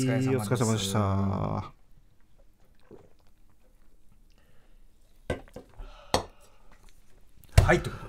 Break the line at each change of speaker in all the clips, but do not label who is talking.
疲れ様です。お疲れ様でした。
はい、ということで、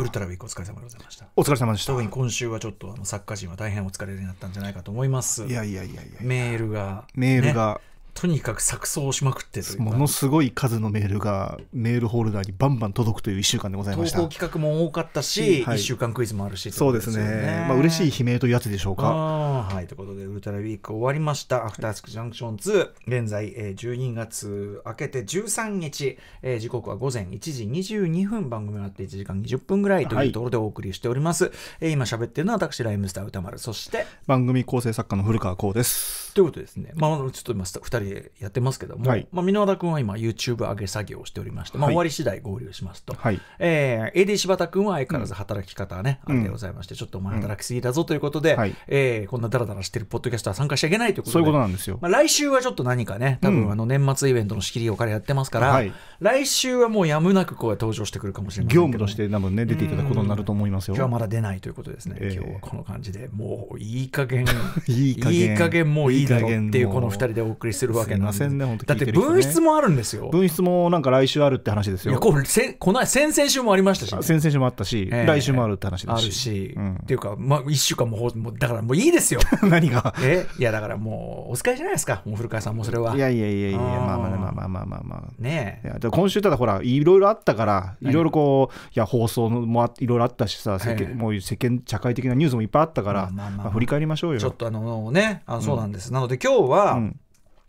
ウルトラウィークお疲れ様でございました。お疲れ様でした。特に今週はちょっとあの作家陣は大変お疲れになったんじゃないかと思います。いやいやいやいや。メールが、メールがとにかく錯綜しまくってものすごい数のメールがメールホルダーにバンバン届くという1週間でございました投稿企画も多かったし、はい、1週間クイズもあるし、ね、そうですね、まあ嬉しい悲鳴というやつでしょうかはいということでウルトラウィーク終わりましたアフタースクジャンクション2現在、え12月明けて13日、え時刻は午前1時22分番組があって1時間20分ぐらいというところでお送りしております、はい、え今喋ってるのは私ライムスター歌丸そして番組構成作家の古川光ですということですね、まあ、ちょっと今、2人でやってますけども、はい、まあ、箕輪田君は今、YouTube 上げ作業をしておりまして、まあ、終わり次第合流しますと、はいえー、AD 柴田君は相変わらず働き方はね、うん、あっでございまして、ちょっとお前、働きすぎだぞということで、うんえー、こんなだらだらしてるポッドキャストは参加しちゃいけないということで、そういうことなんですよ、まあ、来週はちょっと何かね、多分あの年末イベントの仕切りをからやってますから、うん来週はもうやむなくこう登場してくるかもしれない業務として、多分ね、出ていただくことになると思いますよ。今日はまだ出ないということですね、えー、今日はこの感じでもういい加減 いい加減もういいっていうこの2人でお送りするわけなんです、ねだって分室もあるんですよ分室もなんか来週あるって話ですよいやこせこの先々週もありましたし、ね、先々週もあったし、えー、来週もあるって話だしあるし、うん、っていうか、まあ、1週間ももだからもういいですよ 何がえいやだからもうお疲れじゃないですかもう古川さんもそれはいやいやいやいやまあまあまあまあまあまあまあねえ今週ただほらいろいろあったからいろいろこういや放送もいろいろあったしさ世間、えー、もう世間社会的なニュースもいっぱいあったから、まあ振り返りましょうよちょっとあのねあそうなんです、うんですなので今日は、うん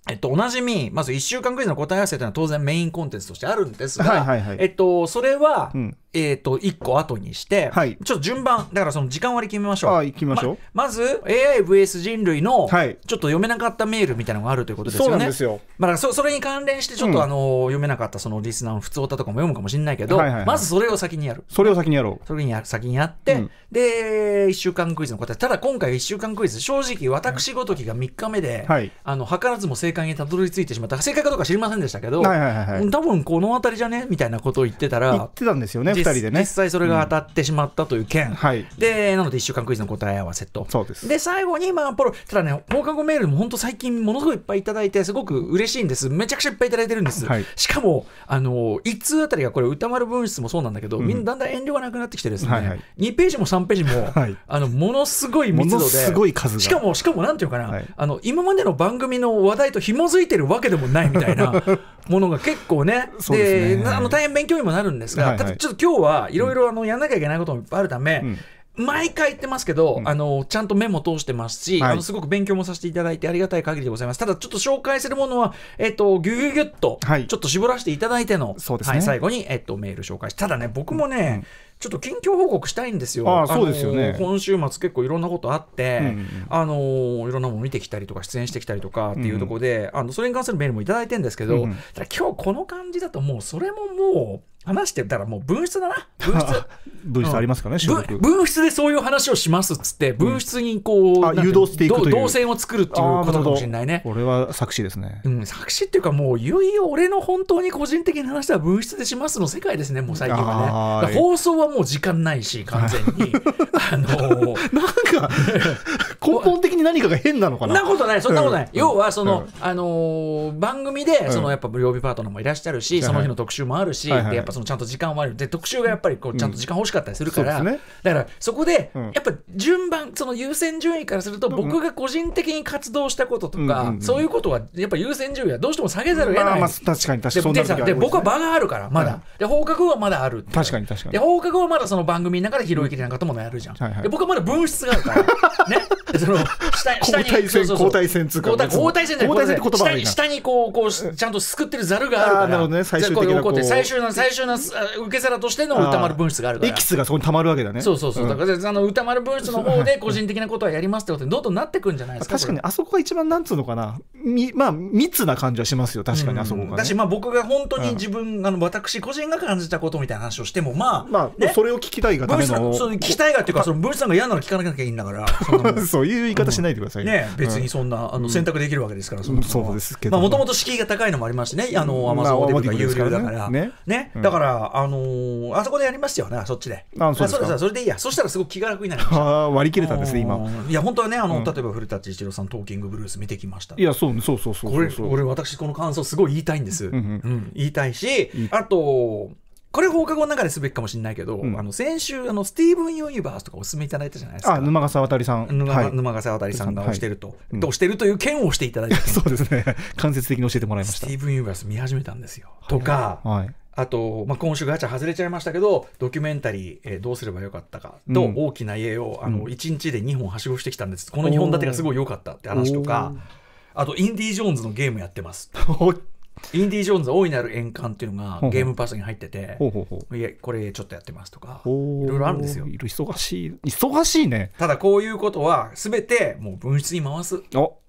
えっと、おなじみ、まず1週間クイズの答え合わせというのは当然メインコンテンツとしてあるんですが、はいはいはい、えっと、それは、うんえっ、ー、と、1個後にして、はい、ちょっと順番、だからその時間割り決めましょう。あ、行きましょう。ま、ま、ず、AIVS 人類の、ちょっと読めなかったメールみたいなのがあるということですよね。そうなんですよ。まあ、そそれに関連して、ちょっと、あの、うん、読めなかったそのリスナーの普通歌とかも読むかもしれないけど、はいはいはい、まずそれを先にやる。それを先にやろう。それに先にやって、うん、で、1週間クイズの答え。ただ、今回1週間クイズ、正直、私ごときが3日目で、はい、あの、図らずも正解にたどり着いてしまった。正解かどうか知りませんでしたけど、はいはいはいはい、多分この辺りじゃねみたいなことを言ってたら、言ってたんですよね。2人でね実際それが当たってしまったという件、うんはい、でなので1週間クイズの答え合わせとそうですで最後に、まあ、ポロただね放課後メールも本当最近ものすごいいっぱいいただいてすごく嬉しいんですめちゃくちゃいっぱいいただいてるんです、はい、しかもあの1通あたりがこれ歌丸文室もそうなんだけど、うん、みんなだんだん遠慮がなくなってきてですね、はいはい、2ページも3ページも、はい、あのものすごい密度ですごい数しかもしかもなんていうかな、あの今までの番組の話題と紐づいてるわけでもないみたいなものが結構ね で、ね、あの大変勉強にもなるんですが、はいはい、ただちょっと今日はいろいろあのやんなきゃいけないこともいっぱいあるため、毎回言ってますけど、うん、あのちゃんとメモ通してますし、はい、あのすごく勉強もさせていただいてありがたい限りでございます。ただちょっと紹介するものは、えっ、ー、と、ぎゅぎゅぎゅっと、ちょっと絞らせていただいての、そうですね、はい、最後に、えっ、ー、と、メール紹介して、ただね、僕もね、うんちょっと近況報告したいんですよ。あそうですよね。今週末結構いろんなことあって、うんあのいろんなもの見てきたりとか出演してきたりとかっていうところで、うんあのそれに関するメールも頂いてるんですけど、うんうん、今日この感じだともうそれももう話してたらもう分室だな 分室分室ありますかね、うん、分室でそういう話をしますっつって分室にこう、うん、誘導していくと動線を作るっていうことかもしれないねこれは作詞ですね、うん、作詞っていうかもういよいよ俺の本当に個人的な話は分室でしますの世界ですねもう最近はね放送はもう時間ないし完全に、あのー、なんか根本的に何かが変なのかななことないそんなことない、要はその、あのー、番組でそのやっぱ無料日パートナーもいらっしゃるし、その日の特集もあるし、はいはい、やっぱそのちゃんと時間割るで特集がやっぱりこうちゃんと時間欲しかったりするから、うんね、だからそこで、やっぱ順番その優先順位からすると僕が個人的に活動したこととか、そういうことはやっぱ優先順位はどうしても下げざるを得ない、まあ、まあ確かに確かにで、ね、で僕は場があるからまだ、はい、で放課後はまだある確かに確かにで放課後はまだその番組の中で拾いきりなんかとものやるじゃん、はいはい、で僕はまだ分室があるから ねその下下に 交代戦交代戦交代交代戦じゃない交代戦って言葉下に下にこうこうちゃんとすくってるざるがあるからあなるほどね最終的なこう最終の最終秀な受け皿としての歌丸分室があるからエキスがそこにたまるわけだねそうそうそう、うん、だからあの歌丸分室の方で 個人的なことはやりますってことにどんどんなってくんじゃないですか確かにあそこが一番なんつうのかなみまあ密な感じはしますよ確かにあそこが、ね、だしまあ僕が本当に自分、あの私個人が感じたことみたいな話をしてもまあ、まあ、ね、それを聞きたいがためのその聞きたいがっていうかその文室さんが嫌なの聞かなきゃいいんだから そういう言い方しないでください、ね別にそんなあの選択できるわけですから、そうですけどもともと敷居が高いのもありましてねあのアマゾンでとが有料だから、ねねだから、あのー、あそこでやりますよね、そっちで。あそうですそれでいいや、そしたらすごく気が楽になりました。割り切れたんですね、今。いや、本当はね、あの、うん、例えば古舘一郎さん、トーキングブルース見てきました。いや、そう、そうそうそうこれ、俺、私、この感想、すごい言いたいんです。うん、うん、言いたいし、あと、これ放課後の中ですべきかもしれないけど、うん、あの先週あのスティーブン・ユニバースとかお勧めいただいたじゃないですか。沼笠渡さん沼、はい、沼笠渡さんが推してると、はいうしてるという件をしていただいた。そうですね。間接的に教えてもらいました。スティーブン・ユニバース見始めたんですよ。とか、はい、あと、まあ、今週ガチャ外れちゃいましたけど、ドキュメンタリー、えー、どうすればよかったかと、大きな家を、あの、1日で2本はしごしてきたんです。この2本立てがすごい良かったって話とか、あと、インディ・ジョーンズのゲームやってます。インディ・ジョーンズ大いなる円環っていうのがゲームパスに入ってて、これちょっとやってますとか、いろいろあるんですよ。忙しい、忙しいね。ただこういうことは、すべてもう分室に回す。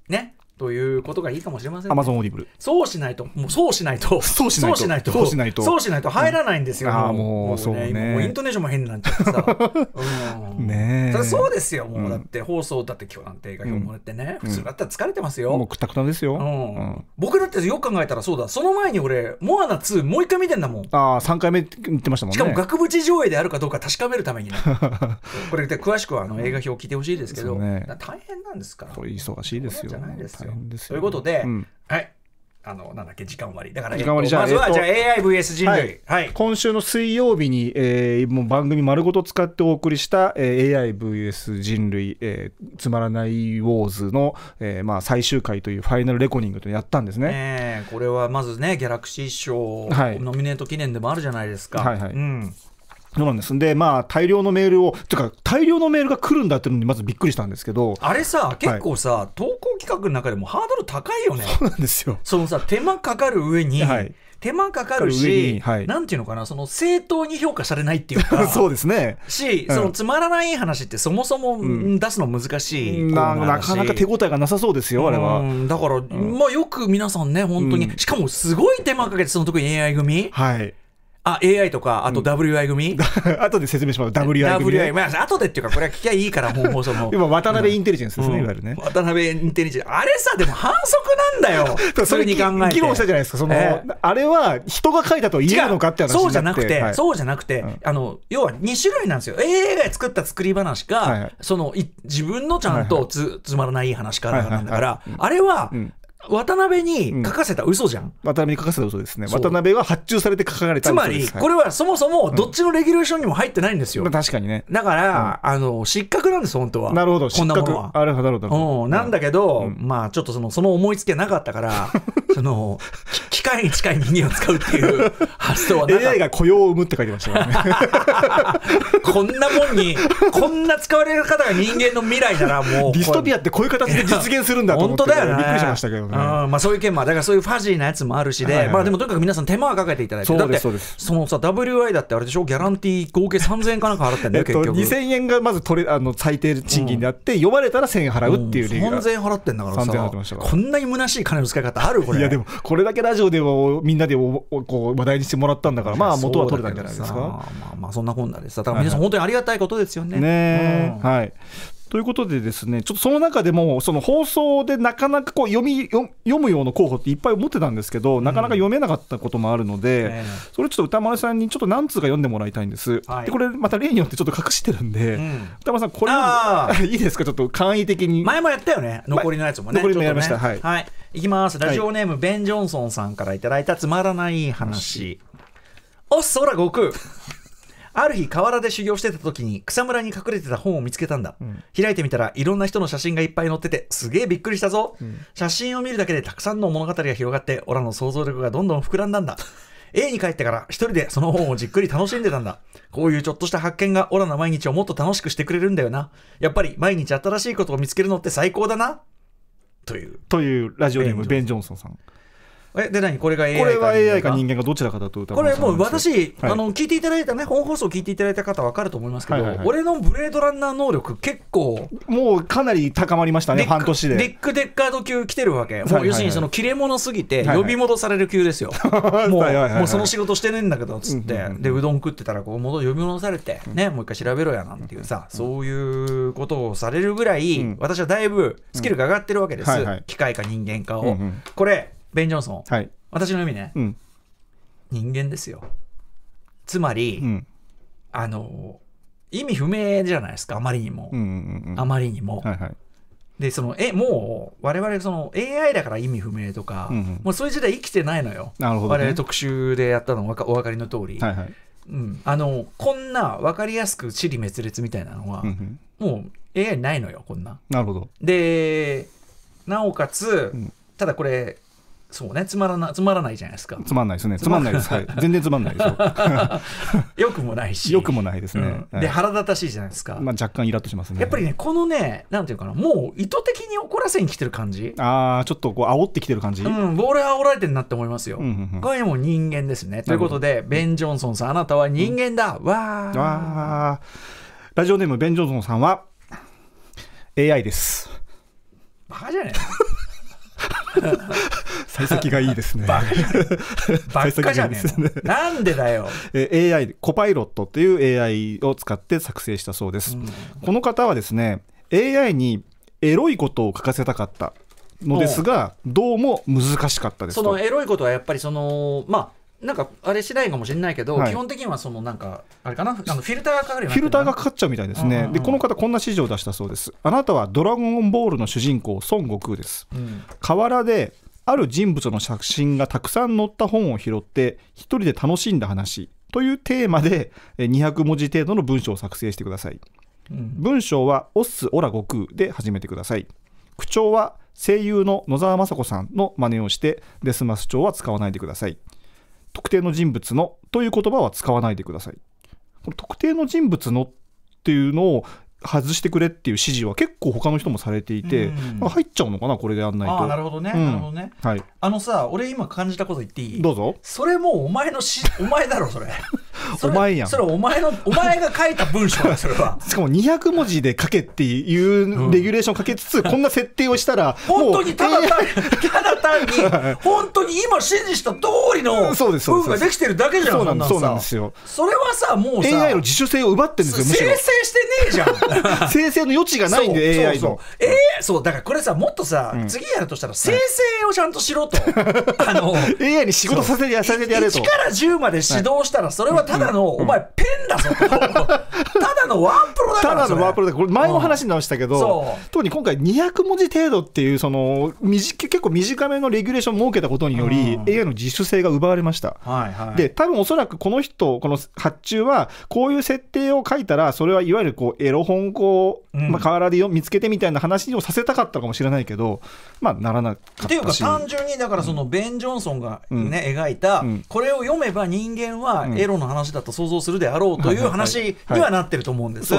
ね、ということがいいかもしれません、アマゾンオーディブル。そうしないと、もうそうしないと、そうしないと、そうしないと、そうしないと、そうしないと入らないんですよ。ああ、もう、そうね。もうイントネーションも変になっちゃってさ。ねえ。そうですよ、もうだって放送だって今日なんて映画表もらってね、普通だったら疲れてますよ。もうくたくたですよ。僕だってよく考えたらそうだ、その前に俺、モアナ2もう一回見てんだもん。ああ、3回目見てましたもんね。しかも額縁上映であるかどうか確かめるためにね。これで詳しくはあの映画表聞いてほしいですけど、大変なんですから。忙しいですよ。じゃないですよ。ということで、はい。あのなんだっけ時間割だから、時間割じゃまずは、えっと、じゃあ AIVS 人類、はい今週の水曜日に、えー、もう番組丸ごと使ってお送りした、えー、AIVS 人類、えー、つまらないウォーズの、えーまあ、最終回というファイナルレコーニングとやったんですね、これはまずねギャラクシー賞、ノミネート記念でもあるじゃないですか。はいはいうんそうなんです。で、まあ、大量のメールを、てか、大量のメールが来るんだっていうのに、まずびっくりしたんですけど。あれさ、結構さ、はい、投稿企画の中でもハードル高いよね。そうなんですよ。そのさ、手間かかる上に、はい、手間かかるし、はい、なんていうのかな、その正当に評価されないっていうか、そうですね。し、そのつまらない話ってそもそも出すの難しい、うん、な。なかなか手応えがなさそうですよ、あれは。だから、うん、まあよく皆さんね、本当に、しかもすごい手間かけて、その特に AI 組。はい。あ、AI とか、あと WI 組、うん、後で説明します、WI 組、ね。WI、まあ、後でっていうか、これは聞きゃいいから、もう放送も。今、渡辺インテリジェンスですね、うん、いわゆるね。渡辺インテリジェンス。あれさ、でも反則なんだよ。それに考えて。議論したじゃないですか、その、えー、あれは人が書いたと言えるのかって話そうじゃなくて、はい、そうじゃなくて、うん、あの、要は2種類なんですよ。AI が作った作り話か、はいはい、その自分のちゃんとつはいはい、つまらない話からなんだから、はいはいはい、あれは、うん、渡辺に書かせた嘘じゃん、うん、渡辺に書かせた嘘ですね渡辺は発注されて書かれたつまり、はい、これはそもそもどっちのレギュレーションにも入ってないんですよ、うん、確かにねだから、うん、あの失格なんです本当はなるほどこんなものはあるほどななんだけど、まあちょっとそのその思いつきはなかったから その機械に近い人間を使うっていう 発想はなかった AI が雇用を生むって書いてましたからね こんなもんにこんな使われる方が人間の未来ならもうディストピアってこういう形で実現するんだと思って本当だよねびっくりしましたけどね。あまあ、そういう件も、だからそういうファジーなやつもあるしで、はいはいまあ、でもとにかく皆さん、手間はかけていただいて、だってそのさ、WI だってあれでしょ、ギャランティー合計3000円かなんか払ってんだよ、結局。えっと、2000円がまず取れあの最低賃金であって、うん、呼ばれたら1000円払うっていう理由が、うん、3000円払ってんだからさ、こんなに虚しい金の使い方あるこれ。いや、でも、これだけラジオではみんなでおこう話題にしてもらったんだから、まあ、元は取れたんじゃないですか。まあ、まあ、そんなこんなでさ、だから皆さん、本当にありがたいことですよね。はい、ねはいということでですね、ちょっとその中でも、その放送でなかなかこう読み読むような候補っていっぱい思ってたんですけど、うん、なかなか読めなかったこともあるので、それちょっと歌丸さんにちょっと何通か読んでもらいたいんです。はい、でこれまた例によってちょっと隠してるんで、うん、歌丸さんこれ いいですかちょっと簡易的に。前もやったよね。残りのやつもね。残りもやりました。ね、はい。はい。いきます。ラジオネーム、はい、ベンジョンソンさんからいただいたつまらない話。おっそら悟空。ある日河原で修行してた時に草むらに隠れてた本を見つけたんだ、うん、開いてみたらいろんな人の写真がいっぱい載っててすげえびっくりしたぞ、うん、写真を見るだけでたくさんの物語が広がってオラの想像力がどんどん膨らんだんだ A に帰ってから一人でその本をじっくり楽しんでたんだ。こういうちょっとした発見がオラの毎日をもっと楽しくしてくれるんだよな。やっぱり毎日新しいことを見つけるのって最高だな。という。というラジオネーム、ベン・ジョンソンさん。えで何これが AI かこれは AI か人間かどちらかだとこれもう私、はい、あの聞いていただいたね本放送聞いていただいた方分かると思いますけど、はいはいはい、俺のブレードランナー能力結構もうかなり高まりましたね半年でデックデッカード級来てるわけもう要するにその切れ者すぎて呼び戻される級ですよ、はいはい、もうもうその仕事してねえんだけどっつってでうどん食ってたらこう戻呼び戻されてねもう一回調べろやなんていうさそういうことをされるぐらい私はだいぶスキルが上がってるわけです、はいはい、機械か人間かを、これベン・ジョンソン、はい、私の意味ね、うん、人間ですよ。つまり、うん、あの、意味不明じゃないですか、あまりにも。うんうんうん、あまりにも。はいはい、で、その、え、もう、我々、その、AI だから意味不明とか、うんうん、もうそういう時代生きてないのよ。なるほど、ね、我々特集でやったのお分かりの通り。はいはい、うん、あのこんな分かりやすく地理滅裂みたいなのは、うんうん、もう AI ないのよこんな。なるほどでなおかつ、うん、ただこれそうね、つまらな、つまらないじゃないですか。つまんないですね。つまんないです。はい。全然つまんないですよ。よ くもないし。よくもないですね。うん、で、腹立たしいじゃないですか。まあ、若干イラッとしますね。やっぱりね、このね、なんていうかな、もう意図的に怒らせに来てる感じ。ああ、ちょっとこう、煽ってきてる感じ。うん、ボール煽られてるなって思いますよ。うんうんうん、これも人間ですね。ということで、ベン・ジョンソンさん、あなたは人間だ。うん、わあわラジオネーム、ベン・ジョンソンさんは、AI です。バカじゃない幸 先がいいですね。
っ
かじゃねえの。なんでだよ。AI、コパイロットっていう AI を使って作成したそうです。うん、この方はですね、AI にエロいことを書かせたかったのですが、どうも難しかったですそのエロいことはやっぱりその、まあ、なんかあれ次第かもしれないけど、はい、基本的にはそのなんかあれかなあのフィルターがかかるフィルターがかかっちゃうみたいですね、でこの方こんな指示を出したそうですあなたはドラゴンボールの主人公孫悟空です、うん、河原である人物の写真がたくさん載った本を拾って一人で楽しんだ話というテーマで200文字程度の文章を作成してください、うん、文章は「オッスオラ悟空」で始めてください口調は声優の野沢雅子さんの真似をしてデスマス調は使わないでください特定の人物のという言葉は使わないでください。この特定の人物のっていうのを外してくれっていう指示は結構他の人もされていて、うん、入っちゃうのかなこれでやんないとあなるほどね、うん、なるほどね、はい、あのさ俺今感じたこと言っていいどうぞそれもうお前のし お前だろそれお前やんそれお前のお前が書いた文章だそれは しかも200文字で書けっていうレギュレーションかけつつ、うん、こんな設定をしたら本当にただ単に、ただ単に本当に今指示した通りの文ができてるだけじゃんそうなんですよそれはさもうさ AI の自主性を奪ってるんですよ生成してねえじゃん 生成の余地がないんで AI のええそうだからこれさもっとさ、次やるとしたら生成をちゃんとしろと、あの AI に仕事させてやさせてやれと1から10まで指導したらそれはただの、お前ペンだぞ ただのワンプロだからただのワンプロでこれ前も話になりましたけど、う特に今回200文字程度っていうその結構短めのレギュレーションを設けたことにより、AI の自主性が奪われました、はいはい、で多分おそらくこの人この発注はこういう設定を書いたらそれはいわゆるこうエロ本今後、まあ、河原で見つけてみたいな話をさせたかったかもしれないけど、まあ、ならなかったし。ていうか単純にだからそのベン・ジョンソンがね、うん、描いた、これを読めば人間はエロの話だと想像するであろうという話にはなってると思うんです。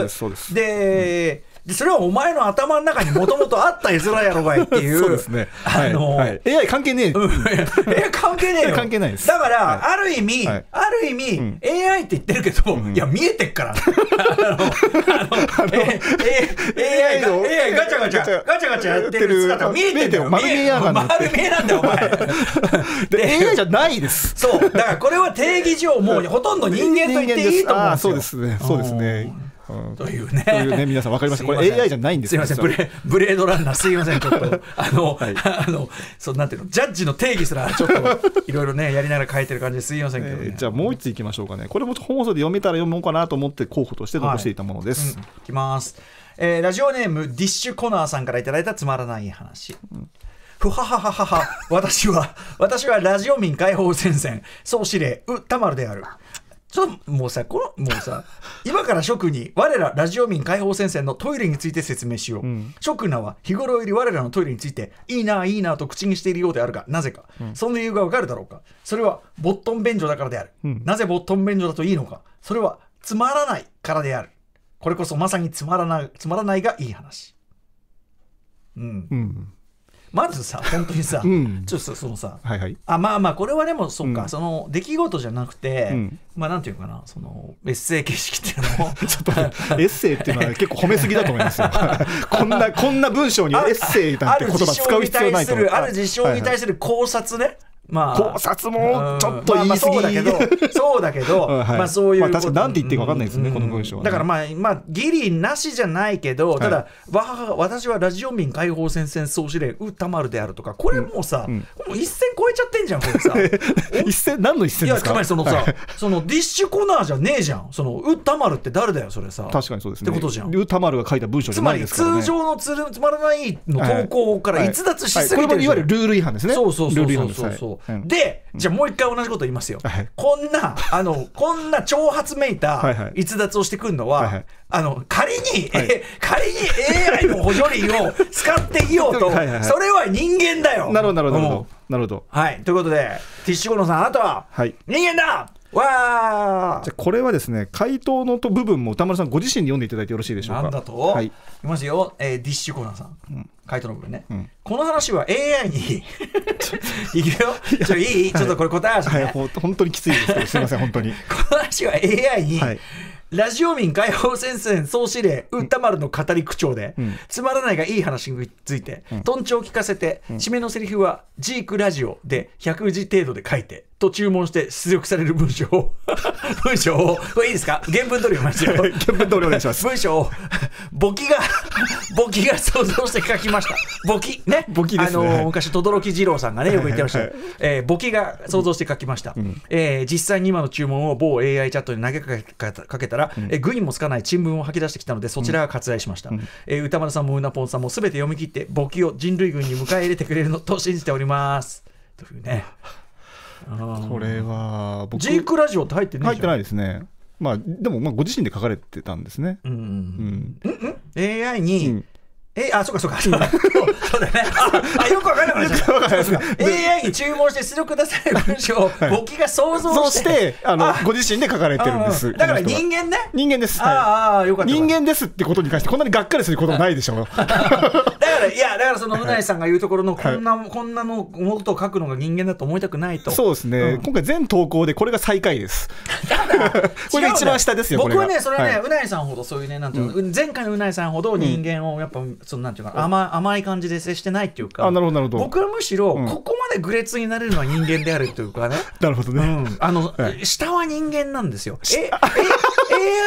ででそれはお前の頭の中にもともとあった絵面やろがいっていう そうですね、はい、あのーはい、AI 関係ねえ AI 関係ねえよ関係ないですだから、はい、ある意味、はい、ある意味、うん、AI って言ってるけど、うん、いや見えてっからあの あの、え AI の AI ガチャガチャガチャガチャやってる姿見えてるよ丸見えやがん丸見えなんだよお前 で AI じゃないですそうだからこれは定義上もうほとんど人間と言っていいと思うんですよそうですねそうですねというね。というね、皆さん分かりました。これ AI じゃないんですすみません、ブレブレードランナー、すみません、ちょっと、あの、はい、あの、そうなんていうの、ジャッジの定義すら、ちょっと、いろいろね、やりながら書いてる感じですみませんけど、ねえー、じゃあもう一ついきましょうかね。これも本放送で読めたら読もうかなと思って候補として残していたものです。はいうん、いきます、えー。ラジオネーム、ディッシュコナーさんからいただいたつまらない話。うんふははははは、私は、私はラジオ民解放戦線、総司令、う、たまるである。そうもうさ、この、もうさ、今から諸君に、我らラジオ民解放戦線のトイレについて説明しよう。諸、うん、君らは日頃より我らのトイレについて、いいな、いいなと口にしているようであるが、なぜか。うん、その理由がわかるだろうか。それは、ボットン便所だからである。うん、なぜボットン便所だといいのか。それは、つまらないからである。これこそまさにつまらない、つまらないがいい話。うん。うんまずさ 本当にさ、うん、ちょっとそのさ、はいはい、あまあまあこれはでもそっか、うん、その出来事じゃなくて、うん、まあなんていうかなそのエッセイ形式っていうのも ちょっとエッセイっていうのは 結構褒めすぎだと思いますよこんなこんな文章にエッセイなんて言葉使う必要ないと思うある事象に対する考察ね、はいはいまあ、考察もちょっと言い過ぎ、まあ、まあそうだけど、そうだけど、う んはい、まあそういう、まあ、確かに何て言ってるか分かんないですね、うん、この文章、ね、だからまあ、まあ、義理なしじゃないけど、ただ、はい、わは私はラジオ民解放戦線総司令、うたまるであるとか、これもうさ、うん、もう一線超えちゃってんじゃん、これさ。一線、何の一線ですかいや、つまりそのさ、はい、そのディッシュコナーじゃねえじゃん、そのまるって誰だよ、それさ。確かにそうですね。ってことじゃん。が書いた文章じゃないですから、ね、つまり通常のつるつまらないの投稿から逸脱しすぎてる、はいはい、これもいわゆるルール違反ですね。そうそうそうそうそう。でじゃあもう一回同じこと言いますよ、こんなあのこんな挑発めいた逸脱をしてくるのは、あの仮に、仮に AI の補助輪を使っていようとそれは人間だよなるほどなるほどなるほどはいということでティッシュゴロさんあなたは人間だ、わじゃこれはですね回答のと部分も歌丸さんご自身に読んでいただいてよろしいでしょうかなんだと、はい、いますよ、えー、ディッシュコーナーさん、うん、回答の部分ね、うん、この話は AI に いくよちょいいちょっとこれ答え合わせ、ね、はい、はい、本当にきついですけど すみません本当にこの話は AI に、はいラジオ民解放戦線総司令歌丸の語り口調で、うん、つまらないがいい話について、と、うんちを聞かせて、うん、締めのセリフはジークラジオで100字程度で書いて、と注文して出力される文章を 文章をこれいいですか原文通りお原文通りお願いします文章を簿記が簿記が想像して書きました簿記ね簿記、ね、あの昔轟二郎さんがねよく言ってました、え簿記が想像して書きました、うん、えー、実際に今の注文を某 AI チャットに投げかけたら、うん、えー、具にもつかない新聞を吐き出してきたのでそちらが割愛しました、うん、えー、歌丸さんもうなぽんさんもすべて読み切って簿記を人類軍に迎え入れてくれるのと信じておりますというねこれは僕ジークラジオって入ってない入ってないですねまあでもまあご自身で書かれてたんですね、うんうんうん、AI にえあ、そうかそうか。そうだね。あ、よくわからない。よくわかんない。AI に注文して出力ください文章を、記が想像して、あのご自身で書かれてるんです。だから人間ね。人間です。ああ、よかった。人間ですってことに関して、こんなにがっかりすることないでしょう。だから、いや、だからその、うないさんが言うところの、こんな、こんなの、ことを書くのが人間だと思いたくないと。そうですね。今回全投稿で、これが最下位です。これが一番下ですよ、僕はね、それはね、うないさんほど、そういうね、なんていうの、前回のうないさんほど人間をやっぱ、そのなんていうか甘甘い感じで接してないっていうかあなるほどなるほど僕はむしろ、ここまで愚劣になれるのは人間であるというかね なるほどね、うん、あの、はい、下は人間なんですよええ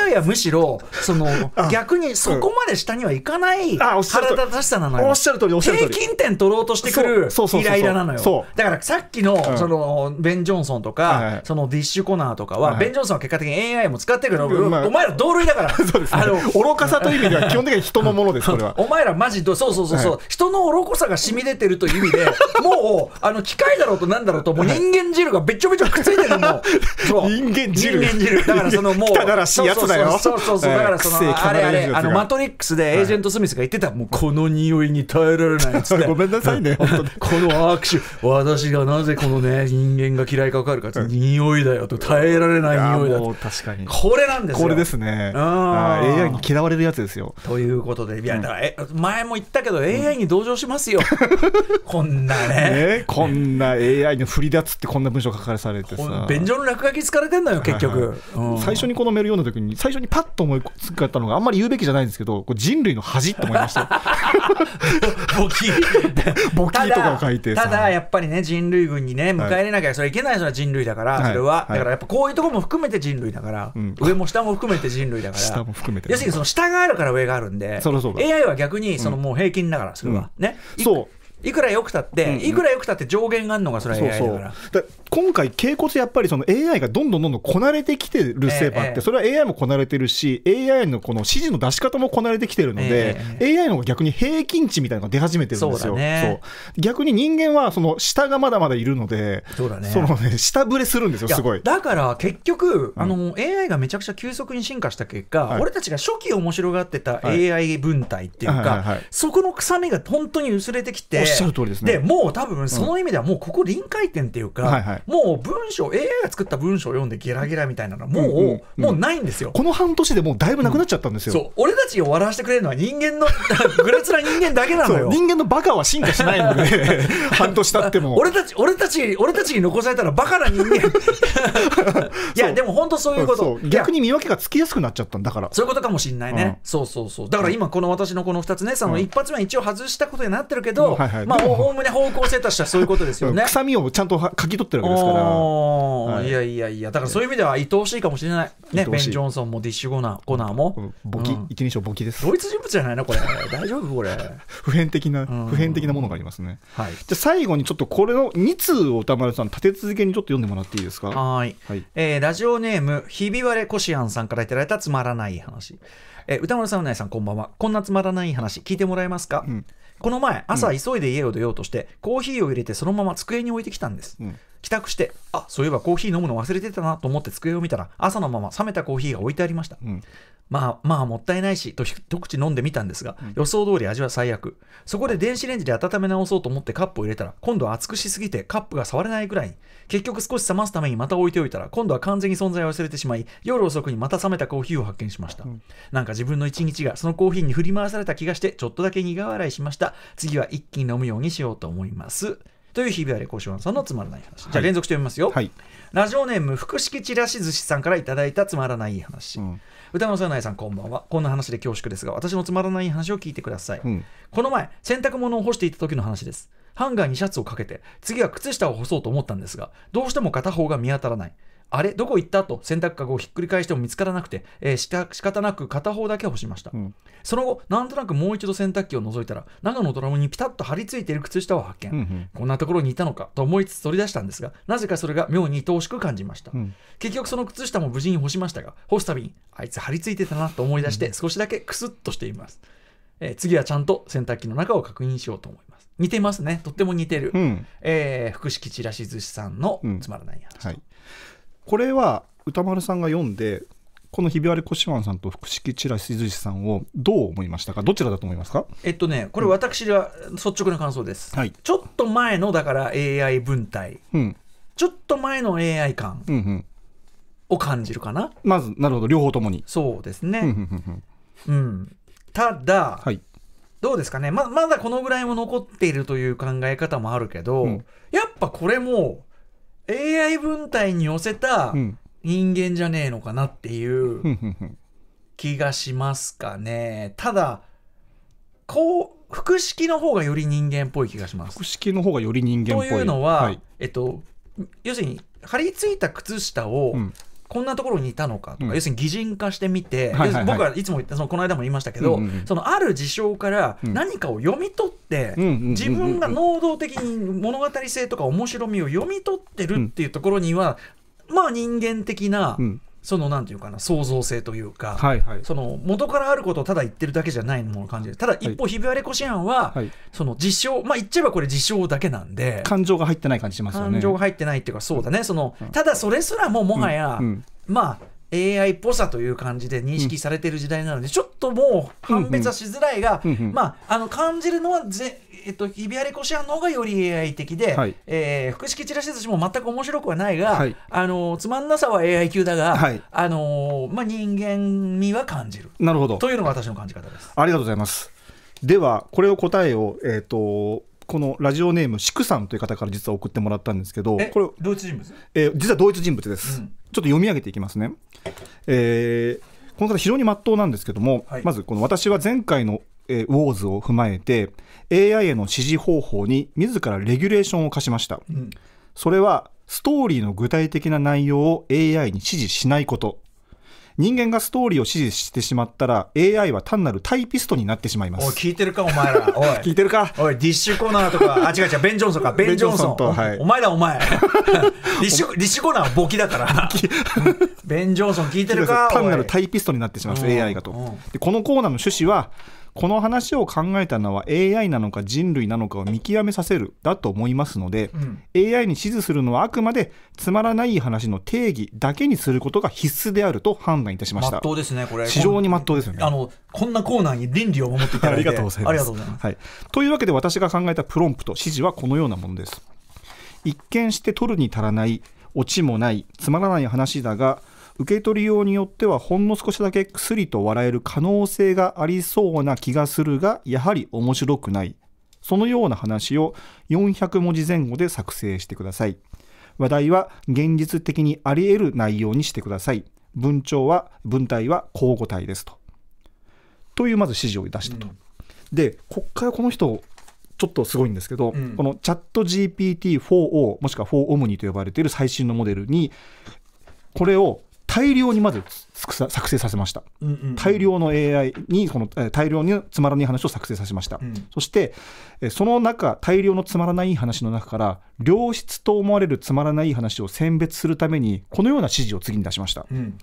AI はむしろその逆にそこまで下にはいかない体たしさなのよおっしゃる通り平均点取ろうとしてくるイライラなのよだからさっきのそのベン・ジョンソンとかそのディッシュ・コナーとかはベン・ジョンソンは結果的に AI も使ってるけどお前ら同類だからあの愚かさという意味では基本的に人のものですそれは お前らマジどそうそうそうそう、はい、人の愚かさが染み出てるという意味で もうあの機械だろうとなんだろうともう人間汁がべちょべちょくっついてるそう人間汁人間汁だからそのもう汚らしいやつだよそうそうそう、えー、だからそのあれあれあのマトリックスでエージェント・スミスが言ってた、はい、もうこの匂いに耐えられないっっ ごめんなさいね この握手私がなぜこのね人間が嫌いかかるかって、匂いだよと耐えられない匂いだと確かにこれなんですよこれですねああ AI に嫌われるやつですよということでいやだからえ前も言ったけど AI に同情しますよ、こんなねね、こんな AI の振り立つってこんな文章書かされてさ便所の落書き疲れてんのよ結局、はいはいうん、最初にこのメール読んだ時に最初にパッと思いつかったのがあんまり言うべきじゃないんですけど人類の恥って思いましたボキボキとか書いてただやっぱりね人類軍にね迎え入れなきゃ、い、それいけないそれは人類だから、はい、それは、はい、だからやっぱこういうとこも含めて人類だから、上も下も含めて人類だから下も含めて要するにその下があるから上があるんでそうそう AI は逆ににそのもう平均ながらそれは、ねそういくらよくたって、いくらよくたって上限があるのがそれは AI だから。そうそう今回、傾向とやっぱりその AI がどんどんどんどんこなれてきてるせいもあって、それは AI もこなれてるし、AI のこの指示の出し方もこなれてきてるので、AI の方が逆に平均値みたいなのが出始めてるんですよ。そう逆に人間はその下がまだまだいるので、そうだね。そのね、下振れするんですよ、すごい。だから結局、あの、AI がめちゃくちゃ急速に進化した結果、俺たちが初期面白がってた AI 分体っていうか、そこの臭みが本当に薄れてきて、っしゃる通りですねでもう多分その意味ではもうここ臨界点っていうか、もう文章 AI が作った文章を読んでゲラゲラみたいなのはもう、うんうんうん、もうないんですよこの半年でもうだいぶなくなっちゃったんですよ、そう俺たちを笑わせてくれるのは人間の グラつな人間だけなのよ人間のバカは進化しないので、ね、半年経っても俺たち俺たち俺たちに残されたらバカな人間 いやでも本当そういうこと逆に見分けがつきやすくなっちゃったんだからそういうことかもしれないね、うん、そうそうそうだから今この私のこの2つねその一発目一応外したことになってるけど、うんはいはい まあ、おおむね方向性としてはそういうことですよね。臭みをちゃんとかき取ってるわけですから、はい。いやいやいや、だからそういう意味では愛おしいかもしれない。ね、ベン・ジョンソンもディッシュゴナーコナーも。うん、ボキ、うん、一人称ボキです。同一人物じゃないな、これ。大丈夫これ。普遍的な、普遍的なものがありますね。はい、じゃあ最後にちょっとこれの2通を歌丸さん、立て続けにちょっと読んでもらっていいですか。はい。はい、えー、ラジオネーム、ひび割れこしあんさんからいただいたつまらない話。え歌丸さん、うなえさん、こんばんは。こんなつまらない話、聞いてもらえますか、うんこの前朝急いで家を出ようとして、コーヒーを入れてそのまま机に置いてきたんです、帰宅して、あそういえばコーヒー飲むの忘れてたなと思って机を見たら、朝のまま冷めたコーヒーが置いてありました。うん、まあまあもったいないしと一口飲んでみたんですが、予想通り味は最悪そこで電子レンジで温め直そうと思ってカップを入れたら今度は熱くしすぎてカップが触れないぐらいに結局少し冷ますためにまた置いておいたら今度は完全に存在を忘れてしまい夜遅くにまた冷めたコーヒーを発見しました、うん、なんか自分の一日がそのコーヒーに振り回された気がしてちょっとだけ苦笑いしました次は一気に飲むようにしようと思いますという日々割れ小島さんのつまらない話、はい、じゃあ連続して読みますよ、はい、ラジオネーム福式ちらし寿司さんからいただいたつまらない話、うん、歌のさないさんこんばんはこんな話で恐縮ですが私のつまらない話を聞いてください、うん、この前洗濯物を干していた時の話ですハンガーにシャツをかけて次は靴下を干そうと思ったんですがどうしても片方が見当たらないあれどこ行ったと洗濯かごをひっくり返しても見つからなくて、えー、しか仕方なく片方だけ干しました、うん、その後なんとなくもう一度洗濯機を覗いたら長野ドラムにピタッと張り付いている靴下を発見、うんうん、こんなところにいたのかと思いつつ取り出したんですがなぜかそれが妙に愛おしく感じました、うん、結局その靴下も無事に干しましたが干すたびにあいつ張り付いてたなと思い出して少しだけクスッとしています、えー、次はちゃんと洗濯機の中を確認しようと思います似てますねとっても似てる、うん、えー、福式ちらし寿司さんのつまらない話、はいこれは歌丸さんが読んでこのひび割れこしわんさんと福式チラシずしさんをどう思いましたかどちらだと思いますかえっとねこれ私は率直な感想です、うん、ちょっと前のだから AI 文体、うん、ちょっと前の AI 感、うんを感じるかなまずなるほど両方ともにそうですねうんただ、はい、どうですかねままだこのぐらいも残っているという考え方もあるけど、うん、やっぱこれも AI 文体に寄せた人間じゃねえのかなっていう気がしますかね。ただ、こう、複式の方がより人間っぽい気がします。複式の方がより人間っぽい。というのは、はい、えっと、要するに、張り付いた靴下をこんなところにいたのかとか、要するに擬人化してみて、はいはいはい、僕はいつも言ってそのこの間も言いましたけど、うんうんそのある事象から何かを読み取って、うん、自分が能動的に物語性とか面白みを読み取ってるっていうところには、うん、まあ人間的な、うんそのなんていうかな創造性というか、はいはい、その元からあることをただ言ってるだけじゃないものを感じるただ一方、はい、ひび割れこし案は、はい、その自称まあ言っちゃえばこれ自称だけなんで感情が入ってない感じしますよね感情が入ってないっていうかそうだね、うん、そのただそれすらももはや、うんうん、まあ AI っぽさという感じで認識されてる時代なので、うん、ちょっともう判別はしづらいが、うんうんうん、まあ、あの感じるのはぜえっと、日比谷レコシアンの方がより AI 的で、はい、えー、複式チラシ寿司も全く面白くはないが、はい、あのつまんなさは AI 級だが、はい、あのまあ、人間味は感じるなるほどというのが私の感じ方ですありがとうございますではこれを答えを、えーと、このラジオネームシクさんという方から実は送ってもらったんですけどこれ同一人物、えー、実は同一人物です、うん、ちょっと読み上げていきますね、えー、この方非常に真っ当なんですけども、はい、まずこの私は前回のえー、ウォーズを踏まえて AI への指示方法に自らレギュレーションを課しました、うん、それはストーリーの具体的な内容を AI に指示しないこと人間がストーリーを指示してしまったら AI は単なるタイピストになってしまいますおい聞いてるかお前ら おい聞いてるかおいディッシュコーナーとかあ違う違うベン・ジョンソンか ベン・ジョンソンと、はい、お前だお前 ディッシュディッシュコーナーは簿記だからベン・ジョンソン聞いてるか単なるタイピストになってしまいます AI がとでこのコーナーの趣旨はこの話を考えたのは AI なのか人類なのかを見極めさせるだと思いますので、うん、AI に指示するのはあくまでつまらない話の定義だけにすることが必須であると判断いたしました。真ですね、これ。非常に真っ当ですよね。あの、こんなコーナーに倫理を守っていただいてありがとうございます。はい。というわけで私が考えたプロンプト、指示はこのようなものです。一見して取るに足らない、オチもない、つまらない話だが、受け取りようによってはほんの少しだけ薬と笑える可能性がありそうな気がするがやはり面白くないそのような話を400文字前後で作成してください話題は現実的にあり得る内容にしてください文長は文体は交互体ですとというまず指示を出したと、うん、でこっからこの人ちょっとすごいんですけど、うん、このチャット GPT4O もしくは 4Omni と呼ばれている最新のモデルにこれを大量にまず作成させました、うんうんうん、大量の AI にその大量につまらない話を作成させました、うん、そしてその中大量のつまらない話の中から良質と思われるつまらない話を選別するためにこのような指示を次に出しました、うん、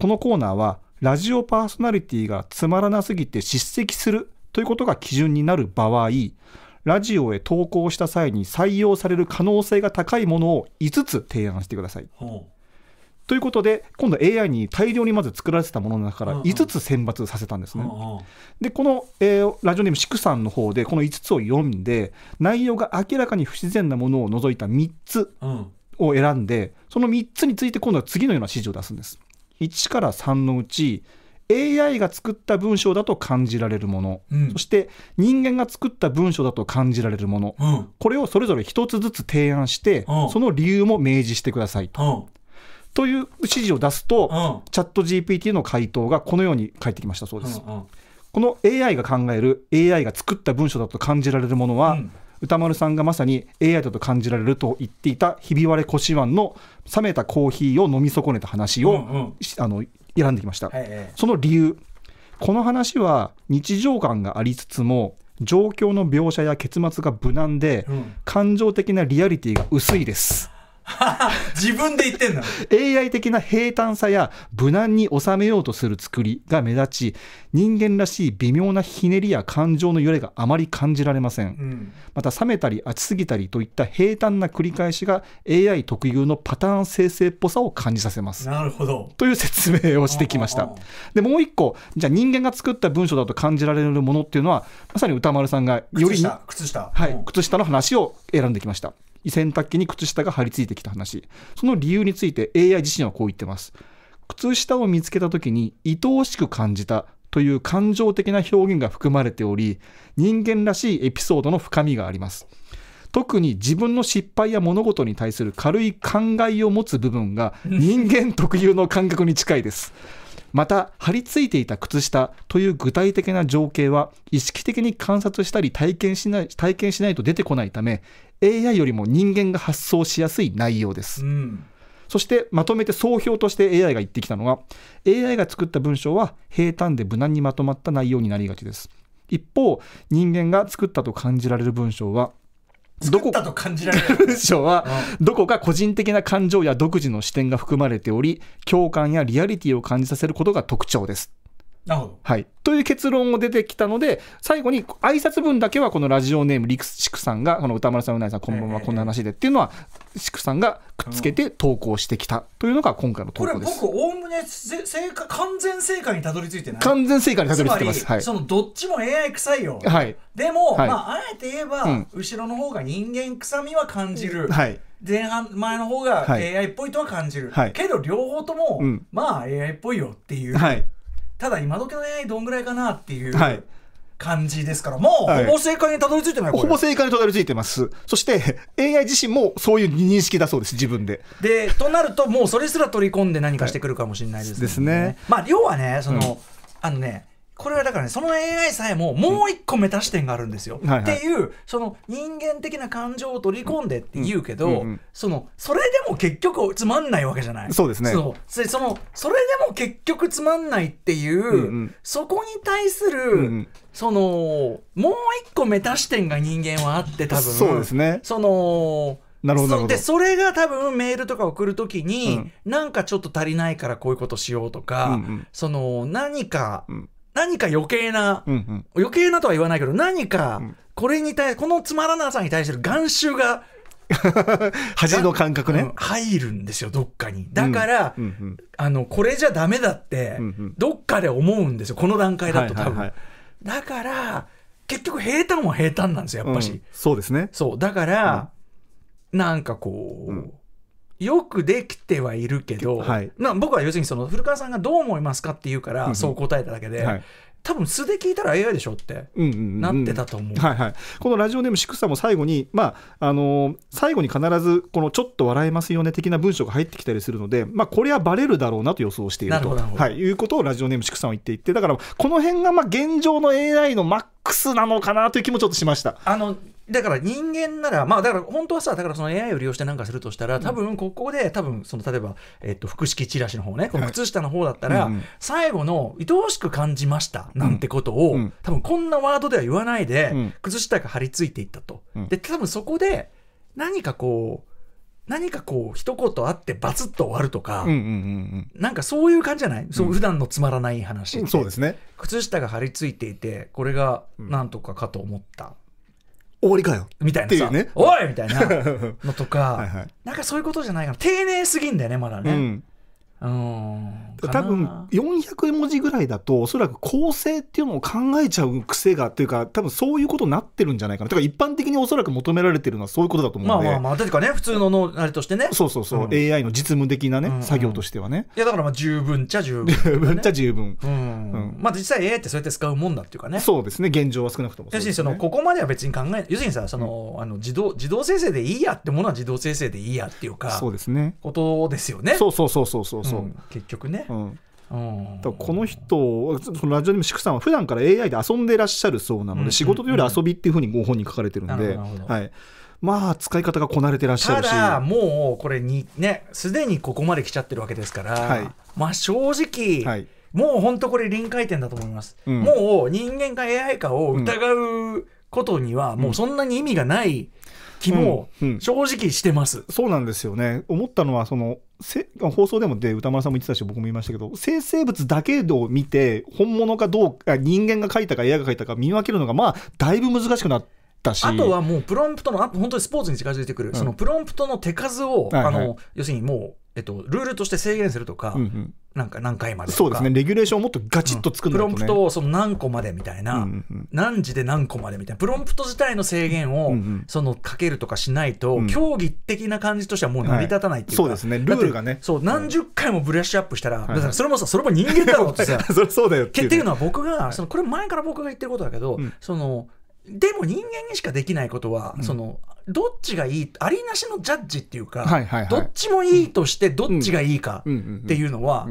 このコーナーはラジオパーソナリティがつまらなすぎて叱責するということが基準になる場合ラジオへ投稿した際に採用される可能性が高いものを5つ提案してください。うということで今度 AI に大量にまず作られたものの中から5つ選抜させたんですね。でこの、えー、ラジオネームシクさんの方でこの5つを読んで内容が明らかに不自然なものを除いた3つを選んで、その3つについて今度は次のような指示を出すんです。1から3のうち AI が作った文章だと感じられるもの、うん、そして人間が作った文章だと感じられるもの、うん、これをそれぞれ1つずつ提案して、その理由も明示してくださいと。という指示を出すと、チャット GPT の回答がこのように返ってきましたそうです。うんうん、この AI が考える AI が作った文章だと感じられるものは、うん、歌丸さんがまさに AI だと感じられると言っていたひび割れ腰腕の冷めたコーヒーを飲み損ねた話を、うんうん、あの選んできました、はいはい、その理由この話は日常感がありつつも状況の描写や結末が無難で、うん、感情的なリアリティが薄いです 自分で言ってんの AI 的な平坦さや無難に収めようとする作りが目立ち人間らしい微妙なひねりや感情の揺れがあまり感じられません、うん、また冷めたり熱すぎたりといった平坦な繰り返しが AI 特有のパターン生成っぽさを感じさせます
なるほど
という説明をしてきましたでもう一個じゃあ人間が作った文章だと感じられるものっていうのはまさに歌丸さんがより靴下靴下,、はい、うん、靴下の話を選んできました洗濯機に靴下が張り付いてきた話その理由について AI 自身はこう言ってます靴下を見つけた時に愛おしく感じたという感情的な表現が含まれており人間らしいエピソードの深みがあります特に自分の失敗や物事に対する軽い考えを持つ部分が 人間特有の感覚に近いですまた貼り付いていた靴下という具体的な情景は意識的に観察したり体験しない体験しないと出てこないため AI よりも人間が発想しやすい内容です。うんそしてまとめて総評として AI が言ってきたのは AI が作った文章は平坦で無難にまとまった内容になりがちです一方人間が作ったと感じられる文章はどこかと感じられる文章は どこか個人的な感情や独自の視点が含まれており共感やリアリティを感じさせることが特徴ですなるほど。はい。という結論も出てきたので、最後に挨拶文だけはこのラジオネーム、リクシクさんが、この歌丸さん、うなぎさん、こんばんは、こんな話でっていうのは、シクさんがくっつけて投稿してきたというのが今回の投稿です。これ僕、おおむね正解完全正解にたどり着いてない完全正解にたどり着いてます。はい、そのどっちも AI 臭いよ。はい。でも、はい、まあ、あえて言えば、うん、後ろの方が人間臭みは感じる。はい。前半前の方が AI っぽいとは感じる、はい、けど両方とも、うん、まあ AI っぽいよっていう、はい、ただ今時の AI どんぐらいかなっていう、はい、感じですから、もうほぼ正解にたどり着いてない、はい、ほぼ正解にたどり着いてます、そして AI 自身もそういう認識だそうです、自分で。でとなると、もうそれすら取り込んで何かしてくるかもしれないですね。はい、ですねまあ、要はねその、うん、あのねこれはだからねその AI さえももう一個目指視点があるんですよ、うんっていうその人間的な感情を取り込んでって言うけど、うんうんうん、そのそれでも結局つまんないわけじゃないそうですねそうそのそれでも結局つまんないっていう、うんうん、そこに対する、うんうんそのもう一個目指視点が人間はあって多分そうですねそのなるほどでそれが多分メールとか送るときに、うん、なんかちょっと足りないからこういうことしようとか、うんうん、その何か、何か余計な、うんうん、余計なとは言わないけど、何か、これに対、このつまらなさに対する眼臭が、恥の感覚ね、入るんですよ、どっかに。だから、うんうんうん、あの、これじゃダメだって、うんうん、どっかで思うんですよ、この段階だと多分。はいはいはい、だから、結局平坦は平坦なんですよ、やっぱし。うん、そうですね。そう。だから、なんかこう、よくできてはいるけど、はい、な僕は要するにその古川さんがどう思いますかって言うからそう答えただけで、うんはい、多分素で聞いたら AI でしょってなってたと思ううんうんうん、はいはい、このラジオネーム「しくさ」も最後に、まああのー、最後に必ずこの「ちょっと笑えますよね」的な文章が入ってきたりするので、まあ、これはバレるだろうなと予想しているとはい、いうことをラジオネーム「しくさ」は言っていてだからこの辺がまあ現状の AI のマックスなのかなという気もちょっとしました。あのだから人間なら、まあだから本当はさ、だからその AI を利用してなんかするとしたら、多分ここで、多分その例えば、えっと、腹式チラシの方ね、この靴下の方だったら、最後の愛おしく感じましたなんてことを、多分こんなワードでは言わないで、靴下が張り付いていったと。で、多分そこで、何かこう、何かこう一言あってバツッと終わるとか、うんうんうんうん、なんかそういう感じじゃない、うん、そう普段のつまらない話、うん、そうですね靴下が張り付いていてこれがなんとかかと思った、終わりかよみたいなさ、ね、おいみたいなのとか はい、なんかそういうことじゃないかな丁寧すぎんだよねまだね、うんうん、多分400文字ぐらいだとおそらく構成っていうのを考えちゃう癖がというか多分そういうことになってるんじゃないかなとか一般的におそらく求められてるのはそういうことだと思うんでまあまあまあうかね普通ののあれとしてねそうそうそう、うん、AI の実務的なね、うんうん、作業としてはねいやだからまあ十分ちゃ十分、ね、十分ちゃ十分、うん、うん、まあ実際 AI ってそうやって使うもんだっていうかねそうですね現状は少なくとも、ね、要するにそのここまでは別に考え要するにさその、あの自動自動生成でいいやってものは自動生成でいいやっていうかそうですねことですよねそうそうそうそうそうそうう、ん、結局ね、うんこの人そのラジオネームシクさんは普段から AI で遊んでらっしゃるそうなので、仕事より遊びっていうふうにご本に書かれてるんで、はい、まあ使い方がこなれてらっしゃるしただもうこれにねすでにここまで来ちゃってるわけですから、はい、まあ正直、はい、もう本当これ臨界点だと思います、うん、もう人間か AI かを疑うことにはもうそんなに意味がない、うん気も正直してます、うんうん、そうなんですよね思ったのはその放送でもで歌丸さんも言ってたし僕も言いましたけど生成物だけを見て本物かどうか人間が描いたか絵が描いたか見分けるのがまあだいぶ難しくなってったしあとはもうプロンプトの本当にスポーツに近づいてくる、うん、そのプロンプトの手数を、はいはい、あの要するにもうえっと、ルールとして制限するとか、うんうん、なんか何回までそうですね、レギュレーションをもっとガチッと作る、ねうん、プロンプトをその何個までみたいな、うんうん、何時で何個までみたいな、プロンプト自体の制限を、うんうん、そのかけるとかしないと、うん、競技的な感じとしてはもう成り立たないっていうか、はい、そうですね、ルールがね。そう、何十回もブラッシュアップしたら、はい、それもさ、それも人間だろうってさ、そそうだよっていう、ね。のは、僕が、そのこれ、前から僕が言ってることだけど、そのでも人間にしかできないことは、うん、そのどっちがいいありなしのジャッジっていうか、はいはいはい、どっちもいいとしてどっちがいいかっていうのは、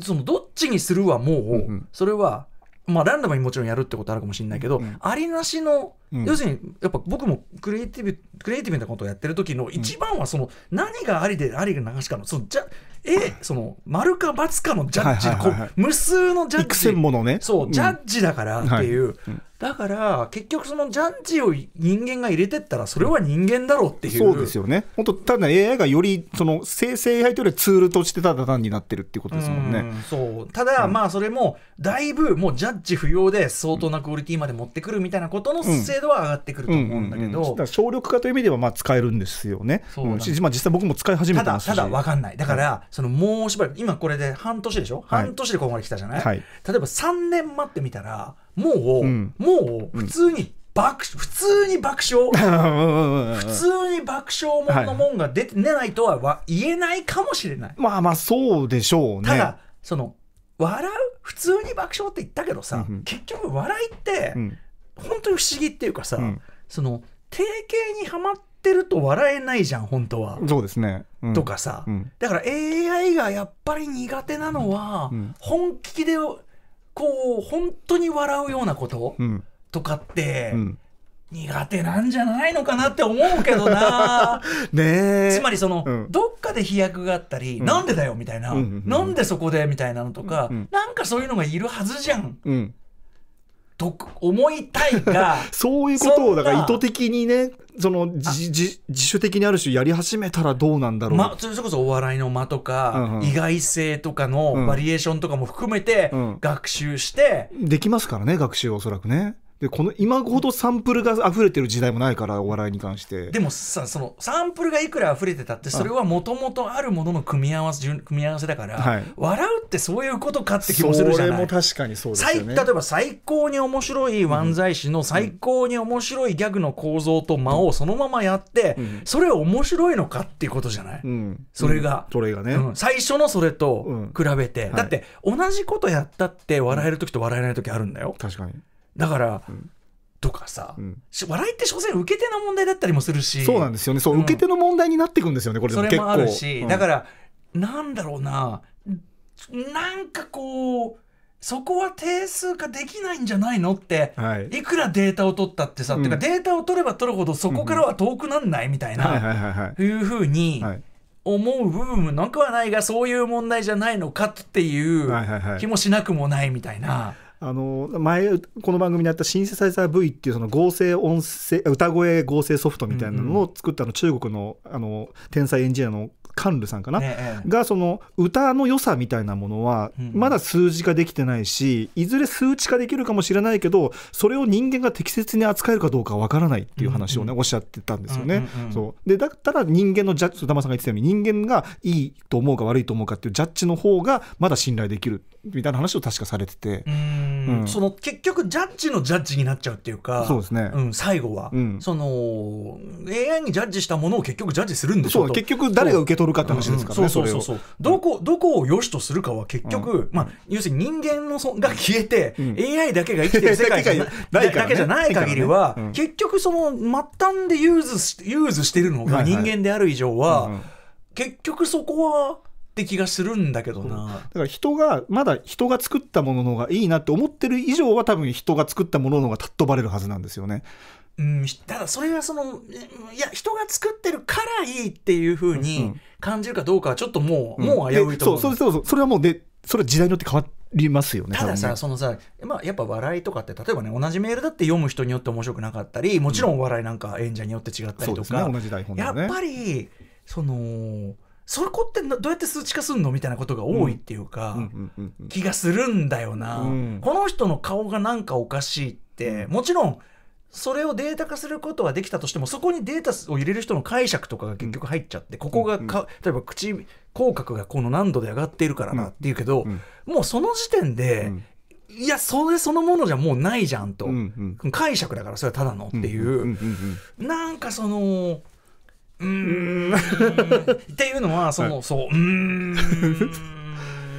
そのどっちにするはもう、うんうん、それは、まあ、ランダムにもちろんやるってことあるかもしれないけど、うんうん、ありなしの、うん、要するにやっぱ僕もクリエイティブクリエイティブなことをやってる時の一番はその何がありでありが流しかのそのじゃえその丸か×かのジャッジ、はいい、無数のジャッジ、ね、そうジャッジだからっていう。はいうんだから結局そのジャッジを人間が入れてったらそれは人間だろうっていうそうですよね本当ただ AI がよりその生成 AI というよりツールとしてただ単になってるっていうことですもんねそうただ、うん、まあそれもだいぶもうジャッジ不要で相当なクオリティまで持ってくるみたいなことの精度は上がってくると思うんだけど省力化という意味ではまあ使えるんですよねそう、うん、実際僕も使い始めただただ分かんないだから、そのもうしばらく今これで半年でしょ、はい、半年でここまで来たじゃない、はい、例えば3年待ってみたらもう、うん、もう普通に爆、うん、普通に爆笑普通に爆笑もののもんが出て、ないとは言えないかもしれないまあまあそうでしょうねただその笑う普通に爆笑って言ったけどさ、うん、結局笑いって、ん、本当に不思議っていうかさ、うん、その定型にはまってると笑えないじゃん本当はそうですね、とかさ、だから AI がやっぱり苦手なのは、本気でこう本当に笑うようなこととかって、うん苦手なんじゃないのかなって思うけどな ねつまりその、うん、どっかで飛躍があったり、うん、なんでだよみたいな、うんうんうん、なんでそこでみたいなのとか、うんうん、なんかそういうのがいるはずじゃん、うん、と思いたいが そういうことをだから意図的にねその自主的にある種やり始めたらどうなんだろう、ま、それこそお笑いの間とか、うんうん、意外性とかのバリエーションとかも含めて学習して、うん、できますからね学習おそらくねでこの今ほどサンプルが溢れてる時代もないからお笑いに関してでもさそのサンプルがいくら溢れてたってそれはもともとあるものの組み合わせ組み合わせだから、はい、笑うってそういうことかって気もするじゃないも確かにそうですよ、ね、例えば最高に面白い漫才師の最高に面白いギャグの構造と間をそのままやって、うん、それ面白いのかっていうことじゃない、うん、それが、うん、それがね、最初のそれと比べて、はい、だって同じことやったって笑える時と笑えない時あるんだよ確かにだから、うんとかさ、うん、笑いって所詮受け手の問題だったりもするしそうなんですよねそう、うん、受け手の問題になっていくんですよねこれそれもあるし、うん、だからなんだろうななんかこうそこは定数化できないんじゃないのって、はい、いくらデータを取ったってさ、うん、てかデータを取れば取るほどそこからは遠くなんないみたいな、いうふうに。思う部分もなくはないがそういう問題じゃないのかっていう気もしなくもないみたいな。はいはいはいあの前この番組にあったシンセサイザー V っていうその合成音声歌声合成ソフトみたいなのを作ったの、中国のあの天才エンジニアのカンルさんかな、え、がその歌の良さみたいなものはまだ数字化できてないし、いずれ数値化できるかもしれないけどそれを人間が適切に扱えるかどうかわからないっていう話をね、おっしゃってたんですよね。そうでだったら人間のジャッジ玉さんが言ってたように人間がいいと思うか悪いと思うかっていうジャッジの方がまだ信頼できるみたいな話を確かされてて、うん、その結局ジャッジのジャッジになっちゃうっていうかそうですね、うん、最後は、うん、その AI にジャッジしたものを結局ジャッジするんでしょう結局誰が受け取るかって話ですからねそうそうそうどこどこを良しとするかは結局、まあ、要するに人間のそが消えて、AI だけが生きてる世界じゃな だけじゃない限りは、ね、結局その末端でユーズユーズしてるのが人間である以上は、はいはい結局そこはって気がするんだけどな、うん、だから人がまだ人が作ったものの方がいいなって思ってる以上は多分人が作ったものの方が尊ばれるはずなんですよね。うん、ただそれはそのいや人が作ってるからいいっていうふうに感じるかどうかはちょっともう、うん、もう危ういと思うそうそうそうそれはもうでそれは時代によって変わりますよねたださ、ね、そのさ、まあ、やっぱ笑いとかって例えばね同じメールだって読む人によって面白くなかったりもちろん笑いなんか演者によって違ったりとか、うんね、同じ台本、ね、やっぱりその。そこってどうやって数値化すんのみたいなことが多いっていうか、気がするんだよな、うん、この人の顔がなんかおかしいって、もちろんそれをデータ化することはできたとしてもそこにデータを入れる人の解釈とかが結局入っちゃって、ここがか、例えば口口角がこの何度で上がっているからなっていうけど、もうその時点で、いやそれそのものじゃもうないじゃんと、解釈だからそれはただのっていう、うなんかそのうんっていうのはその、はい、そううん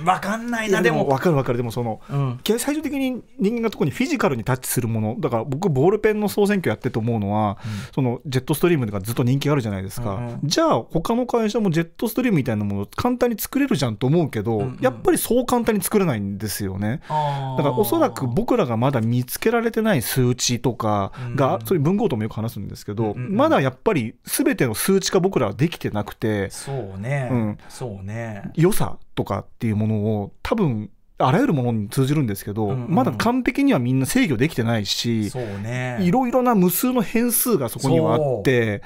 分かんないなでも分かる分かるでもその、うん、最終的に人間が特にフィジカルにタッチするものだから僕ボールペンの総選挙やってと思うのは、うん、そのジェットストリームとかずっと人気あるじゃないですか、うんじゃあ他の会社もジェットストリームみたいなもの簡単に作れるじゃんと思うけど、うんうん、やっぱりそう簡単に作れないんですよねだからおそらく僕らがまだ見つけられてない数値とかが、うん、そういう文豪ともよく話すんですけど、うんうん、まだやっぱり全ての数値化僕らはできてなくてそうね、うん、そうね良さとかっていうものを多分あらゆるものに通じるんですけど、うんうん、まだ完璧にはみんな制御できてないし、ね、いろいろな無数の変数がそこにはあって。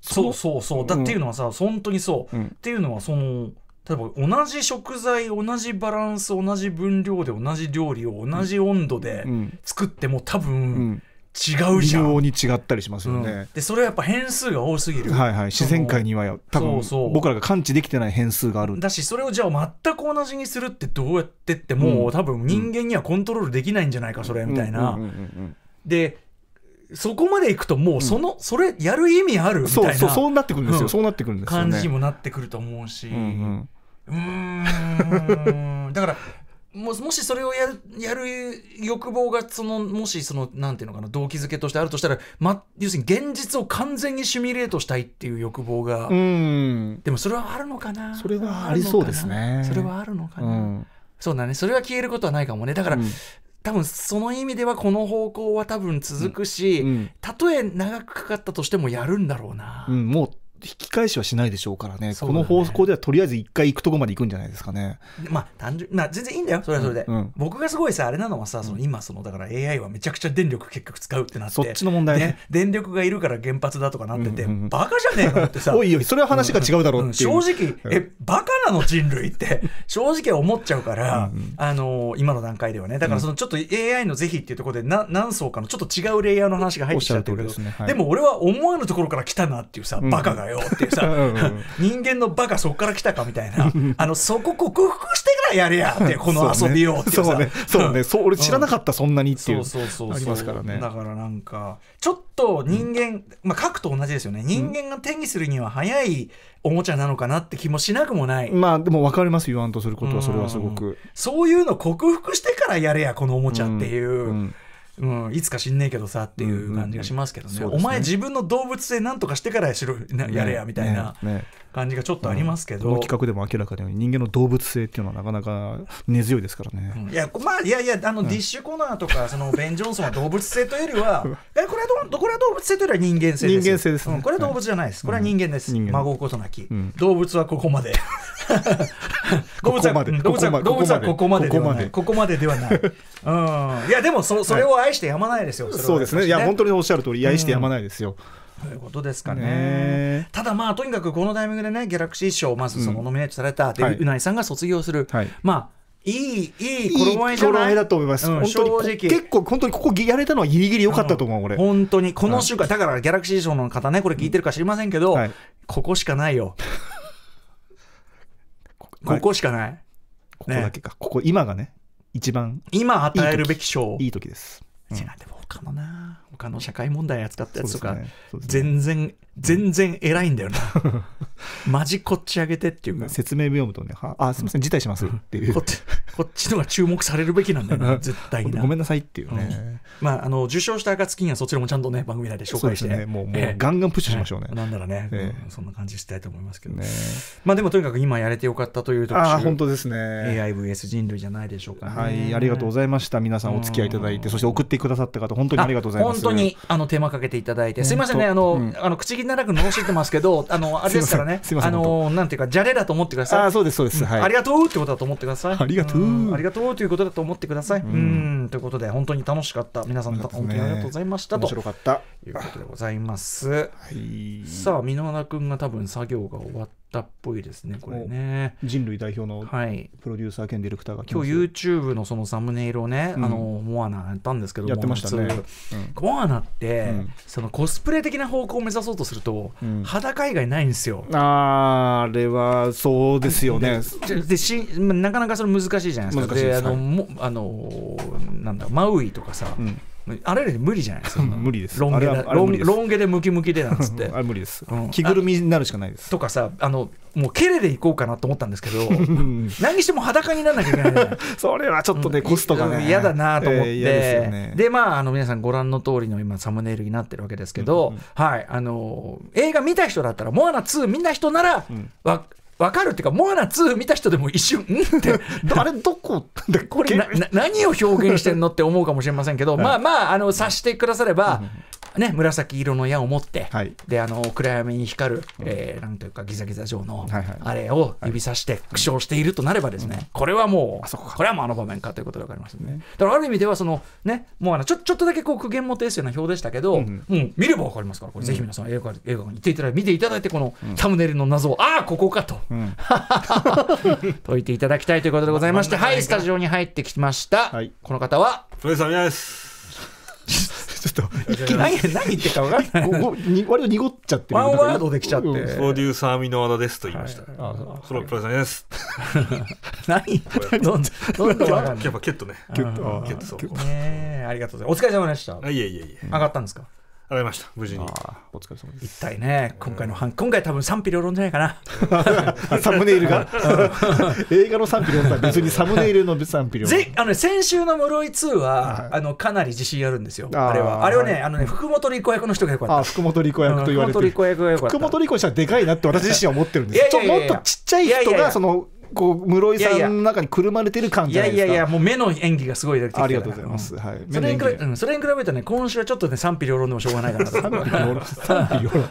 そうそうそうだっていうのはさ、ん、本当にそう、うん、っていうのはその例えば同じ食材同じバランス同じ分量で同じ料理を同じ温度で作っても多分、うん違うじゃん微妙に違ったりしますよね、うん、でそれはやっぱ変数が多すぎるはいはい自然界には多分僕らが感知できてない変数があるだしそれをじゃあ全く同じにするってどうやってってもう、多分人間にはコントロールできないんじゃないかそれみたいなでそこまでいくともうその、うん、それやる意味あるみたいなそうそうなってくるんですよ、うん、そうなってくるんですよ、ね、感じにもなってくると思うしうん、うん、だからももしそれをやるやる欲望がそのもしそのなんていうのかな動機づけとしてあるとしたら、ま、要するに現実を完全にシミュレートしたいっていう欲望がうんでもそれはあるのかなそれはありそうですねそれはあるのかな、うん、そうだねそれは消えることはないかもねだから、うん、多分その意味ではこの方向は多分続くし、うん、たとえ長くかかったとしてもやるんだろうな、もう引き返しはしないでしょうからね、ね、この方向ではとりあえず一回行くとこまで行くんじゃないですかね。まあ単純な全然いいんだよそれはそれで、うんうん、僕がすごいさあれなのはさその今そのだから AI はめちゃくちゃ電力結局使うってなってそっちの問題ね電力がいるから原発だとかなってて、バカじゃねえかってさおいおいそれは話が違うだろうってう、うん正直えバカなの人類って 正直思っちゃうから、あのー、今の段階ではねだからそのちょっと AI の是非っていうところでな何層かのちょっと違うレイヤーの話が入ってきちゃってるけど、ねはい、でも俺は思わぬところから来たなっていうさバカがよ、よっていうさ、うん、人間のバカそこから来たかみたいな、あのそこ克服してからやれやって、この遊びをってそうね、そうね、そう俺知らなかった、そんなにっていう、そうそうそうありますからね。だからなんか、ちょっと人間、まあ、核と同じですよね、人間が手にするには早いおもちゃなのかなって気もしなくもない。まあ、でも分かります、言わんとすることは、それはすごく。そういうの克服してからやれや、このおもちゃっていう。うん、いつか死んねえけどさっていう感じがしますけどねうんうんね、お前自分の動物性なんとかしてからしろやれやみたいな、ねね、感じがちょっとありますけど、うん、この企画でも明らかに人間の動物性っていうのはなかなか根強いですからね、うん、いやまあいやいやあの、ディッシュコーナーとかそのベン・ジョンソンは動物性というよりは えこれはどこれは動物性というよりは人間性です人間性です、ね、これは動物じゃないです、これは人間です、孫ことなき、動物はここまで 動物はこ物は動物はここまでではないここまでではない、うん、いやでもそそれを愛してやまないですよ、はい、そうですねいや本当におっしゃる通り愛してやまないですよ、うんということですかねただまあとにかくこのタイミングでねギャラクシー賞まずそのノミネートされたいううなぎさんが卒業する、はい、まあいい、いいこ合いじゃないいいだと思います。うん、本当結構、本当にここやれたのはギリギリ良かったと思う、俺。本当に、この週間、だからギャラクシー賞の方ね、これ聞いてるか知りませんけど、うんはい、ここしかないよ。ここしかない。ここだけか。ね、ここ、今がね、一番。今与えるべき賞。いい時です。うん、なんでも他のな。他の社会問題扱ったやつとか、全然全然偉いんだよな マジこっち上げてっていう説明読むとねはあすみません辞退しますっていうこっちこっちのが注目されるべきなんだよな 絶対にごめんなさいっていうね、うん、まああの受賞した暁にはそちらもちゃんとね番組内で紹介して、ね、もうもうガンガンプッシュしましょうね、えー、なんならね、えー、そんな感じしたいと思いますけど、ね、まあでもとにかく今やれてよかったというあああ本当ですね AIVS 人類じゃないでしょうか、ね、はいありがとうございました皆さんお付き合いいただいてそして送ってくださった方本当にありがとうございます本当にあの手間かけていただいてすみませんねあの、うん、あの口り長く罵ってますけど、あの、あれですからね、あの、なんていうか、じゃれだと思ってください。あ、そうです、そうです。ありがとうってことだと思ってください。ありがとう。ありがとうということだと思ってください。うん、ということで、本当に楽しかった。皆さん、本当にありがとうございました面白かった。いうことでございます。さあ、箕輪田君が多分作業が終わって、ったっぽいですね、これね。人類代表のプロデューサー兼ディレクターが、はい、今日 YouTube のそのサムネイルをね、うん、あのモアナやったんですけど、やってましたね。モアナって、うん、そのコスプレ的な方向を目指そうとすると、うん、裸以外ないんですよ。ああれはそうですよね。でしなかなかそれ難しいじゃないですか。あの、あのなんだマウイとかさ。うんあれ無理じゃないですか、無理ですロン毛でムキムキでなんつってあれ無理です、着ぐるみになるしかないですとかさあのもうケレでいこうかなと思ったんですけど 何しても裸にならなきゃいけない、それはちょっとね、コストが嫌、だなと思って、でまああの皆さんご覧の通りの今サムネイルになってるわけですけど、はいあの映画見た人だったら「モアナ2」見た人なら、わかるっていうか、モアナ2見た人でも一瞬、んって、あれ、どこでこれな、何を表現してんのって思うかもしれませんけど、まあまあ、あの察してくだされば、ね、紫色の矢を持って、はい、であの暗闇に光る、えー、なんというかギザギザ状のあれを指さして苦笑しているとなればですね、これはもうこれはもうあの場面かということで分かりますね。だからある意味ではそのねもうあのちょちょっとだけこう苦言も呈すような表でしたけど、うん、うん、見れば分かりますからこれぜひ皆さん映画,、映画に行っていただいて見ていただいてこのタムネイルの謎を、ああここかと、うん、解いていただきたいということでございまして、はいスタジオに入ってきました、はい、この方は。プロデサーです。ちょっと何何言ってか分かんない割と濁っちゃってワンワードできちゃってプ
ロデューサー美濃和田ですと言いました、はそれプロデューサーです 何どんどんどんやっぱケットねキュッとッとそうねありがとうございますお疲れ様でしたいえいえいえ上がったんですか上がりました無事にお疲れ様で
す一体ね今回の反、うん、今回多分賛否両論じゃないかな サムネイルが映画の賛否両論は別にサムネイルの賛否両論あの、ね、先週の室井2は、はい、あのかなり自信あるんですよあれはあれはね、はい、あのね福本莉子役の人がよかった福本莉子役と言われて福本莉子役がよかった福本莉子したでかいなって私自身は思ってるんですいやいやいやいやもっとちっちゃい人がそのこう室井さんの中にくるまれてる感じいやいやいやもう目の演技がすごい出てきてありがとうございます、うん、はいそれに比べ、うん、それに比べてね今週はちょっとね賛否両論でもしょうがないかなと 賛否両論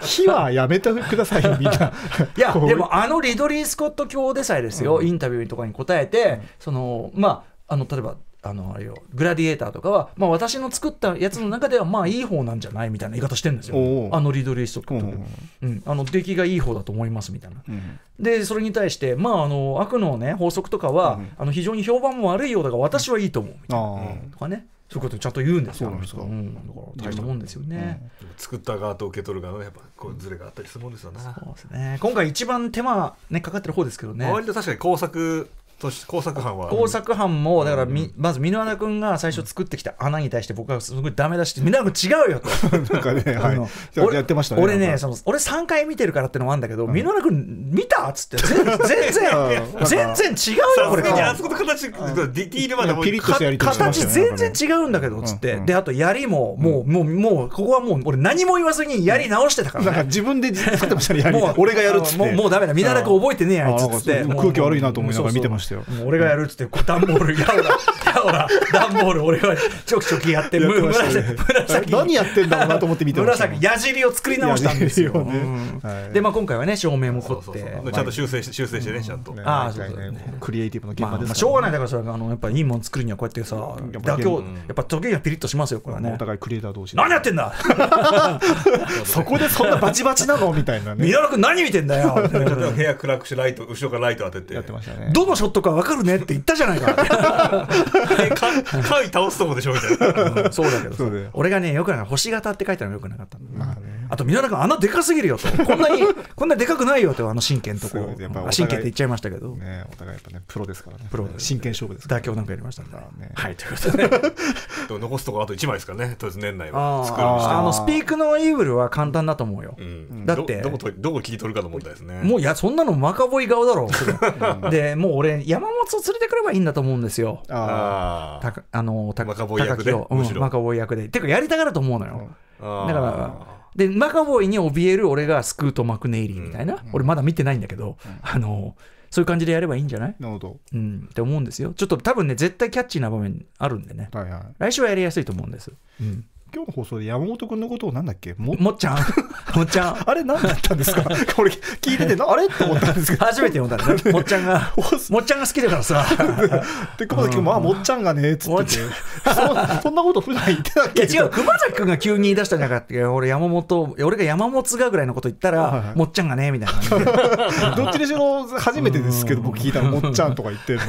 火はやめてくださいよみんな いやでもあのリドリー・スコット教でさえですよ、うん、インタビューとかに答えて、そのまああの例えばあのあれよグラディエーターとかは、まあ、私の作ったやつの中ではまあいい方なんじゃないみたいな言い方してるんですよあのリドリー・ストックと、うん、あの出来がいい方だと思いますみたいな、うん、でそれに対して、まあ、あの悪の、ね、法則とかは、うん、あの非常に評判も悪いようだが私はいいと思うみたいな、うん、とかねそういうことちゃんと言うんですよ。そうですか。うん、だから大したもんですよね。うん、作った
側と受け取る側のやっぱこうズレがあったりするもんですよね。そうですね。
今回一番手間ねかかってる方ですけどね。割
と確かに工作工作班は工
作班もだからみ、まず箕輪田君が最初作ってきた穴に対して僕はすごいダメ出して箕輪君違うよと なんかね、はい、俺やってましたね俺ねその俺3回見てるからってのもあるんだけど箕輪田君見たっつって 全然全然違うよこれあそこの形デ
ィティールまでピリッとしてやり、ね、形全然
違うんだけどっつって、うんうん、であと槍ももう、もうもうここはもう俺何も言わずに槍直してたから、ね、なんか自分で作ってましたね槍もう俺がやるっつってもうもうダメだ箕輪田君覚えてねえあいつっつって空気悪いなと思いながら見てましたしたよ。もう俺がやるっつって、こうボール、やおら、やおら、ボール、俺はちょきちょきやって、む 紫、紫。何やってんだろうなと思って見てました。紫、矢尻を作り直したんですよ。で、まあ今回はね、照明も凝って。ちゃんと修正して、修正してね、ちゃんと。ああ、そうそう。クリエイティブの現場です。しょうがないだからさ、あの、やっぱいいもん作るにはこうやってさ、妥協、やっぱ時計がピリッとしますよ、これはね。お互いクリエイター同士。何やってんだ
そこでそんなバチバチな
のみたいなね。みな君何見てんだよ
部屋暗くして、ライト、後ろからライト当てて。やってましたね。
どのショとかわかるねって言ったじゃないか。
貝 倒すとこでしょみたい
な。そうだけど、俺がね、よくなか星型って書いたのよくなかったまあねあと、皆田君、あんなでかすぎるよと、こんなに、こんなでかくないよと、あの真剣とこ、ね、神って言っちゃいましたけど、ね、お互いやっぱね、プロですからね、プロ真剣勝負ですから、ね、妥協なんかやりましたから、ね、はいということで、
で残すとこあと1枚ですからね、とりあえず年内は、作るにあのスピー
クのイーブルは簡単だと思うよ、うん、だってどこ、
どこ切り取るかの問題ですね、もうい
や、そんなのマカボイ顔だろで、もう俺、山本を連れてくればいいんだと思うんですよ、ああの高木を、うん、マカボイ役で。ていか、やりたがると思うのよ。だからでマカボイに怯える俺がスクート・マクネイリーみたいな、うんうん、俺まだ見てないんだけど、うん、あのそういう感じでやればいいんじゃないなるほど、うん、って思うんですよちょっと多分ね絶対キャッチーな場面あるんでね、はいはい、来週はやりやすいと思うんです、うん今日の放送で山本君のことをなんだっけももっちゃん。もっちゃん。あれ何だったんですかこれ聞いてて、あれと思ったんですけど。初めて読んだんでね。もっちゃんが。もっちゃんが好きだからさ。で、熊崎君も、あ、もっちゃんがね、っつってて。そそんなこと普段言ってたっけ違う、熊崎君が急に言い出したんじゃなくて、俺山本、俺が山本がぐらいのこと言ったら、はいはい、もっちゃんがね、みたいな。どっちにしろ初めてですけど、僕聞いたらもっちゃんとか言ってる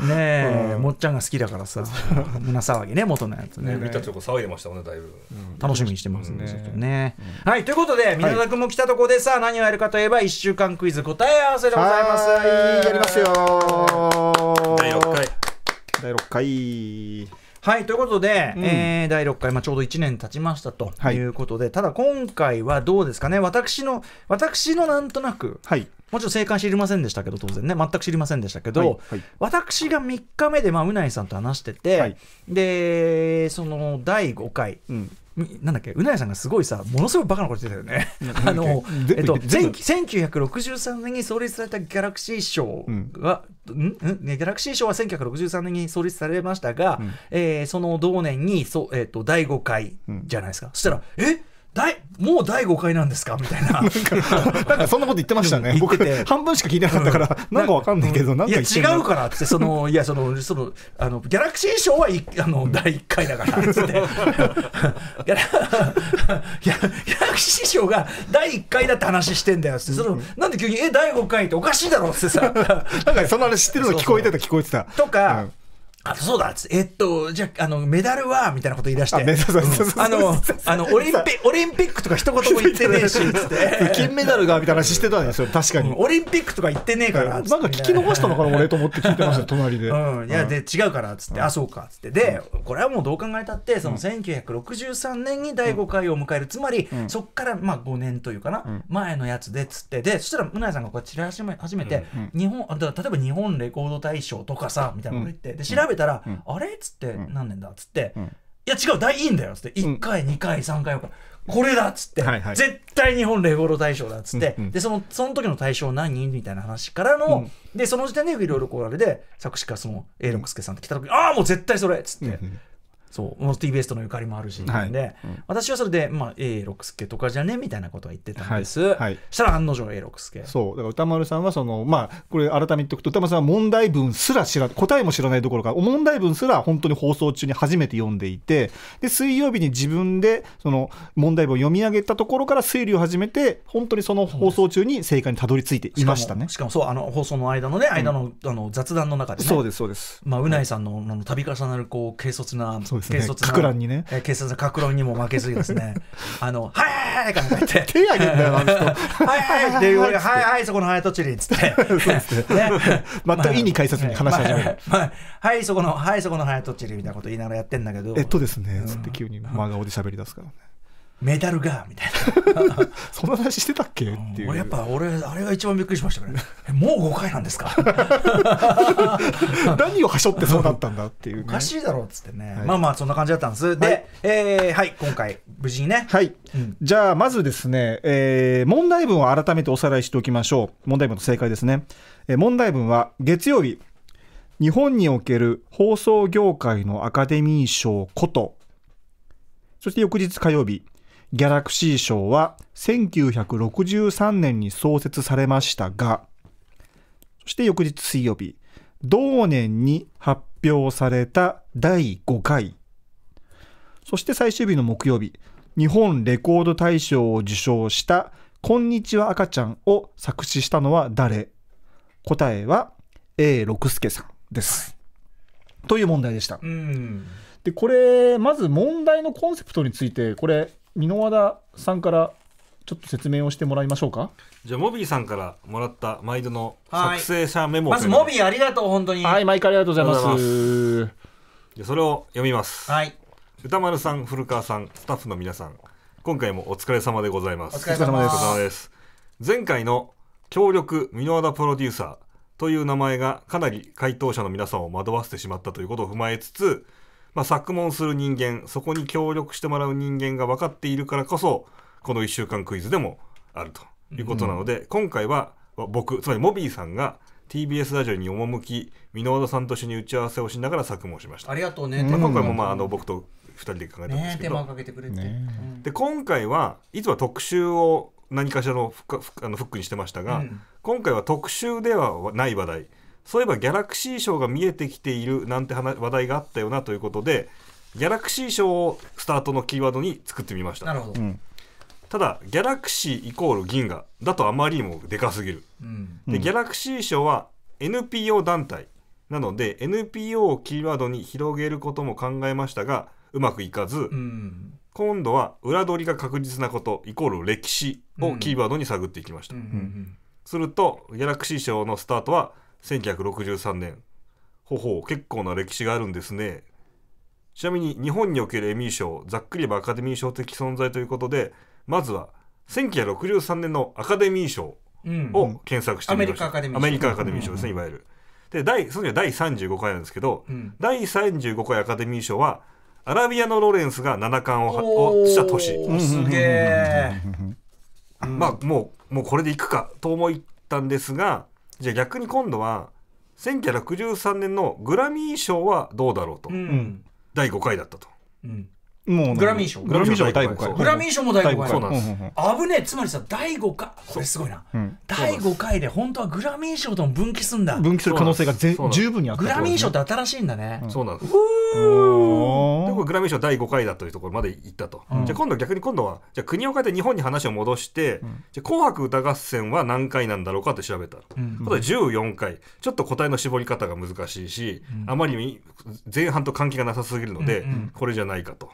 の。ねえ、もっちゃんが好きだからさ。胸騒ぎね、元のやつね。見たとこ騒いでましたねだいぶ、楽しみにしてますね,、ねはいということで皆田君も来たところでさ、あ何をやるかといえば1週間クイズ答え合わせでございますやりますよ第6回第6回はいということで、うん、えー、第6回、まあ、ちょうど1年経ちましたということで、はい、ただ今回はどうですかね私の私のなんとなく、はい、もちろん正解知りませんでしたけど当然ね全く知りませんでしたけど、はいはい、私が3日目で、まあ、うないさんと話してて、でその第5回、うんなんだっけうなやさんがすごいさものすごいバカなこと言ってたよね あの、えっと、1963年に創立されたギャラクシー賞が、うん、んね、ギャラクシー賞は1963年に創立されましたが、うん、えー、その同年にそ、えっと、第5回じゃないですか、うん、そしたら「えっだいもう第5回なんですかみたいななんかそんなこと言ってましたね僕半分しか聞いてなかったから、うん、なんかわかんないけど、ん、なんかいや違うからってそのいやそのそのあのギャラクシー賞はあの、うん、第1回だからっつってギャラクシー賞が第1回だって話してんだよっつってそのなんで急に「え第5回っておかしいだろ」っつってさ なんかその話知ってるの聞こえてた聞こえてたとか、あ、そうだ、えっと、じゃあ、あの、メダルは、みたいなこと言い出して。あの、あの、オリンピ、オリンピックとか一言も言ってねえし、つって。金メダルが、みたいな話してたんですよ、確かに。オリンピックとか言ってねえから、なんか聞き逃したのかな、俺と思って聞いてました、隣で。うん、いや、で、違うから、つって、あ、そうか、つって。で、これはもうどう考えたって、その1963年に第5回を迎える、つまり、そっから、まあ、5年というかな、前のやつで、つって。で、そしたら、村井さんがこう、散らし始めて、日本、例えば日本レコード大賞とかさ、みたいなこと言って、で、調べたら、あれっつって、何年だっつって、いや違う大いいんだよっつって1回、2回3回4回これだっつって、絶対日本レゴロ大賞だっつって、でそのその時の大賞何みたいな話からの、でその時点でいろいろこうあれで作詞家その A6 助さんって来た時、ああもう絶対それっつって。そう、ティーベストのゆかりもあるし、はい、で、うん、私はそれで、まあ、A 六助とかじゃねみたいなことは言ってたんです。はい。したら案の定 A 六助そう、だから歌丸さんは、その、まあ、これ改めて言っておくと、歌丸さんは問題文すら知ら、答えも知らないどころか、問題文すら本当に放送中に初めて読んでいて、で、水曜日に自分で、その、問題文を読み上げたところから推理を始めて、本当にその放送中に正解にたどり着いていましたね。しかも、かもそう、あの、放送の間のね、間の、うん、あの雑談の中で、ね、そうです、そうです。まあ、うないさんの、は度重なる、こう、軽率な、そうです。ですね。格乱にね。えー、格論にも負けずにですね、あの、はいはいはいって。手上げんだよ、あの人。はいはいはい。はいはい、そこの早とちりっつって。そうですね。全く意に解説に話し始める。はい、そこの、はい、そこの早とちりみたいなこと言いながらやってんだけど。えっとですね、つって急に真顔で喋り出すからね。メダルがみたいな そんな話してたっけっていう俺やっぱ俺あれが一番びっくりしましたねもう5回なんですか 何をはしょってそうだったんだっていう、ね、おかしいだろうっつってね、はい、まあまあそんな感じだったんですで、はい、えー、はい今回無事にねはい、うん、じゃあまずですね、えー、問題文を改めておさらいしておきましょう問題文の正解ですね、えー、問題文は月曜日日本における放送業界のアカデミー賞ことそして翌日火曜日ギャラクシー賞は1963年に創設されましたが、そして翌日水曜日、同年に発表された第5回、そして最終日の木曜日、日本レコード大賞を受賞したこんにちは赤ちゃんを作詞したのは誰答えは A 六輔さんです。という問題でした。でこれまず問題のコンセプトについてこれ箕輪田さんからちょっと説明をしてもらいましょうかじゃあモビーさんからもら
った毎度の作成者メモまずモビーありが
とう本当にはい毎回ありがとうございま
すじゃそれを読みますはい歌丸さん古川さんスタッフの皆さん今回もお疲れ様でございますお疲れ様です前回の協力箕輪田プロデューサーという名前がかなり回答者の皆さんを惑わせてしまったということを踏まえつつまあ、作問する人間、そこに協力してもらう人間が分かっているからこそ、この1週間クイズでもあるということなので、うん、今回は僕、つまりモビーさんが TBS ラジオに赴き、箕輪田さんと一緒に打ち合わせをしながら作問しました。ありがとうね。まあ、今回もまああの僕と2人で考えたんですけど、
ね、けてね、
で今回はいつも特集を何かしらのフックあのフックにしてましたが、うん、今回は特集ではない話題そういえばギャラクシー賞が見えてきているなんて話題があったよなということで、ギャラクシー賞をスタートのキーワードに作ってみました。なるほど。うんただギャラクシーイコール銀河だとあまりにもでかすぎる、うん、でギャラクシー賞は NPO 団体なので NPO をキーワードに広げることも考えましたがうまくいかず、うん、今度は裏取りが確実なことイコール歴史をキーワードに探っていきました、するとギャラクシー賞のスタートは1963年。ほほう、結構な歴史があるんですね。ちなみに日本におけるエミー賞、ざっくり言えばアカデミー賞的存在ということで、まずは1963年のアカデミー賞を検索してみました、アメリカアカデミー賞ですね、いわゆる。で、第、その時は第35回なんですけど、うん、第35回アカデミー賞は、アラビアのロレンスが七冠ををした年。すげえ。まあ、もう、もうこれでいくかと思ったんですが、じゃあ逆に今度は1963年のグラミー賞はどうだろうと、うん、第5回だったと、
うん、もうグラミー賞グラミー賞第5回グラミー賞も第5回そうなんです危ねえつまりさ第5回これすごいな、うん、第5回で本当はグラミー賞とも分岐すんだ分岐する可能性がぜ十分にあった、グラミー賞って新しいんだね、そうなんですで
これグラミー賞第5回だというところまで行ったと、じゃあ今度逆に今度はじゃあ国を変えて日本に話を戻して、じゃあ紅白歌合戦は何回なんだろうかって調べたこ
と14
回ちょっと答えの絞り方が難しいし、あまり前半と関係がなさすぎるので、これじゃないかと。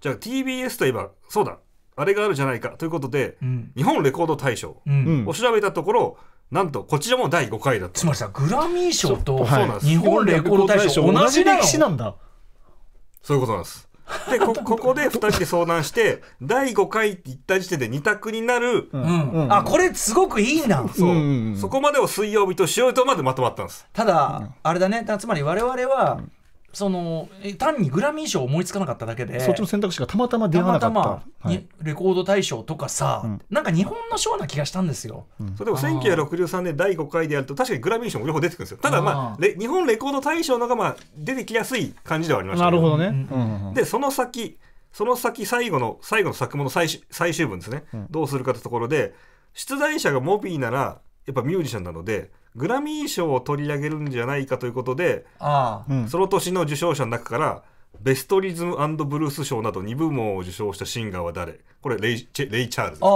じゃあ TBS といえばそうだあれがあるじゃないかということで、うん、日本レコード大賞を調べたところ、うん、なんとこちらも第5回だっ
たつまりさグラミー賞と日本レコード大賞同じ歴史なんだそういうことなんです
で ここで2人で相談して第5回って言った時点で2択になる、うん、あこれすごくいいなそううんう
んうん、そこまでを水
曜日と塩とまでまとまったんです
ただ、あれだねだつまり我々は、うんその単にグラミー賞思いつかなかっただけでそっちの選択肢がたまたま出なかったまたま、レコード大賞とかさ、なんか日本の賞な気がしたんですよ、うん、それでも1963年第5回でやると確かに
グラミー賞も両方出てくるんですよただまあ日本レコード大賞のがまあ出てきやすい感じではありましたなる
ほどね、うん、で
その先その先最後の最後の作文の最最終文ですね、うん、どうするかってところで出題者がモビーならやっぱミュージシャンなのでグラミー賞を取り上げるんじゃないかということで、
ああ
その年の受賞者の中からベストリズムブルース賞など2部門を受賞したシンガーは誰これレイチレイ・チャールズと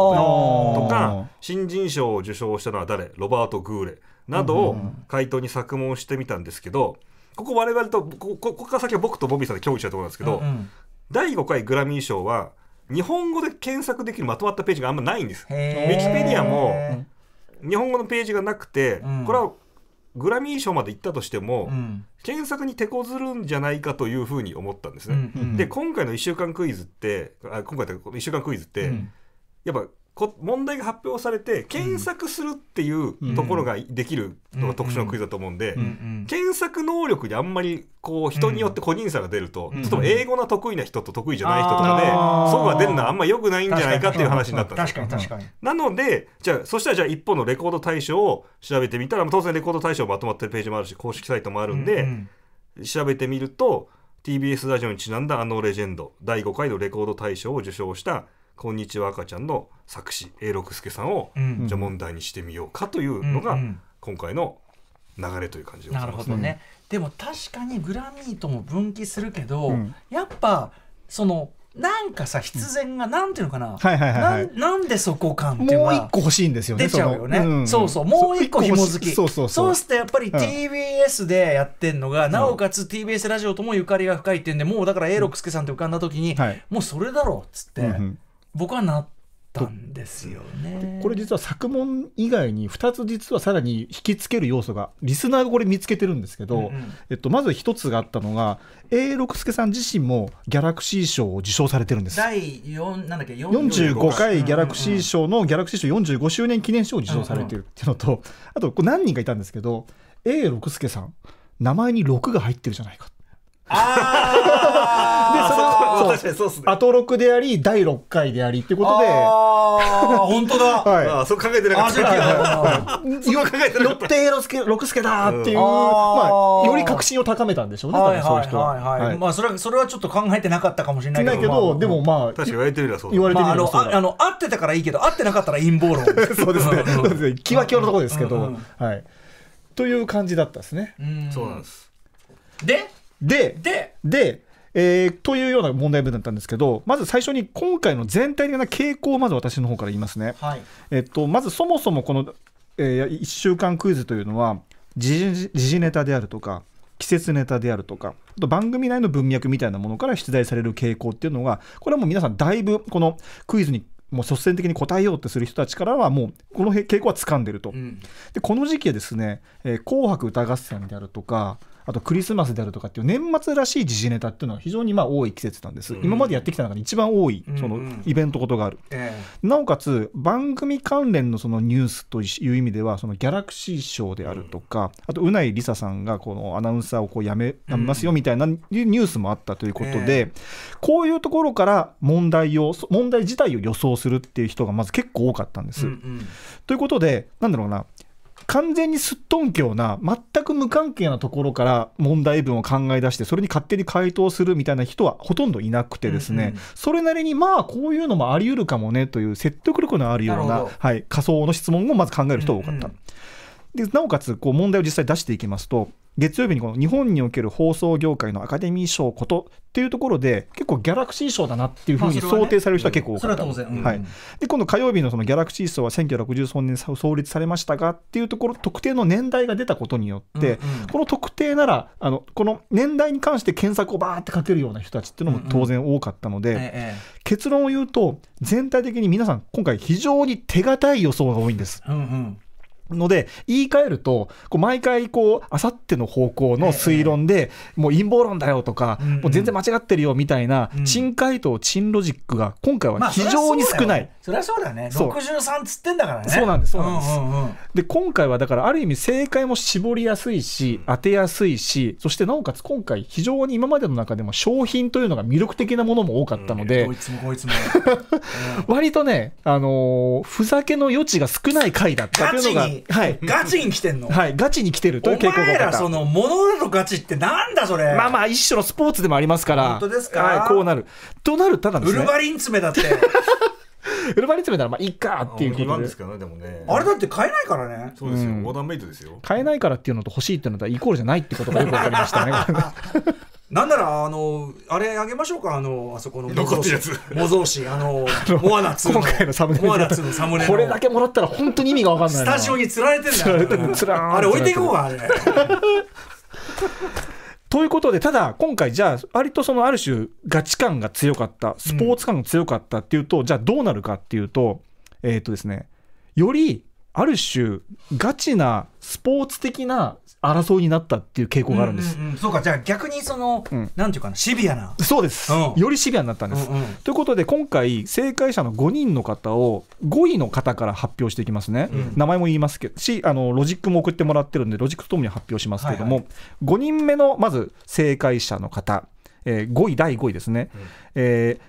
か新人賞を受賞したのは誰ロバート・グーレなどを回答に作文してみたんですけど、ここ我々とこここから先は僕とボビーさんで協議したところなんですけど、うんうん、第5回グラミー賞は日本語で検索できるまとまったページがあんまないんですウィキペディアも日本語のページがなくて、うん、これはグラミー賞まで行ったとしても、うん、検索に手こずるんじゃないかというふうに思ったんですね。うんうんうん、で今回の1週間クイズってあ今回の1週間クイズって、やっぱこ問題が発表されて検索するっていうところができるのが特殊なクイズだと思うんで、検索能力であんまりこう人によって個人差が出ると、例えば英語の得意な人と得意じゃない人とかで、そこが出るのはあんまりよくないんじゃないかっていう話になったん
です確かに確かに
なのでじゃあそしたらじゃあ一方のレコード大賞を調べてみたら当然レコード大賞まとまってるページもあるし公式サイトもあるんで、調べてみると TBS ラジオにちなんだ「あのレジェンド」第5回のレコード大賞を受賞した「こんにちは赤ちゃん」の作詞永六輔さんを、じゃ問題にしてみようかというのが、今回の
流れという感じでございます、ね、なるほどねでも確かにグラミーとも分岐するけど、うん、やっぱそのなんかさ必然がなんていうのかな、なんでそこかっていうのがもう一個欲しいんですよね出ちゃうよね、うん、そうそうもう一個紐づきそうそうそうそうそやっぱり TBS でやってんのが、ううなおかつ TBS ラジオともゆかりが深いってそうそうもうだから永六輔さんって浮かんだ時に、そうもうそれだろうっつって。僕はなったんですよね。これ実は作文以外に2つ実はさらに引きつける要素がリスナーがこれ見つけてるんですけど、うんうん、えっと、まず1つがあったのが A 六輔さん自身もギャラクシー賞を受賞されてるんです。第4なんだっけ45回ギャラクシー賞のギャラクシー賞45周年記念賞を受賞されてるっていうのと、うんうん、あとこれ何人かいたんですけど A 六輔さん名前に6が入ってるじゃないか。
あ
そう確かにそうですね。後録であり、第6回でありってことで。ああ、本当だ。はい。あそう
考えてなかった。あ、
違今 考えてなかった。よって、六助だっていう、まあ、より確信を高めたんでしょうね、そういう人は。はいはいまあ、それは、それはちょっと考えてなかったかもしれないけど。でもまあ。確かに言われてみればそう言われてみればあの、合ってたからいいけど、合ってなかったら陰謀論。そうですね。そうですね。キワキワのとこですけど。はい。という感じだったですね。そうなんです。ででででえー、というような問題文だったんですけどまず最初に今回の全体的な傾向をまず私の方から言いますね、はい、えっと、まずそもそもこの、えー、1週間クイズというのは時事ネタであるとか季節ネタであるとかと番組内の文脈みたいなものから出題される傾向っていうのがこれはもう皆さんだいぶこのクイズにもう率先的に答えようってする人たちからはもうこの傾向は掴んでると、うん、でこの時期はですね「えー、紅白歌合戦」であるとか「あとクリスマスであるとかっていう年末らしい時事ネタっていうのは非常にまあ多い季節なんです、うん、今までやってきた中で一番多いそのイベントことがある、うんえー、なおかつ番組関連のそのニュースという意味ではそのギャラクシー賞であるとか、あとうないりささんがこのアナウンサーをこうやめやめますよみたいなニュースもあったということで、えー、こういうところから問題を問題自体を予想するっていう人がまず結構多かったんです。うんうん、ということでなんだろうな完全にすっとんきょうな、全く無関係なところから問題文を考え出して、それに勝手に回答するみたいな人はほとんどいなくてですね、うんうん、それなりに、まあ、こういうのもあり得るかもねという説得力のあるような、はい、仮想の質問をまず考える人が多かった。うんうん、でなおかつこう問題を実際出していきますと月曜日にこの日本における放送業界のアカデミー賞ことっていうところで結構ギャラクシー賞だなっていうふうに想定される人は結構多かった、ねうん、はい、で今度火曜日のそのギャラクシー賞は1963年創立されましたがっていうところ特定の年代が出たことによって、うんうん、この特定ならあのこの年代に関して検索をバーってかけるような人たちっていうのも当然多かったので、うんうんええ、結論を言うと全体的に皆さん今回非常に手堅い予想が多いんです。うんうんので言い換えるとこう毎回こうあさっての方向の推論で、もう陰謀論だよとか、もう全然間違ってるよみたいな、珍回答珍ロジックが今回は非常に少ない、そりゃそうだねそう63つってんだからねそうなんですそうなんです、で今回はだからある意味正解も絞りやすいし当てやすいしそしてなおかつ今回非常に今までの中でも商品というのが魅力的なものも多かったので、こいつもこいつも、割とね、あのふざけの余地が少ない回だったというのがはい、ガチに来てんの、はい、ガチに来てるという傾向がお前らその物とガチってなんだそれまあまあ一種のスポーツでもありますから本当ですか、はい、こうなるとなるただです、ね、ウルバリン詰めだって ウルバリン詰めならまあいいかっていうことですけどねでもねあれだって買えないからねそうですよ、うん、オーダーメイドですよ買えないからっていうのと欲しいっていうのとはイコールじゃないってことがよく分かりましたね なんならあのあれあげましょうかあのあそこのるやつ模造紙あの モアナ2今回のサムネモアナツのサムネこれだけもらったら本当に意味が分かんないスタジオにつられてるんだよあれ置いていこうかあれ ということで、ただ、今回、じゃあ、割とそのある種、ガチ感が強かった、スポーツ感が強かったっていうと、うん、じゃあどうなるかっていうと、えー、っとですね、よりある種ガチなスポーツ的な争いになったっていう傾向があるんです。うんうんうん、そうかじゃあ逆にその、うん、なんていうかなシビアな。そうです、うん、よりシビアになったんです。うんうん、ということで今回正解者の5人の方を5位の方から発表していきますね。うん、名前も言いますけどしあのロジックも送ってもらってるんでロジックとともに発表しますけども、はいはい、5人目のまず正解者の方、えー、5位第5位ですね、うん、え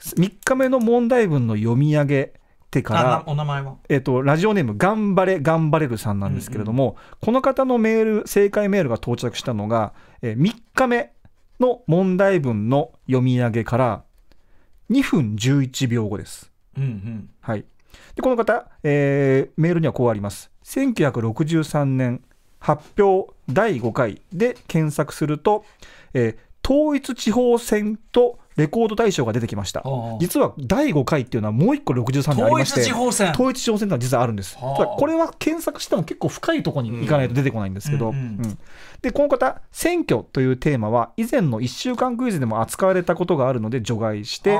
ー、3日目の問題文の読み上げってからお名前は、えっと、ラジオネームがんばれがんばれるさんなんですけれども、うんうん、この方のメール正解メールが到着したのが、えー、3日目の問題文の読み上げから2分11秒後です。うんうん、はい、でこの方、えー、メールにはこうあります。1963年発表第5回で検索すると、えー、統一地方選とレコード大賞が出てきました、実は第5回っていうのはもう1個63年ありまして統一地方選統一地方選っていうのは実はあるんです、これは検索しても結構深いところに行かないと出てこないんですけど、この方選挙というテーマは以前の1週間クイズでも扱われたことがあるので除外して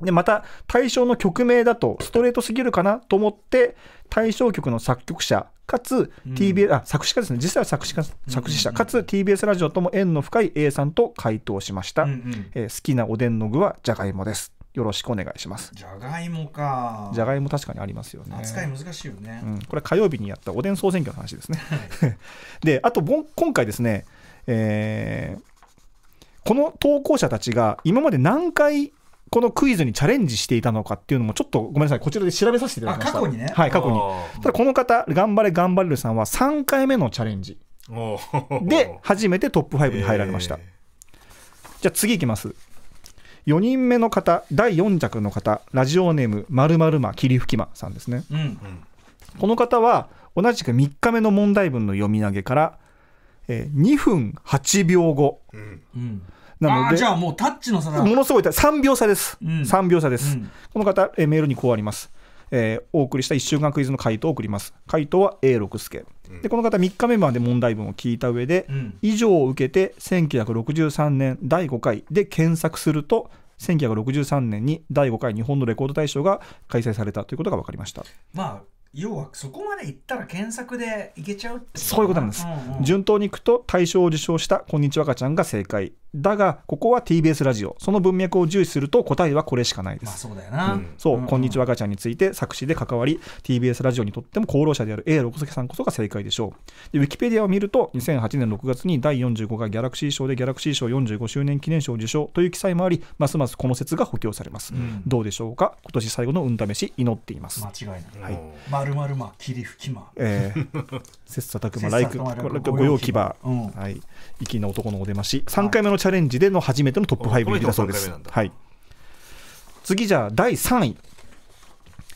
でまた対象の曲名だとストレートすぎるかなと思って対象曲の作曲者かつ TBS、うん、あ作詞家ですね実際は作詞家作詞者、かつ TBS ラジオとも縁の深い A さんと回答しました、うんうん、えー、好きなおでんの具はじゃがいもですよろしくお願いしますじゃがいもかじゃがいも確かにありますよね扱い難しいよね、うん、これ火曜日にやったおでん総選挙の話ですね、はい、であと今回ですね、えー、この投稿者たちが今まで何回このクイズにチャレンジしていたのかっていうのも、ちょっとごめんなさい、こちらで調べさせていただきました。過去にね。はい、過去に。ただ、この方、頑張れ、頑張れるさんは3回目のチャレンジで、初めてトップ5に入られました。じゃあ、次いきます。4人目の方、第4着の方、ラジオネーム、まるまるま霧吹きまさんですね。うん、この方は、同じく3日目の問題文の読み上げから、えー、2分8秒後。うんうんなのでじゃあもうタッチの差だものすごい3秒差です、うん、3秒差です、うん、この方えメールにこうあります、えー、お送りした1週間クイズの回答を送ります回答は A6 助、うん、でこの方3日目まで問題文を聞いた上で、うん、以上を受けて1963年第5回で検索すると1963年に第5回日本のレコード大賞が開催されたということが分かりました。まあ要はそこまでいったら検索でいけちゃうそういうことなんです、うんうん、順当にいくと大賞を受賞した「こんにちは赤ちゃん」が正解だがここは TBS ラジオその文脈を重視すると答えはこれしかないです、そうだよな、そう、うん、こんにちは赤ちゃん」について作詞で関わり TBS ラジオにとっても功労者である A 六崎さんこそが正解でしょうでウィキペディアを見ると2008年6月に第45回ギャラクシー賞でギャラクシー賞45周年記念賞受賞という記載もありますますこの説が補強されます、うん、どうでしょうか今年最後の運試し祈っています間違いない、はい、まるまるま霧吹きまえー、切磋琢磨ライクご用牙、うん、はい粋な男のお出まし3回目のチャレンジでの初めてのトップ5入りだそうです。はい、次じゃあ第3位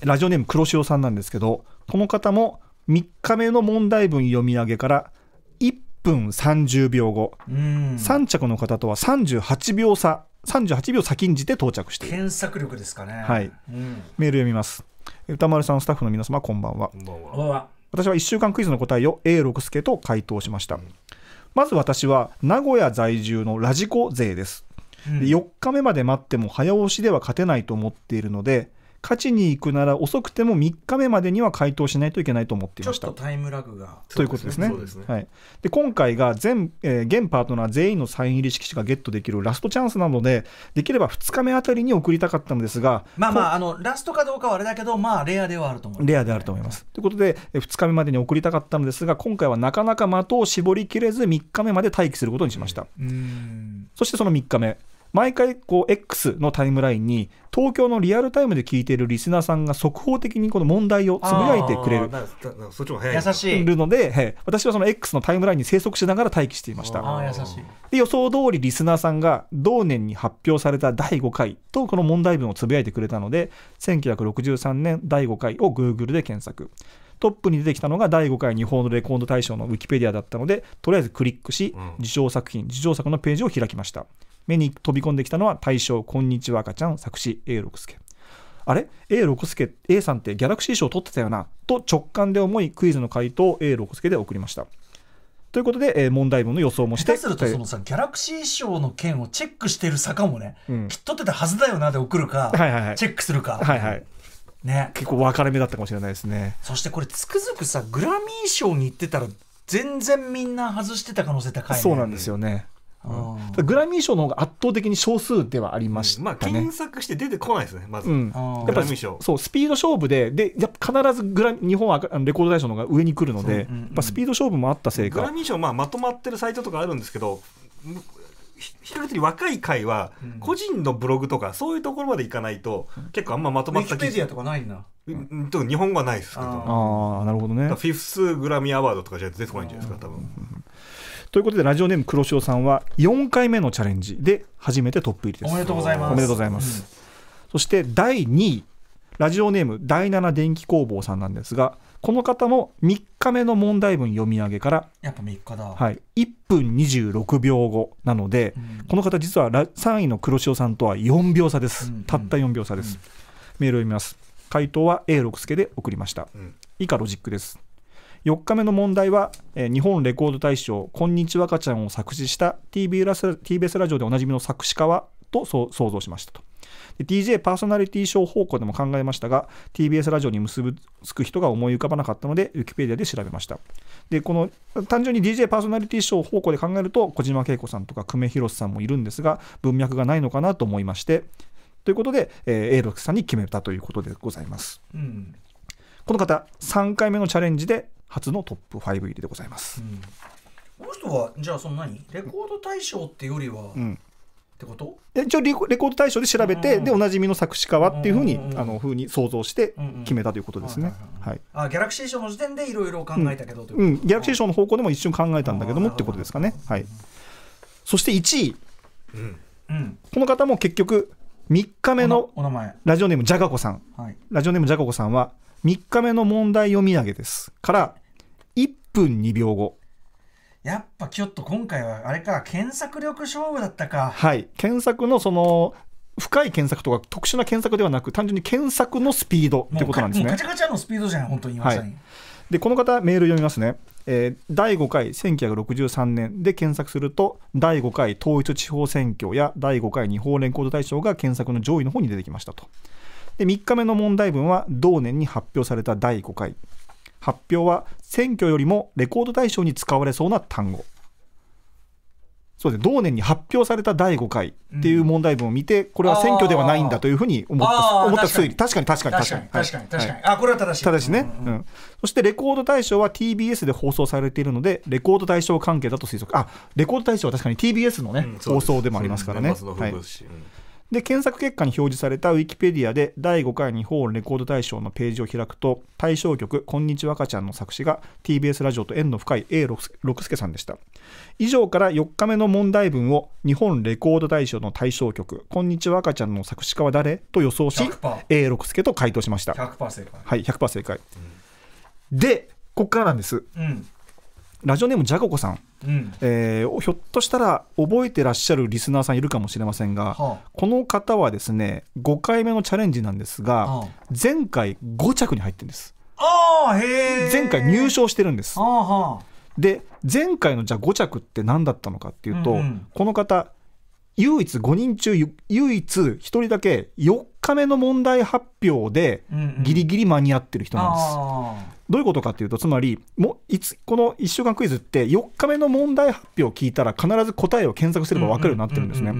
ラジオネーム黒潮さんなんですけどこの方も3日目の問題文読み上げから1分30秒後3着の方とは38秒差38秒先んじて到着して検索力ですかね、はいうん、メール読みます歌丸さんスタッフの皆様こんばんは私は1週間クイズの答えを A 六輔と回答しました、うまず私は名古屋在住のラジコ勢です、うん、4日目まで待っても早押しでは勝てないと思っているので勝ちに行くなら遅くても3日目までには回答しないといけないと思っていましたタイムラグがということですね。で、ねはい、今回が全、えー、現パートナー全員のサイン入り色紙がゲットできるラストチャンスなのでできれば2日目あたりに送りたかったのですがまあまああのラストかどうかはあれだけどまあレアではあると思います、ね、レアであると思います。ということで2日目までに送りたかったのですが今回はなかなか的を絞りきれず3日目まで待機することにしました。そしてその3日目毎回こう X のタイムラインに東京のリアルタイムで聞いているリスナーさんが速報的にこの問題をつぶやいてくれる
優しいるので、
私はその X のタイムラインに生息しながら待機していましたで予想通りリスナーさんが同年に発表された第5回とこの問題文をつぶやいてくれたので1963年第5回を Google で検索トップに出てきたのが第5回日本のレコード大賞のウィキペディアだったのでとりあえずクリックし受賞作品受賞作のページを開きました目に飛び込んできたのは大正こんにちは赤ちゃん作詞 A 六輔あれ ?A 六輔 A さんってギャラクシー賞取ってたよなと直感で思いクイズの回答を A 六輔で送りましたということで、えー、問題文の予想もしてするとそのさギャラクシー賞の件をチェックしている坂もね、うん、きっとってたはずだよなで送るか、はいはいはい、チェックするか、はいはい、ね、結構分かれ目だったかもしれないですねそしてこれつくづくさグラミー賞に行ってたら全然みんな外してた可能性高い、ね、そうなんですよねうん、グラミー賞の方が圧倒的に少数ではありましね、うん、まあ、検索して出てこないですねまず、うん、やっぱりそうスピード勝負ででやっぱ必ずグラ日本はレコード大賞の方が上に来るので、うんうん、スピード勝負もあったせい
かグラミー賞、まあ、まとまってるサイトとかあるんですけど比較的若い回は個人のブログとかそういうところまでいかないと結構あんままとまった記事、うとかないんだ、うん、日本語はないですけ
どああなるほどねフィ
フスグラミーアワードとかじゃ出てこないんじゃないですか多分
ということでラジオネーム黒潮さんは4回目のチャレンジで初めてトップ入りですおめでとうございますおめでとうございます、うん、そして第2位ラジオネーム第7電気工房さんなんですがこの方も3日目の問題文読み上げからやっぱ3日だ、はい、1分26秒後なので、うん、この方実は3位の黒潮さんとは4秒差です、うんうん、たった4秒差です、うん、メールを読みます回答は A 六助で送りました、以下ロジックです4日目の問題は、えー、日本レコード大賞「こんにちは赤ちゃん」を作詞した TBS, TBS ラジオでおなじみの作詞家はと想像しましたと。DJ パーソナリティ賞方向でも考えましたが TBS ラジオに結ぶつく人が思い浮かばなかったのでウィキペディアで調べましたでこの単純に DJ パーソナリティ賞方向で考えると小島恵子さんとか久米宏さんもいるんですが文脈がないのかなと思いましてということで、A6 さんに決めたということでございます、うん、この方3回目のチャレンジで初のトップ5入りでございます、うん、この人はじゃあその何レコード大賞ってよりは、うん、ってこと一応レコード大賞で調べて、でおなじみの作詞家はっていうふうに、あのふうに想像して決めたということですね。はいあギャラクシー賞の時点でいろいろ考えたけど、うん、ギャラクシー賞の方向でも一瞬考えたんだけどもってことですかね。はい、そして1位、うんうん、この方も結局3日目のラジオネームじゃがこさん、はい、ラジオネームじゃがこさんは「3日目の問題読み上げですから1分2秒後やっぱちょっと今回はあれか検索力勝負だったかはい検索のその深い検索とか特殊な検索ではなく単純に検索のスピードってことなんですねガチャガチャのスピードじゃん本当にさに、はい、でこの方メール読みますね、えー、第5回1963年で検索すると第5回統一地方選挙や第5回日本連行大賞が検索の上位の方に出てきましたとで3日目の問題文は同年に発表された第5回発表は選挙よりもレコード大賞に使われそうな単語そうです同年に発表された第5回っていう問題文を見て、これは選挙ではないんだというふうに思った思った推理確かに確かに確かに確かに確かに、あこれは正しい正しいね、うん、うん、そしてレコード大賞は TBS で放送されているのでレコード大賞関係だと推測あレコード大賞は確かに TBS のね、うん、放送でもありますからね、はい、で、検索結果に表示された Wikipedia で第5回日本レコード大賞のページを開くと、対象曲、こんにちは赤ちゃんの作詞が TBS ラジオと縁の深い A 六輔さんでした。以上から4日目の問題文を日本レコード大賞の対象曲、こんにちは赤ちゃんの作詞家は誰と予想し、A 六輔と回答しました。100%正解。はい、100%正解。うん、で、ここからなんです。うんラジオネームじゃここさん、うん、えー、ひょっとしたら覚えてらっしゃるリスナーさんいるかもしれませんが、はあ、この方はですね5回目のチャレンジなんですが、はあ、前回5着に入ってるんですあへ前回入賞してるんです、はあはあ、で前回のじゃあ5着って何だったのかっていうと、うんうん、この方唯一5人中唯一1人だけ4日目の問題発表でギリギリ間に合ってる人なんです。うんうんどういうことかというと、つまり、もいつこの1週間クイズって、4日目の問題発表を聞いたら、必ず答えを検索すれば分かるようになってるんですね。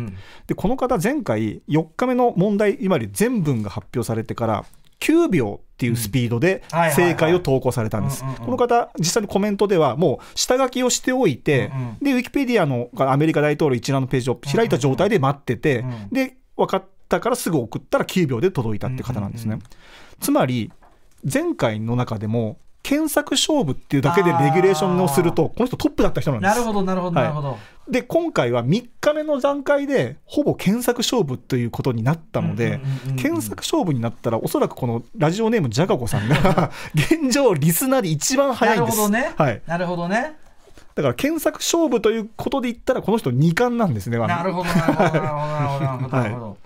で、この方、前回、4日目の問題、いわゆる全文が発表されてから、9秒っていうスピードで正解を投稿されたんです。この方、実際のコメントでは、もう下書きをしておいて、で、ウィキペディアのアメリカ大統領一覧のページを開いた状態で待ってて、で、分かったからすぐ送ったら9秒で届いたって方なんですね。つまり、前回の中でも、検索勝負っていうだけでレギュレーションをすると、この人トップだった人なんです。なるほど、なるほど、なるほど。で、今回は3日目の段階で、ほぼ検索勝負ということになったので、検索勝負になったら、おそらくこのラジオネーム、ジャガコさんが 現状、リスナーで一番早いんです。なるほどね。はい、なるほどね。だから検索勝負ということで言ったら、この人2冠なんですね。なるほど、なるほど、なるほど、なるほど。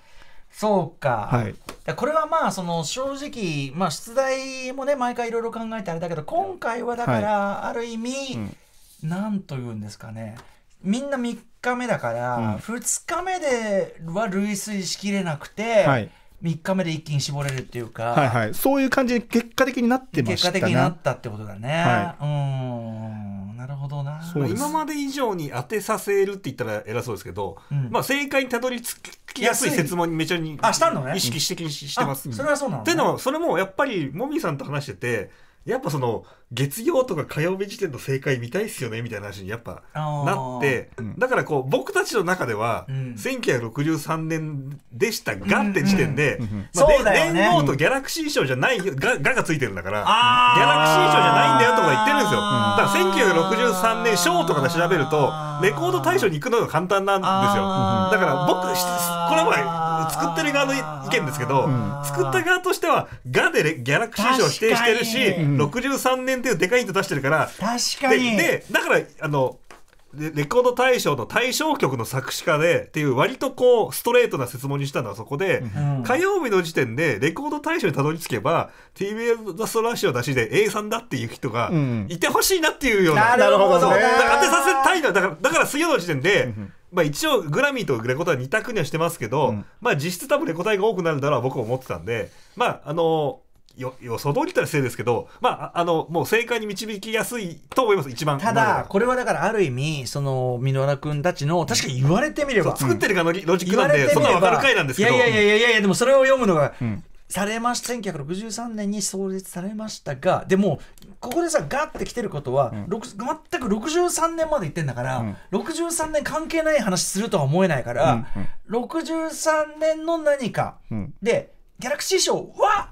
そうか。はい。これはまあその正直、まあ、出題もね毎回いろいろ考えてあれだけど今回はだからある意味、何なんというんですかねみんな3日目だから、2日目では類推しきれなくて、はい、3日目で一気に絞れるっていうか、はいはい、そういう感じに結果的になってました結果的になったってことだね、はい、う
んなるほどな今まで以上に当てさせるって言ったら偉そうですけど、うん、まあ正解にたどり着きやすい説問にめちゃにあしたの、ね、意識してしてます、うん、それはそうなの、ね、っていうのはそれもやっぱりモミーさんと話しててやっぱその月曜とか火曜日時点の正解見たいっすよねみたいな話にやっぱなってだからこう僕たちの中では1963年でしたがって時点で年号とギャラクシー賞じゃないががついてるんだからギャラクシー賞じゃないんだよとか言ってるんですよだから1963年賞とかで調べるとレコード大賞に行くのが簡単なんですよだから僕これは作ってる側の意見ですけど、作った側としては「が」でギャラクシー賞を否定してるし、う63年っていうでかいと出してるから確かにでだからあのレコード大賞の大賞曲の作詞家でっていう割とこうストレートな説問にしたのはそこで、火曜日の時点でレコード大賞にたどり着けば TBS ザストラッシュを出しで A さんだっていう人がいてほしいなっていうような、なるほど、ね、当てさせたいのだからだから水曜の時点で、まあ、一応グラミーとレコ大は2択にはしてますけど、うん、まあ、実質多分レコ大が多くなるんだろう僕は思ってたんで、まあ、あのよ予想通りたらせいですけど、まあ、あのもう正解に導きやすいと思います一番ただ
これはだからある意味その箕輪君たちの確かに言われてみれば、作ってるかのロジックなんで、うん、そんなわかる回なんですけどいやいやいやいやでもそれを読むのが、うんされました1963年に創立されましたがでもここでさガッて来てることは、うん、全く63年まで行ってんだから、うん、63年関係ない話するとは思えないから、うんうん、63年の何か、うん、でギャラクシー賞は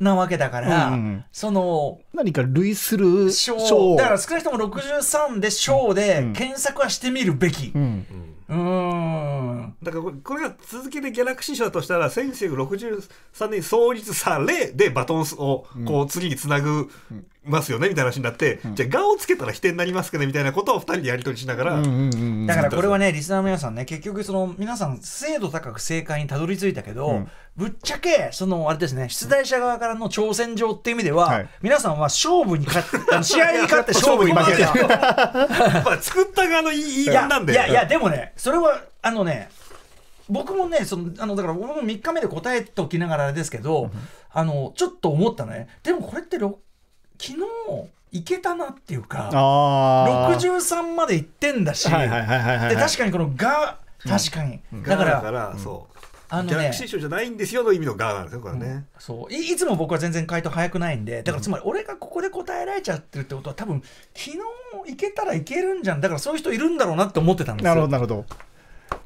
なわけだから、うんうん、その何か類する賞だから少なくとも63で賞で検索はしてみるべき。うんうんうんだからこれが
続けてギャラクシー賞としたら1963年創立されでバトンをこう次につなぐますよねみたいな話になって、うん、じゃあ「が」をつけたら否定になりますけど、ね、みたいなことを
2人でやり取りし
ながら、だからこれは
ねリスナーの皆さんね結局その皆さん精度高く正解にたどり着いたけど、うん、ぶっちゃけそのあれですね出題者側からの挑戦状っていう意味では、はい、皆さんは勝負に勝って 試合に勝って勝負に負けたまあ作った側の言い分なんでいやいやでもねそれはあのね僕もねそのあのだから僕も3日目で答えておきながらですけど、うん、あのちょっと思ったねでもこれって6昨日いけたなっていうか63までいってんだし、はい
はい、確か
にこの「が」確かに、うん、だからだからそう、あのね、ギャラクシー
賞じゃないんですよの意味のガーなんですよ、これね、うん、そ
うい。いつも僕は全然回答早くないんで、だからつまり俺がここで答えられちゃってるってことは、多分昨日いけたらいけるんじゃん、だからそういう人いるんだろうなって思ってたんですよ。なるほど、なるほど。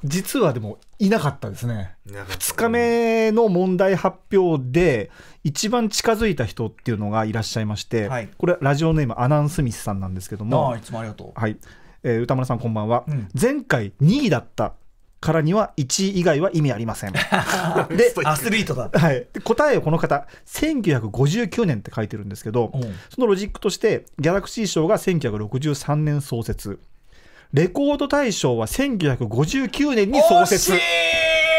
実はでもいなかったですね2日目の問題発表で一番近づいた人っていうのがいらっしゃいまして、はい、これラジオネームアナン・スミスさんなんですけどもいつもありがとう、はいえー、歌丸さんこんばんは、うん、前回2位だったからには1位以外は意味ありません でアスリートだ、はい、答えをこの方1959年って書いてるんですけど、うん、そのロジックとしてギャラクシー賞が1963年創設レコード大賞は1959年に創設。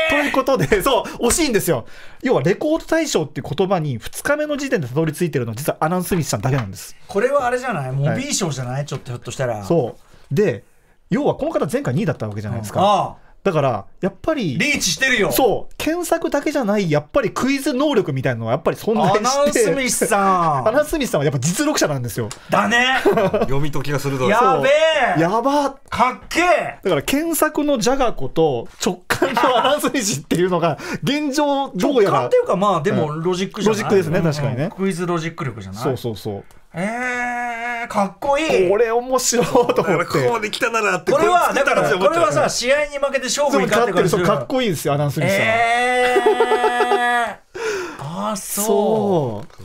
ということで、そう、惜しいんですよ。要は、レコード大賞っていう言葉に2日目の時点でたどり着いてるのは、実はアナウン・スミスさんだけなんです。これはあれじゃないモビー賞じゃない、はい、ちょっとひょっとしたら。そう。で、要はこの方前回2位だったわけじゃないですか。うんだから、やっぱり。リーチしてるよそう。検索だけじゃない、やっぱりクイズ能力みたいなのはやっぱり存在してアナウンスミスさん。アナウンスミスさんはやっぱ実力者なんですよ。だね 読み解きが鋭い。やべえやばかっけえだから検索のじゃがこと直ンのバンス維持っていうのが現状どうやら直っていうかまあでもロジックじゃない、ロジックですね確かにね、クイズロジック力じゃないそうそうそうえー、かっこいいこれ面白いと思ってここまで来たならってこれはだからこれはさ試合に負けて勝負に勝ってるかかっこいいですよアナウンスにさんえー、あそう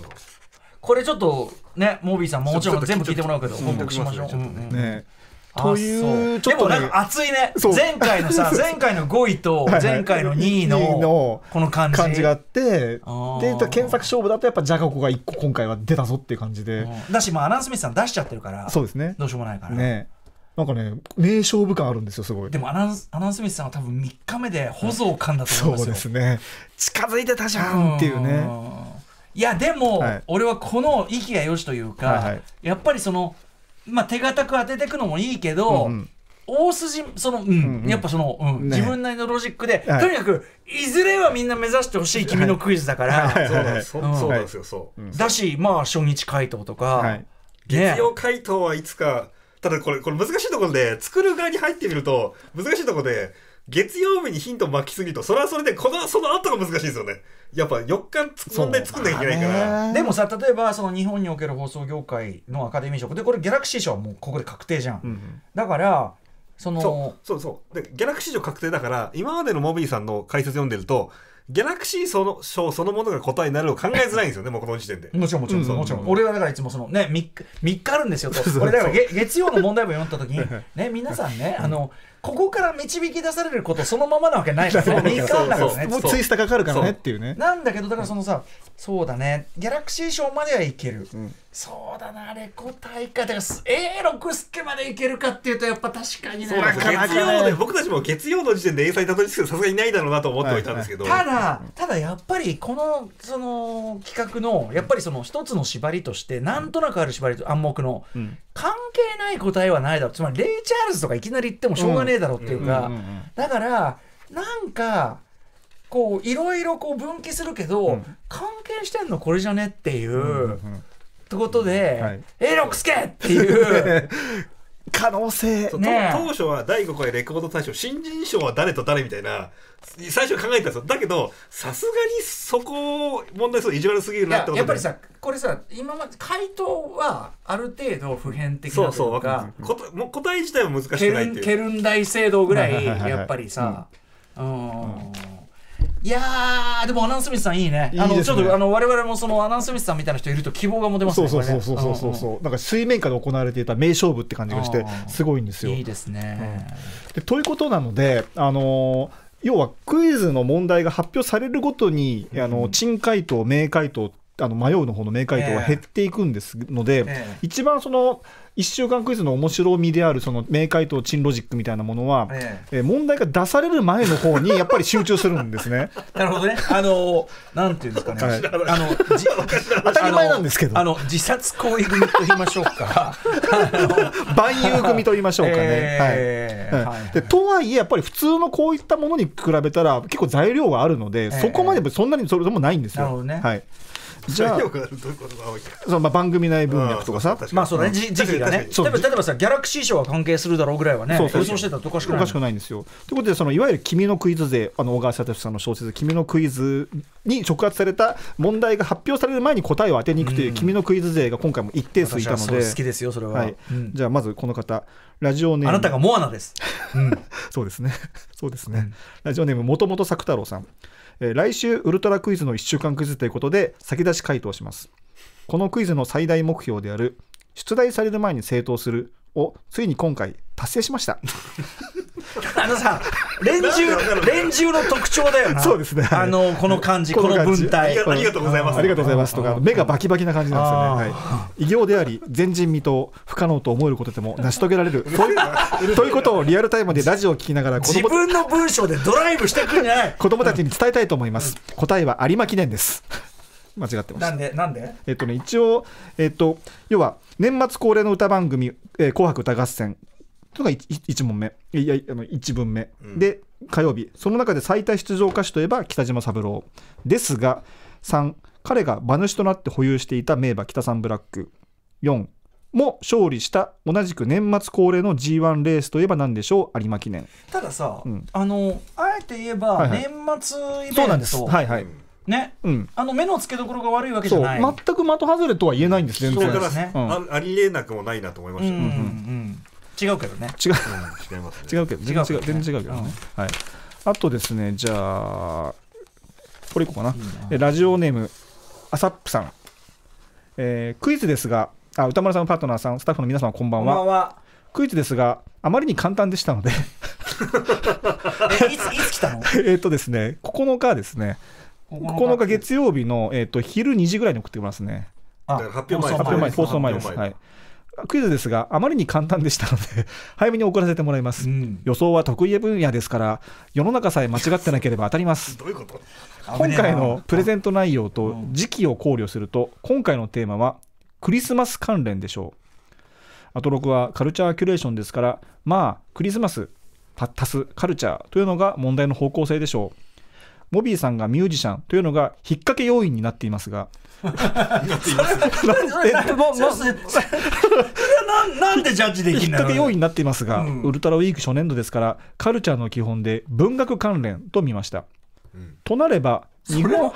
これちょっとねモービーさんももちろん全部聞いてもらうけど報告しましょう、ねというちょっと、ね、でも熱いね前回のさ 前回の5位と前回の2位のこの感じ感じがあってで検索勝負だとやっぱじゃがこが1個今回は出たぞっていう感じで、だしまあアナウンスミスさん出しちゃってるからそうですねどうしようもないからねなんかね、名勝負感あるんですよ、すごい。でもアナウンス、アナウンスミスさんは多分3日目で保噛んだと思うんですよ、そうですね。近づいてたじゃんっていうね。ういや、でも、はい、俺はこの息がよしというか、はいはい、やっぱりその、まあ、手堅く当てていくのもいいけど、うんうん大筋その、うん、うんうん、やっぱその、うんね、自分なりのロジックで、はい、とにかくいずれはみんな目指してほしい君のクイズだから、はいはい、そうなんですよそう、だしまあ初日回答とか、月
曜回答はいつかただこれこれ難しいところで作る側に入ってみると難しいところで月曜日にヒント巻きすぎると、それはそれで、この、その後が難しいですよね。やっぱ4
日ん問題作んなきゃいけないから。でもさ、例えば、その日本における放送業界のアカデミー賞。で、これギャラクシー賞はもうここで確定じゃん。うんだから、そのそうそ
うでギャラクシー賞確定だから今までのモビーさんの解説読んでるとギャラクシーその賞そのものが答えになるを考えづらいんですよね もうこの時
点でもちろんもちろん、もちろん俺はだからいつもそのね 3, 3日あるんですよと俺だから月曜の問題文読んだ時にね皆さんねあのここから導き出されることそのままなわけないから ね。もうツイスタかかるからねっていうね。なんだけどだからそのさそうだねギャラクシー賞まではいける、うん、そうだなレコ大会だから A 六助までいけるかっていうとやっぱ確かにねそうな月曜で、
僕たちも月曜の時点で英才たどり着くさすがにないだろうなと思っておいたんですけど、はいはい、た
だただやっぱりこのその企画のやっぱりその一つの縛りとしてなんとなくある縛りと暗黙の、うん、関係ない答えはないだろうつまりレイ・チャールズとかいきなり言ってもしょうがねえだろうっていうか、だからなんかこういろいろこう分岐するけど、うん、関係してんのこれじゃねっていう、うんうんってことで「はい、え六助!」っていう。可能性、ね、当
初は第5回レコード大賞新人賞は誰と誰みたいな最初考
えたんですよだけどさすがにそこ問題する意地悪すぎるなってことでやっぱりさこれさ今まで回答はある程度普遍的なとうかそうそうもう答え自体は難しくないっていうケルン大聖堂ぐらいやっぱりさ、うん、うんいやでもアナンスミスさんいいね。いいねあのちょっとあの我々もそのアナンスミスさんみたいな人いると希望が持てますね。そうそうそうそうそうそう。なんか水面下で行われていた名勝負って感じがしてすごいんですよ。いいですね、うん、ということなのであのー要はクイズの問題が発表されるごとに、あの珍回答、名回答あの迷うの方の明回答は減っていくんですので、えーえー、一番その1週間クイズの面白みであるその名回答珍ロジックみたいなものは、えー、えー、問題が出される前の方にやっぱり集中するんですね。なるほどね。あのなんていうんですかね。はい、あの 当たり前なんですけど、あの自殺行為組と言いましょうか、万有組と言いましょうかね。えー、はい。でとはいえやっぱり普通のこういったものに比べたら結構材料があるので、そこまでそんなにそれでもないんですよ。なるほどね。はい。じゃあ、その番組内文脈とかさ、まあそうね、時期がね、例えばさ、ギャラクシー賞は関係するだろうぐらいはね、そうしてたらおかしくないおかしくないんですよ。ということで、そのいわゆる君のクイズ勢、あの小川聡さんの小説、君のクイズに触発された問題が発表される前に答えを当てにいくという、君のクイズ勢が今回も一定数いたので、好きですよ、それは。じゃあ、まずこの方、ラジオネーム。あなたがモアナです。そうですね、そうですね。ラジオネーム、もともと作太郎さん。来週ウルトラクイズの1週間クイズということで先出し回答しますこのクイズの最大目標である出題される前に正答するをついに今回達成しました。あのさ、連中、連中の特徴だよな。そうですね。あの、この感じ、この文体。ありがとうございます。ありがとうございますとか、目がバキバキな感じなんですよね。はい、異業であり、前人未到、不可能と思えることでも成し遂げられる。という ことをリアルタイムでラジオを聞きながら、自分の文章でドライブしてくんじゃない子供たちに伝えたいと思います。答えは有馬記念です。間違ってますなんでなんでえっとね一応えっと要は年末恒例の歌番組「えー、紅白歌合戦」とが 1, 問目いやあの1文目、うん、で火曜日その中で最多出場歌手といえば北島三郎ですが3彼が馬主となって保有していた名馬北三ブラック4も勝利した同じく年末恒例の G1 レースといえば何でしょう有馬記念たださ、うん、あのあえて言えば、年末イベント、そうなんですはいはい、ね、うん、あの目の付けどころが悪いわけじゃない全く的外れとは言えないんです全然そうですね、うん、
ありえなくもないなと思いました、ね、うんうんう
ん、違うけどね違う、うん、
違いますね違うけど全然違う全然違うけどね、
はい、あとですねじゃあこれいこうかな、ラジオネームあさっぷさん、えー、クイズですがあ歌丸さんのパートナーさんスタッフの皆さんこんばんはこんばんはクイズですがあまりに簡単でしたので いついつ来たの えっとですね9日ですね9日月曜日の、えーと、昼2時ぐらいに送ってますね。発表前発表前放送前です。はいクイズですが、あまりに簡単でしたので 早めに送らせてもらいます、うん、予想は得意分野ですから、世の中さえ間違ってなければ当たります。
うう今回の
プレゼント内容と時期を考慮すると、今回のテーマはクリスマス関連でしょう。アトロクはカルチャーキュレーションですから、まあ、クリスマス、たすカルチャーというのが問題の方向性でしょう。モビーさんがミュージシャンというのが引っ掛け要因になっていますが。ななんでジャッジできるんだ要因になっていますが、うん、ウルトラウィーク初年度ですからカルチャーの基本で文学関連と見ました、うん、となれば日本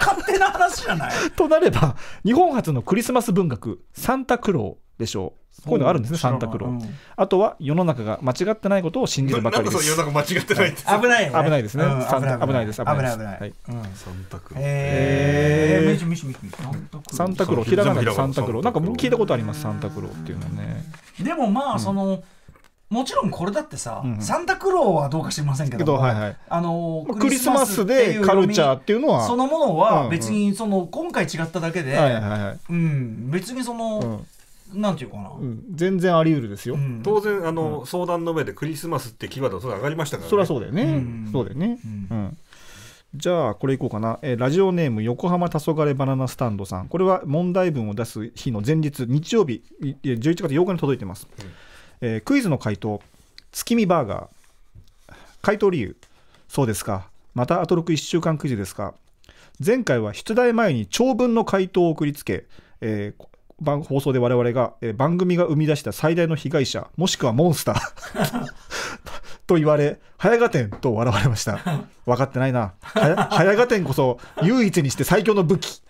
となれば日本初のクリスマス文学「サンタクロー」でしょう。こういうのあるんですね、サンタクロー、うん、あとは世の中が間違ってないことを信じるばかりです。世の中間違ってないって、はい、危ないよ、ね、危ないですね。サンタ危ないです。危ない危ない。はい。サンタクロー。えー、みしサンタクロー、ひらがなサンタクロー。なんか聞いたことあります、サンタクローっていうのはね。でもまあ、その。もちろんこれだってさ、うんサンタクローはどうか知りませんけど、はいはい、あのクリスマスでカルチャーっていうのはそのものは別にその今回違っただけで、うん別にその、なんていうかな、うん、全然あり得るですよ、うん、当然あの、うん、相談の
上でクリスマスってキーワードそれ上が
りましたから、ね、そりゃそうだよね、うん、そうだよね、うんじゃあこれいこうかな、えー、ラジオネーム横浜黄昏バナナスタンドさんこれは問題文を出す日の前日日曜日11月8日に届いてます、えー、クイズの回答月見バーガー回答理由そうですかまたアトロク1週間クイズですか前回は出題前に長文の回答を送りつけ、えー、番放送で我々が、えー、番組が生み出した最大の被害者、もしくはモンスターと言われ早賀点と笑われました 分かってないな早賀点こそ唯一にして最強の武器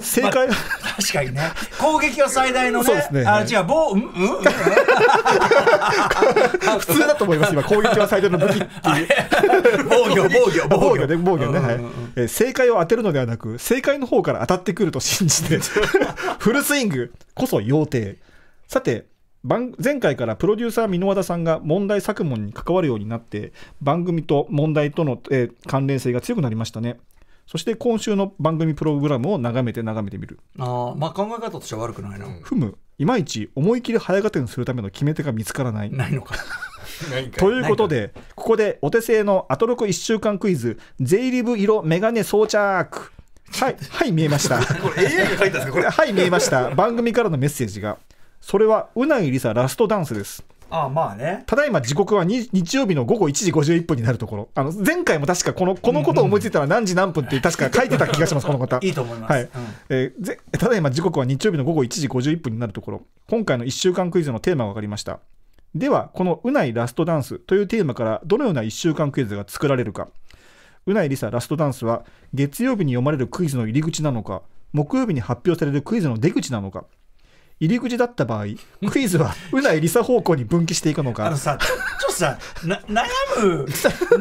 正解、まあ、確かにね攻撃は最大のねそうですねあ違う棒うんうん 普通だと思います今攻撃は最大の武器っていう防御防御防御防御ね、はい、えー、正解を当てるのではなく正解の方から当たってくると信じて フルスイングこそ要諦さて前回からプロデューサー箕輪田さんが問題作文に関わるようになって番組と問題との、え関連性が強くなりましたねそして今週の番組プログラムを眺めて眺めてみるあまあ考え方としては悪くないなふむいまいち思い切り早合点するための決め手が見つからないないのか
ということ
でここでお手製のアトロク1週間クイズ「税理部色メガネ装着」はい、はい、見えました。これ AI が書いたんですかこれ。はい、見えました。番組からのメッセージが。それはうないりさラストダンスですああまあね、ただいま時刻は日曜日の午後1時51分になるところあの前回も確かこのこのことを思いついたら何時何分って確か書いてた気がします、この方。いいと思います、はいうん、えー、ぜただいま時刻は日曜日の午後1時51分になるところ今回の1週間クイズのテーマが分かりましたではこの「うないラストダンス」というテーマからどのような1週間クイズが作られるかうないりさラストダンスは月曜日に読まれるクイズの入り口なのか木曜日に発表されるクイズの出口なのか入り口だった場合クイズはうないりさ方向に分岐していくのかあのさちょっとさな悩む悩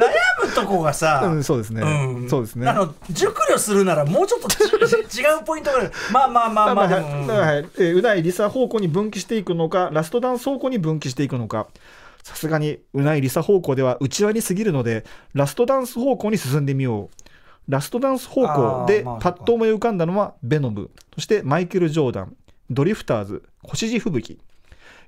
むとこがさ、うん、そうですね、うん、そうですねあの熟慮するならもうちょっと 違うポイントがあるまあまあまあまあ、まあ、はい、うないりさ方向に分岐していくのかラストダンス方向に分岐していくのかさすがにうないりさ方向では内輪に過ぎるのでラストダンス方向に進んでみようラストダンス方向でパッと思い浮かんだのはベノムそしてマイケル・ジョーダンドリフターズ、星地吹雪。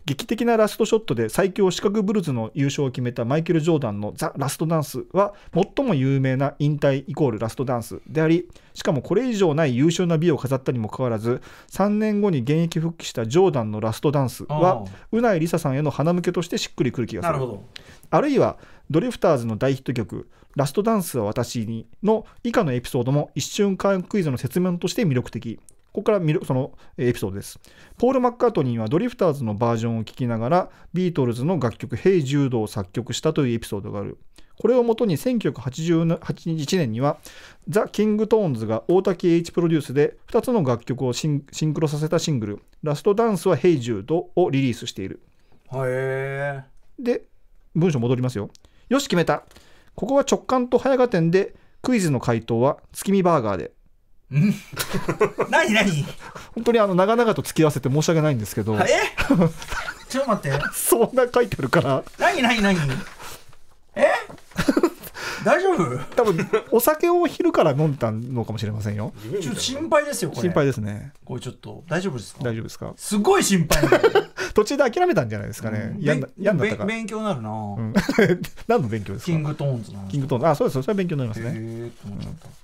劇的なラストショットで最強シカブルズの優勝を決めたマイケル・ジョーダンのザ・ラストダンスは最も有名な引退イコールラストダンスであり、しかもこれ以上ない優秀な美を飾ったにもかかわらず、3年後に現役復帰したジョーダンのラストダンスは、うないりささんへの鼻向けとしてしっくりくる気がする。るあるいは、ドリフターズの大ヒット曲、ラストダンスは私にの以下のエピソードも一瞬間クイズの説明として魅力的。ここから見るそのエピソードです。ポール・マッカートニーはドリフターズのバージョンを聴きながらビートルズの楽曲「Hey ュード」を作曲したというエピソードがある。これをもとに1981年にはザ・キングトーンズが大滝 H 一プロデュースで2つの楽曲をシンクロさせたシングル「ラストダンスは Hey ュード」をリリースしている。へえ。で文章戻りますよ。よし決めたここは直感と早合点でクイズの回答は月見バーガーで何何本当にあの長々と付き合わせて申し訳ないんですけどえちょっと待ってそんな書いてるから何何何え大丈夫多分お酒を昼から飲んだのかもしれませんよちょっと心配ですよこれ心配ですねこれちょっと大丈夫ですか大丈夫ですかすごい心配 途中で諦めたんじゃないですかね、うん、やんやんだったか勉強になるな、うん、何の勉強ですかキングトーンズキングトーンズあそうですそれは勉強になりますねええと思っちゃった、うん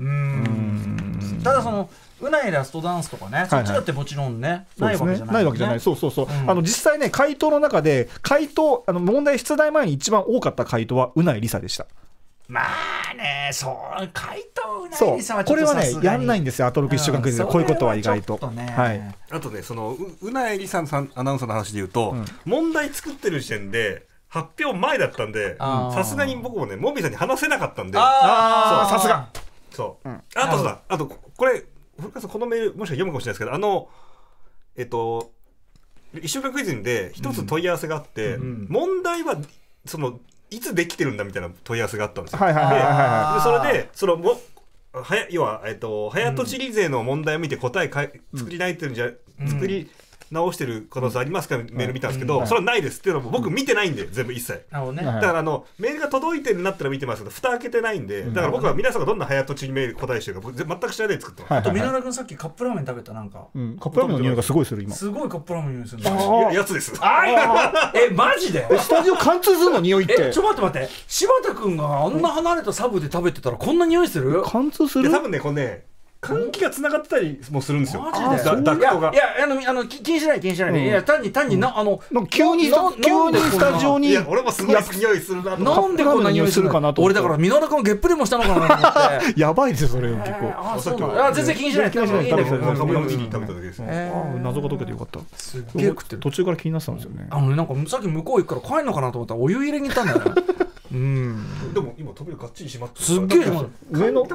うんただそのうないラストダンスとかね、そっちだってもちろんね、ないわけじゃない、ね、ないわけじゃない、そうそうそう、うん、あの実際ね、回答の中で、回答、あの問題、出題前に一番多かった回答は、うないりさでした。まあね、そう、回答うないりさはちょっとこれはね、やんないんですよ、アトロク1週間クイズで、うん、こういうことは意外と。とね、はい、あ
とね、そのううないりさんさんアナウンサーの話で言うと、うん、問題作ってる時点で、発表前だったんで、さすがに僕もね、もみさんに話せなかったんで、さすが。そう、うん、あとそうだあとこれ古川さんこのメールもしか読むかもしれないですけどあのえっと一週間クイズで一つ問い合わせがあって、うん、問題はそのいつできてるんだみたいな問い合わせがあったんですよ。はいはいはいはい、それでそのもはや要は、えっと、早とちり勢の問題を見て答えか、作りないてるんじゃ、うん、作り直してる可能性ありますか、うん、メール見たんですけど、うんうん、それはないですっていうのも僕見てないんで、全部一切。あ、ね。だからあの、メールが届いてるなったら見てますけど、蓋開けてないんで、だから僕は皆さんがどんな早とちにメール答えしてるか、全く知らないで作ってます。あと、稲田君さっきカップラーメン食べたなんか。
カップラーメンの匂いがすごいする、今。すごいカップラーメンの匂いするの。やつです。あえ、マジでスタジオ貫通するの匂いって。え、ちょ待って待って。柴田君があんな離れたサブで食べてたらこんな匂いする貫通する多分ね、これね、換気が繋がってたりもするんですよ。マジでダクトが。いや、あの、あの、気にしない、気にしないね。いや、単に、単にな、あの、急に、急にスタジオに。俺もすごい匂いするななんでこんな匂いするかなと。俺だから、ミノル君ゲップでもしたのかなと思って。やばいですよ、それ結構。あ、そうあ、全然気にしない。気にしない。食べただけです。謎が解けてよかった。すっげえ食って途中から気になってたんですよね。あのね、なんかさっき向こう行くから帰いのかなと思ったら、お湯入れに行ったんだよね。うん、でも
今扉がっちり
閉まってすっげえ上の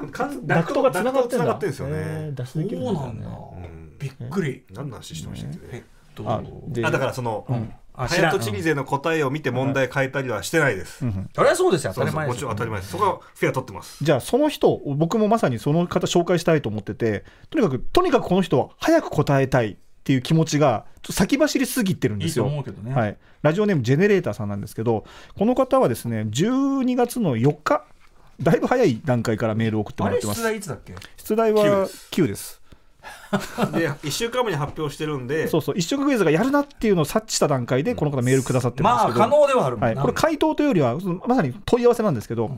ダクトがつながってるんですよね脱出そうなんだ、びっくり何の話してましたっけ、あだからその、ハヤトチリ勢の答えを見て問題変
えたりはしてないです。あれはそうですよ、当たり前です。当たり前です。そこはフェア取ってます。
じゃあ、その人、僕もまさにその方紹介したいと思ってて、とにかく、とにかくこの人は早く答えたいっていう気持ちが先走りすぎてるんですよ。はい、ラジオネームジェネレーターさんなんですけどこの方はですね12月の4日だいぶ早い段階からメールを送ってもらってます。出題いつだっけ出題は9です。
で1 週間目に発表して
るんでそうそう一週クイズがやるなっていうのを察知した段階でこの方メールくださってるんですけど、まあ可能ではあるもん、はい、これ回答というよりはまさに問い合わせなんですけど、う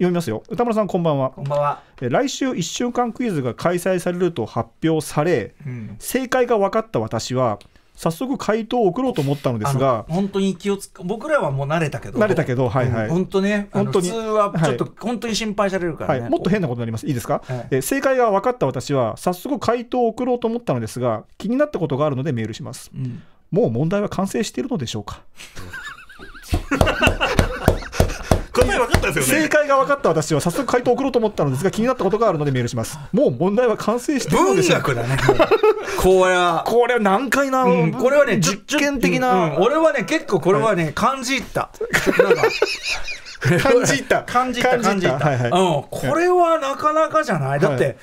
読みますよ歌丸さんこんばんはこんばんは来週1週間クイズが開催されると発表され、うん、正解が分かった私は早速回答を送ろうと思ったのですが本当に気をつ僕らはもう慣れたけど慣れたけどはいはい、うん、本当ね本当に普通はちょっと、はい、本当に心配されるから、ねはい、もっと変なことになりますいいですか、はい、え正解が分かった私は早速回答を送ろうと思ったのですが気になったことがあるのでメールします、うん、もう問題は完成しているのでしょうか
答え分かったですよね
正解が分かった私は早速回答を送ろうと思ったのですが気になったことがあるのでメールしますもう問題は完成してるんでしょ文学だね これはこれは難解な、うん、これはね実験的な、うん、俺はね結構これはね、はい、感じたなん
か感じた 感じた感じた、これ
はなかなかじゃない、はい、だって、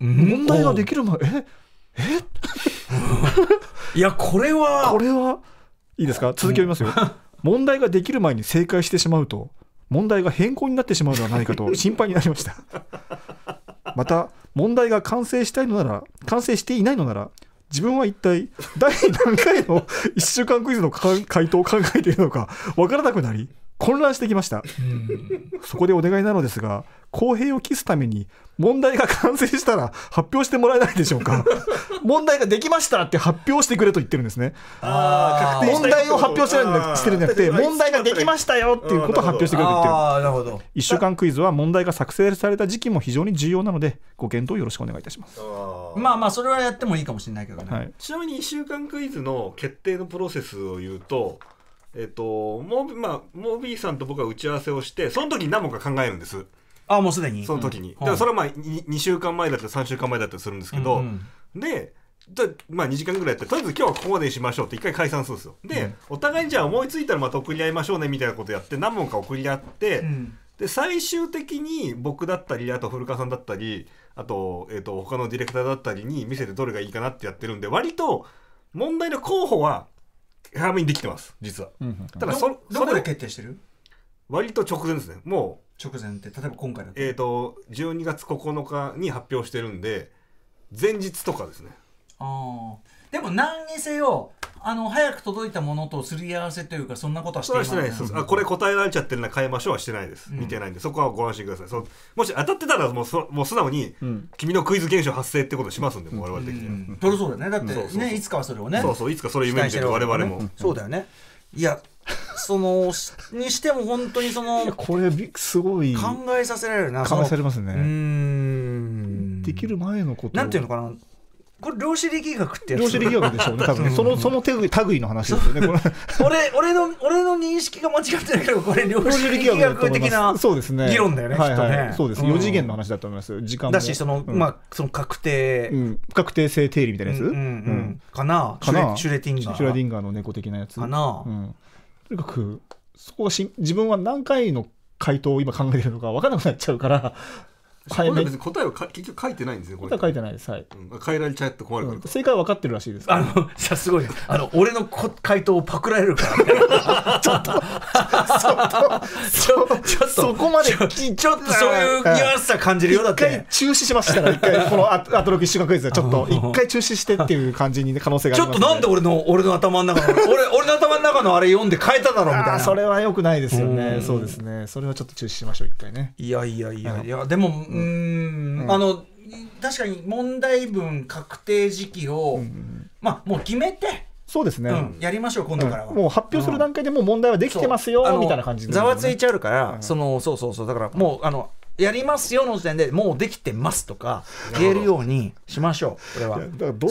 問題ができる前ええいやこれはこれはいいですか続きを見ますよ、問題ができる前に正解してしまうと問題が変更になってしまうのではないかと心配になりましたまた問題が完成したいのなら完成していないのなら自分は一体第何回の1週間クイズの回答を考えているのかわからなくなり混乱してきました、そこでお願いなのですが公平を期すために問題が完成したら発表してもらえないでしょうか 問題ができましたって発表してくれと言ってるんですね
問題
を発表してるんしてんじゃなくて問題ができましたよっていうことを発表してくれと言ってるなるほど1週間クイズは問題が作成された時期も非常に重要なのでご検討よろしくお願いいたしますまあまあそれはやってもいいかもしれないけどね、はい、
ちなみに1週間クイズの決定のプロセスを言うとえっと、モービー、まあ、モービーさんと僕は打ち合わせをして、その時に何本か考えるんです。ああ、もうすでにその時に。うん、だからそれはまあ2、週間前だったり3週間前だったりするんですけど、うんうん、で、まあ2時間ぐらいやって、とりあえず今日はここまでにしましょうって一回解散するんですよ。で、うん、お互いにじゃあ思いついたらまた送り合いましょうねみたいなことやって、何本か送り合って、うんで最終的に僕だったりあと古川さんだったりあと,、えーと他のディレクターだったりに見せてどれがいいかなってやってるんで割と問題の候補は早めにできてます実は、うんうんうん、ただそそこで決定してる割と直前ですねもう直前って例えば今回だとえっ、ー、と12月9日に発表してるんで前日とかですね
ああでも何にせよあの早く届いたものとすり合わせというかそんなことはしてないですあ
これ答えられちゃってるな変えましょうはしてないです、見てないんでそこはご安心くださいそもし当たってたらもうそもう素直に、うん、君のクイズ現象発生ってことしますんで、もう我々的には、うん、そそうだよ
ねだってねいつかはそれをねそうそういつかそれ夢見てる我々も、ね、そうだよねいやそのにしても本当にその これすごい考えさせられるな考えされますねうんできる前のことなんていうのかなこれ量子力学って量子力学でしょうね、多分、そのその手類の話ですよね、これ俺俺の俺の認識が間違ってないけど、これ量子力学的な議論だよね、きっとね。そうです、4次元の話だと思います、時間だし、その、うん、まあ、その確定、うん、確定性定理みたいなやつ、うんうん、かなシュレ、シュレティンガー。シュレディンガーの猫的なやつ。かな、うん、とにかく、そこはし自分は何回の回答を今考えてるのか分からなくなっちゃうから変え別に
答えは結局書いてないんですよ答え書い
てないですはい、変えられちゃって困るから、うん、正解は分かってるらしいですあのさすごいあの俺のこ回答をパクられるから ちょっとちょっと そこまでちょっとそういうニュアンさ感じるようだって一回中止しましたから一回このアトロキ一週間がクイズはちょっと一回中止してっていう感じに可能性がちょっとなんで俺の俺の頭の中の俺俺の頭の中のあれ読んで変えただろうみたいなそれはよくないですよねそうですねそれはちょっと中止しましょう一回ねいやいやいやいやでも、うんあの確かに問題文確定時期を、まあもう決めてそうですね、やりましょう、今度からは、もう発表する段階でもう問題はできてますよ、みたいな感じざわついちゃうから、そのそうそうそう、だからもう、あのやりますよの時点でもうできてますとか言えるようにしましょうこれは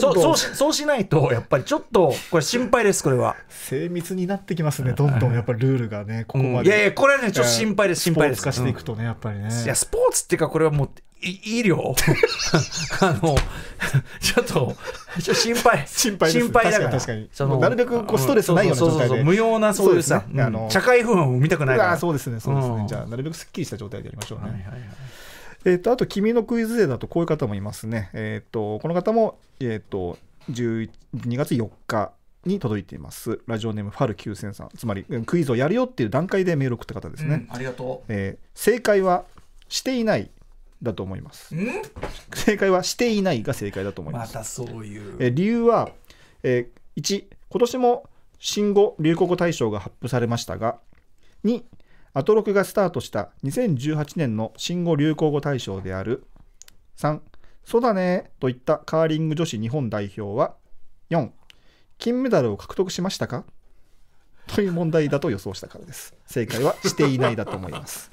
そうそうしないとやっぱりちょっとこれ心配ですこれは精密になってきますねどんどんやっぱルールがねここまで、うん、いやいやこれはねちょっと心配です心配です化していくとねやっぱりね、いやスポーツっていうかこれはもう医療 あの ちょっとちょ心配心配心配だから確かにそのなるべくこうストレスないような状態で無用なそういうさ、ね、あの社会不安を見たくないからそうですねそうですね、うん、じゃあなるべくすっきりした状態でやりましょうね、はいはいはい、えーと、あと「君のクイズ勢だとこういう方もいますね、えーと、この方も、えーと、と12月4日に届いていますラジオネームファル9000さんつまりクイズをやるよっていう段階でメール送った方ですね、うん、ありがとう、えー、正解はしていないだと思います。正解はしていないが正解だと思います。またそういう。え理由は、えー、1、今年も新語・流行語大賞が発布されましたが、2、アトロクがスタートした2018年の新語・流行語大賞である、3、そうだねといったカーリング女子日本代表は、4、金メダルを獲得しましたかという問題だと予想したからです。正解はしていないだと思います。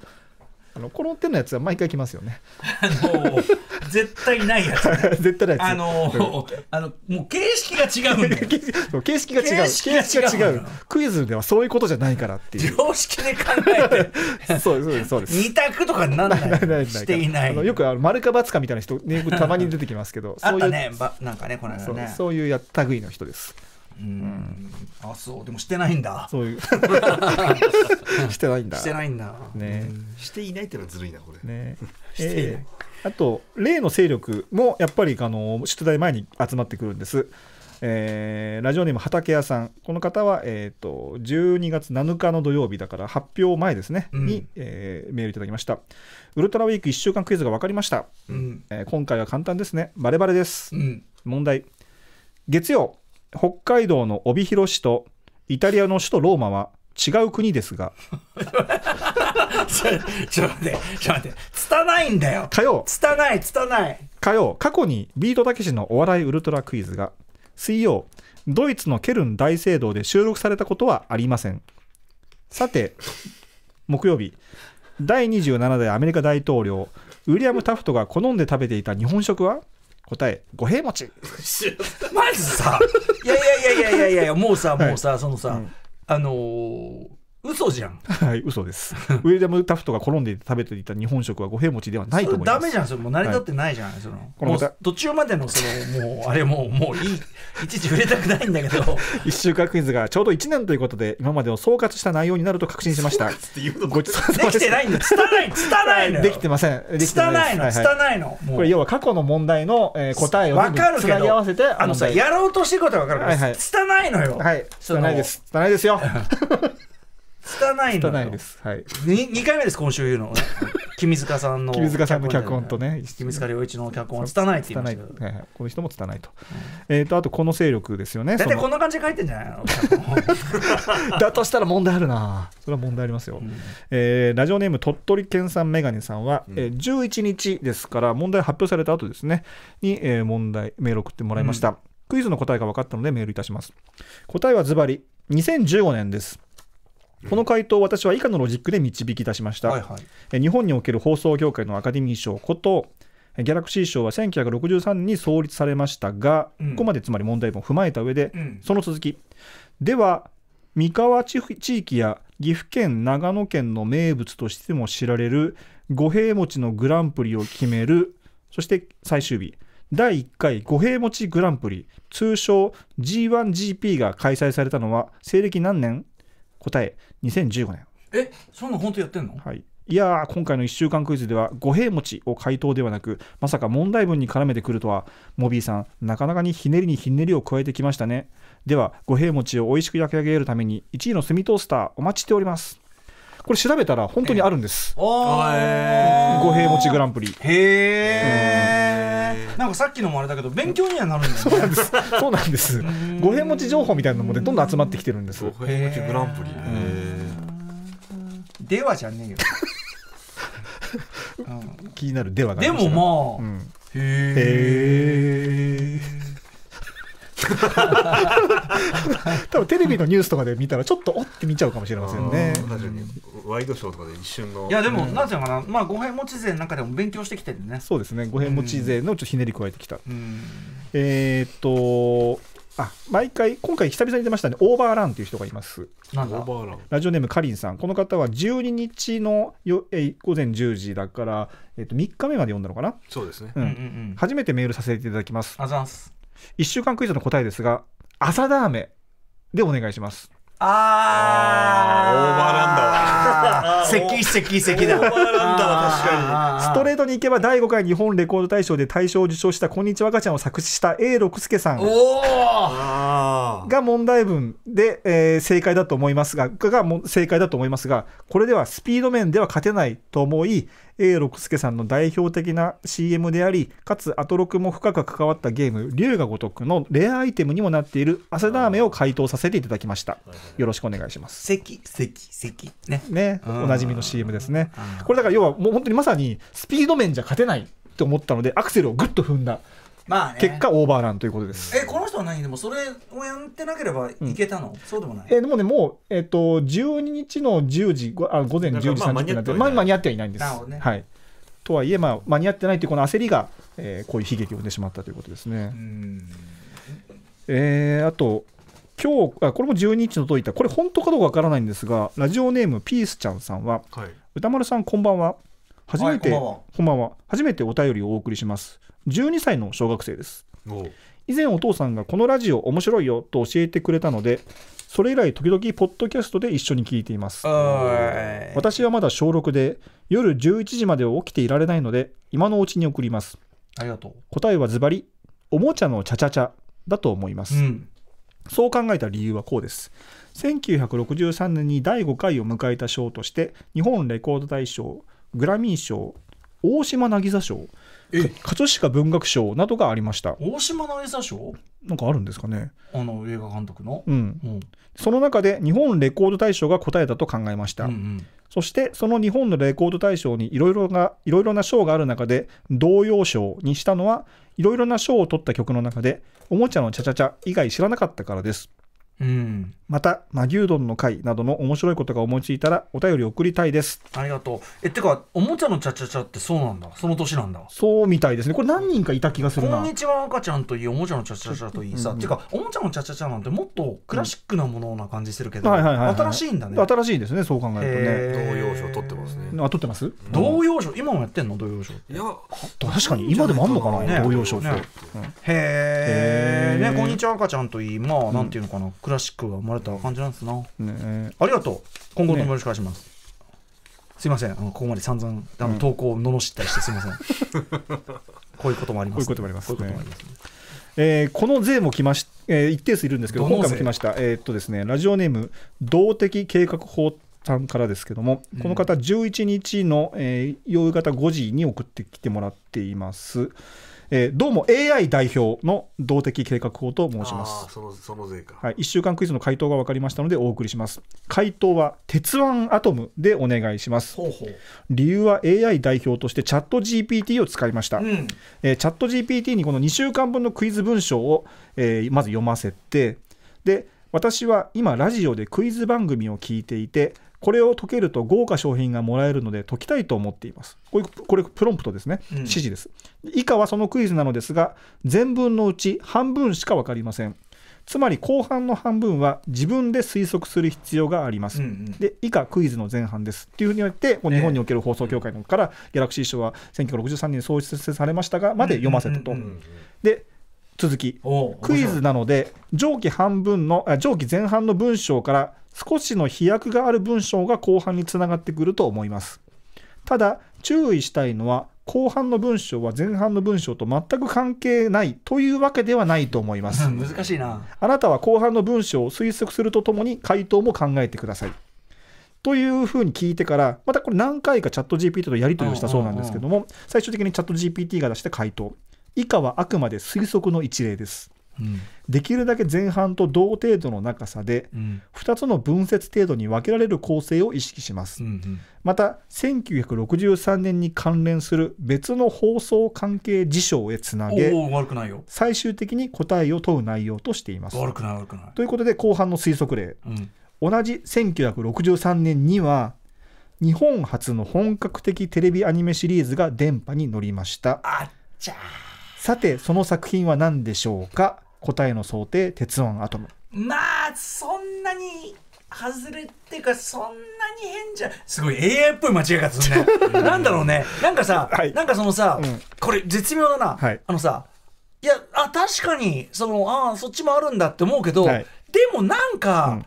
あのこの手のやつは毎回来ますよね。あの絶対ないやつ、ね、絶対ないやつ。あのー、あのもう形式が違うんだよ。形式が違う。形式が違うが違う。クイズではそういうことじゃないからっていう。常識で考えて。そうですそうです。二択とかなんないないないしていない。よくあの丸か×かみたいな人ねたまに出てきますけど。あったねばなんかねこの間ねそそういうやったぐいの人です。うんあそうでもしてないんだそういう してないんだしてないんだねしていないってのはずるいなこれね えー、あと例の勢力もやっぱりあの出題前に集まってくるんですえー、ラジオネーム畠屋さんこの方は、えーと、と12月7日の土曜日だから発表前ですね、うん、に、えー、メールいただきましたウルトラウィーク1週間クイズが分かりました、うん、えー、今回は簡単ですねバレバレです、うん、問題月曜北海道の帯広市とイタリアの首都ローマは違う国ですが ちょっと待ってちょっと待って拙いんだよ火曜拙い拙い火曜過去にビートたけしのお笑いウルトラクイズが水曜ドイツのケルン大聖堂で収録されたことはありませんさて木曜日第27代アメリカ大統領ウィリアム・タフトが好んで食べていた日本食は答え五平餅 マジさ いやいやいやいやいやいやもうさもうさ、そのさ、あのー嘘じゃん。はい、嘘です。ウィリアム・タフトが転んで食べていた日本食は五平餅ではないと思います。ダメじゃん、それもう成り立ってないじゃん、はい、その。この途中までの、その、もう、あれもう、もういい、いちいち触れたくないんだけど。一週間クイズがちょうど1年ということで、今までを総括した内容になると確信しました。ごちそうさまでした。できてないんだ、つたない、の。できてません。つたないの、つたないの。これ、要は過去の問題の、えー、答えをつなぎ合わせて、あのさ、やろうとしてることは分かるから、つたないのよ。はい、つたないです。つたないですよ。汚いのいですはい 2, 2回目です今週言うのね君塚さんの君塚さんの脚本とね君塚良一の脚本は拙いって言いまたけ、はいはい、この人も拙いと、うん、えっ、ー、とあとこの勢力ですよね大体こんな感じで書いてんじゃないの だとしたら問題あるなそれは問題ありますよ、うん、えー、ラジオネーム鳥取県産メガネさんは、うん、えー、11日ですから問題発表された後ですねに、えー、問題メール送ってもらいました、うん、クイズの答えが分かったのでメールいたします答えはズバリ2015年ですこの回答私は以下のロジックで導き出しました、はいはい、日本における放送業界のアカデミー賞ことギャラクシー賞は1963年に創立されましたが、うん、ここまでつまり問題文を踏まえた上で、うん、その続きでは三河地域や岐阜県長野県の名物としても知られる五平餅のグランプリを決めるそして最終日第1回五平餅グランプリ通称 G1GP が開催されたのは西暦何年答え2015年えそんな本当やってんのはいいやー今回の1週間クイズでは五平餅を回答ではなくまさか問題文に絡めてくるとはモビーさんなかなかにひねりにひねりを加えてきましたねでは五平餅を美味しく焼き上げるために1位の炭トースターお待ちしておりますこれ調べたら本当にあるんです。五平餅グランプリ。へえ、なんかさっきのもあれだけど勉強にはなるんです、そうなんです。そうなんです。五平餅情報みたいなのもでどんどん集まってきてるんです。五平餅グランプリ。ではじゃねえよ。気になるではでもまあ、へえ 多分テレビのニュースとかで見たらちょっとおって見ちゃうかもしれませんね。ワイドショーとかで一瞬のいやでも、うん、なんていうのかな、まあ、五平持ち勢の中でも勉強してきてるねそうですね五平持ち勢のちょっとひねり加えてきた、うん、えー、っとあ毎回、今回久々に出ましたね、オーバーランという人がいます。なんだラジオネームかりんさん、この方は12日のよえ午前10時だから、えっと、3日目まで読んだのかな、
そうですね、うんうんう
ん、初めてメールさせていただきます。あざんす1週間クイズの答えですが、朝ダーメでお願いします。ああ、オーバーランダー。石 器、石器、石だ。オーバーランは確かに。ストレートに行けば、第5回日本レコード大賞で大賞を受賞した、こんにちは赤ちゃんを作詞した A 六輔さん。が問題文で、えー、正解だと思いますが、がも正解だと思いますが、これではスピード面では勝てないと思い、A 六輔さんの代表的な CM であり、かつアトロクも深く関わったゲーム、龍が如くのレアアイテムにもなっている汗だ飴を回答させていただきました。よろしくお願いします。席席席ね。ね。おなじみの CM ですね。これだから要はもう本当にまさにスピード面じゃ勝てない。と思ったのでアクセルをぐっと踏んだまあ、ね、結果オーバーランということですえこの人は何でもそれをやってなければいけたの、うん、そうでもないえでもねもう、えーと、12日の10時あ午前10時30分になって間に合ってはいないんです、ね、はい、とはいえ、まあ、間に合ってないというこの焦りが、えー、こういう悲劇を生んでしまったということですねえー、あと今日あこれも12日のといたこれ本当かどうかわからないんですがラジオネームピースちゃんさんは、はい、歌丸さんこんばんは初めて、はい、こんばんは初めてお便りをお送りします12歳の小学生です以前お父さんがこのラジオ面白いよと教えてくれたのでそれ以来時々ポッドキャストで一緒に聞いています私はまだ小6で夜11時までは起きていられないので今のうちに送りますありがとう答えはズバリおもちゃのチャチャチャだと思います、うん、そう考えた理由はこうです1963年に第5回を迎えた賞として日本レコード大賞グラミー賞大島渚賞葛飾文学賞などがありました大島渚賞なんかあるんですかねあの映画監督の、うん、うん、その中で日本レコード大賞が答えたと考えました、うんうん、そしてその日本のレコード大賞にいろいろな賞がある中で童謡賞にしたのはいろいろな賞を取った曲の中で「おもちゃのチャチャチャ」以外知らなかったからですうん、また「マギュうどんの会」などの面白いことが思いついたらお便り送りたいですありがとうえってかおもちゃのチャチャチャってそうなんだその年なんだそうみたいですねこれ何人かいた気がするな「こんにちは赤ちゃん」といい「おもちゃのチャチャチャ」といいさ、うん、てかおもちゃのチャチャチャなんてもっとクラシックなものな感じするけど、新しいんだね新しいですねそう考えるとね童謡賞取ってますねあ取ってます童謡賞今もやってんの童謡賞いや確かに今でもあんのかな、ね、童謡賞って、へえ、ね、こんにちは赤ちゃん」といいまあなんていうのかなクラシックが生まれた感じなんですな、ね、ありがとう今後ともよろしくお願いします、ねすいません、ここまで散々あの投稿を罵ったりして、すみません。こういうこともあります、ね。こういうこともあります、こ、えこの税も来まし、えー、一定数いるんですけど、ど今回も来ました。えー、っとですね、ラジオネーム動的計画法さんからですけども、うん、この方11日の、えー、夕方5時に送ってきてもらっています。えー、どうも AI 代表の動的計画法と申します
そのその税か、
はい、1週間クイズの回答が分かりましたのでお送りします回答は鉄腕アトムでお願いします理由は AI 代表としてチャット GPT を使いました、うん、えー、チャット GPT にこの2週間分のクイズ文章を、えー、まず読ませてで私は今ラジオでクイズ番組を聞いていてこれを解けると豪華賞品がもらえるので解きたいと思っています。これ、これプロンプトですね、指示です。以下はそのクイズなのですが、全文のうち半分しか分かりません。つまり後半の半分は自分で推測する必要があります。うんうん、で以下クイズの前半です。というふうに言って、ね、日本における放送協会からギャラクシー賞は1963年に創設されましたがまで読ませたと。で続きクイズなので上記半分の上記前半の文章から少しの飛躍がある文章が後半につながってくると思いますただ注意したいのは後半の文章は前半の文章と全く関係ないというわけではないと思います 難しいなあなたは後半の文章を推測するとともに回答も考えてくださいというふうに聞いてからまたこれ何回かチャット GPT とやり取りをしたそうなんですけども最終的にチャット GPT が出して回答以下はあくまで推測の一例です。うん、できるだけ前半と同程度の長さで、うん、2つの分節程度に分けられる構成を意識します、うんうん、また1963年に関連する別の放送関係事象へつなげ最終的に答えを問う内容としています悪くない悪くないということで後半の推測例、うん、同じ1963年には日本初の本格的テレビアニメシリーズが電波に乗りましたあっちゃーさて、その作品は何でしょうか答えの想定、鉄腕アトム。まあ、そんなに外れっていうかそんなに変じゃすごい AI っぽい間違い方するね なんだろうねなんかさ、はい、なんかそのさ、うん、これ絶妙だな、はい、あのさいやあ確かにそのあそっちもあるんだって思うけど、はい、でもなんか、うん、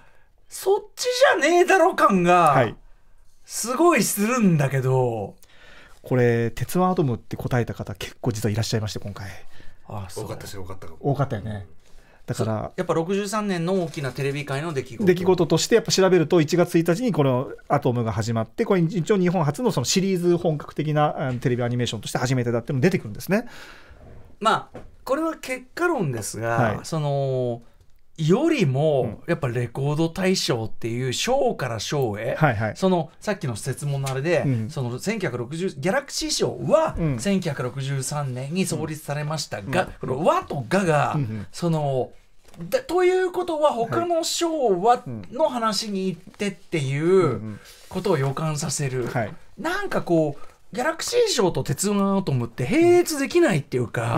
そっちじゃねえだろ感が、すごいするんだけどこれ鉄腕アトムって答えた方結構実はいらっしゃいまして今回ああ多かったし多かったかも多かったよねだからやっぱ63年の大きなテレビ界の出来事出来事としてやっぱ調べると1月1日にこの「アトムが始まってこれ一応日本初のそのシリーズ本格的なテレビアニメーションとして初めてだっていうの出てくるんですねまあこれは結果論ですが、はい、そのよりも、やっぱレコード大賞っていう賞から賞へ、はいはい、そのさっきの説問のあれで、うん、その1960ギャラクシー賞は1963年に創立されましたが、この「和」と「が」が、その。でということは他の賞はの話に行ってっていうことを予感させる、はい、なんかこうギャラクシー賞と鉄腕アトムって並列できないっていうか、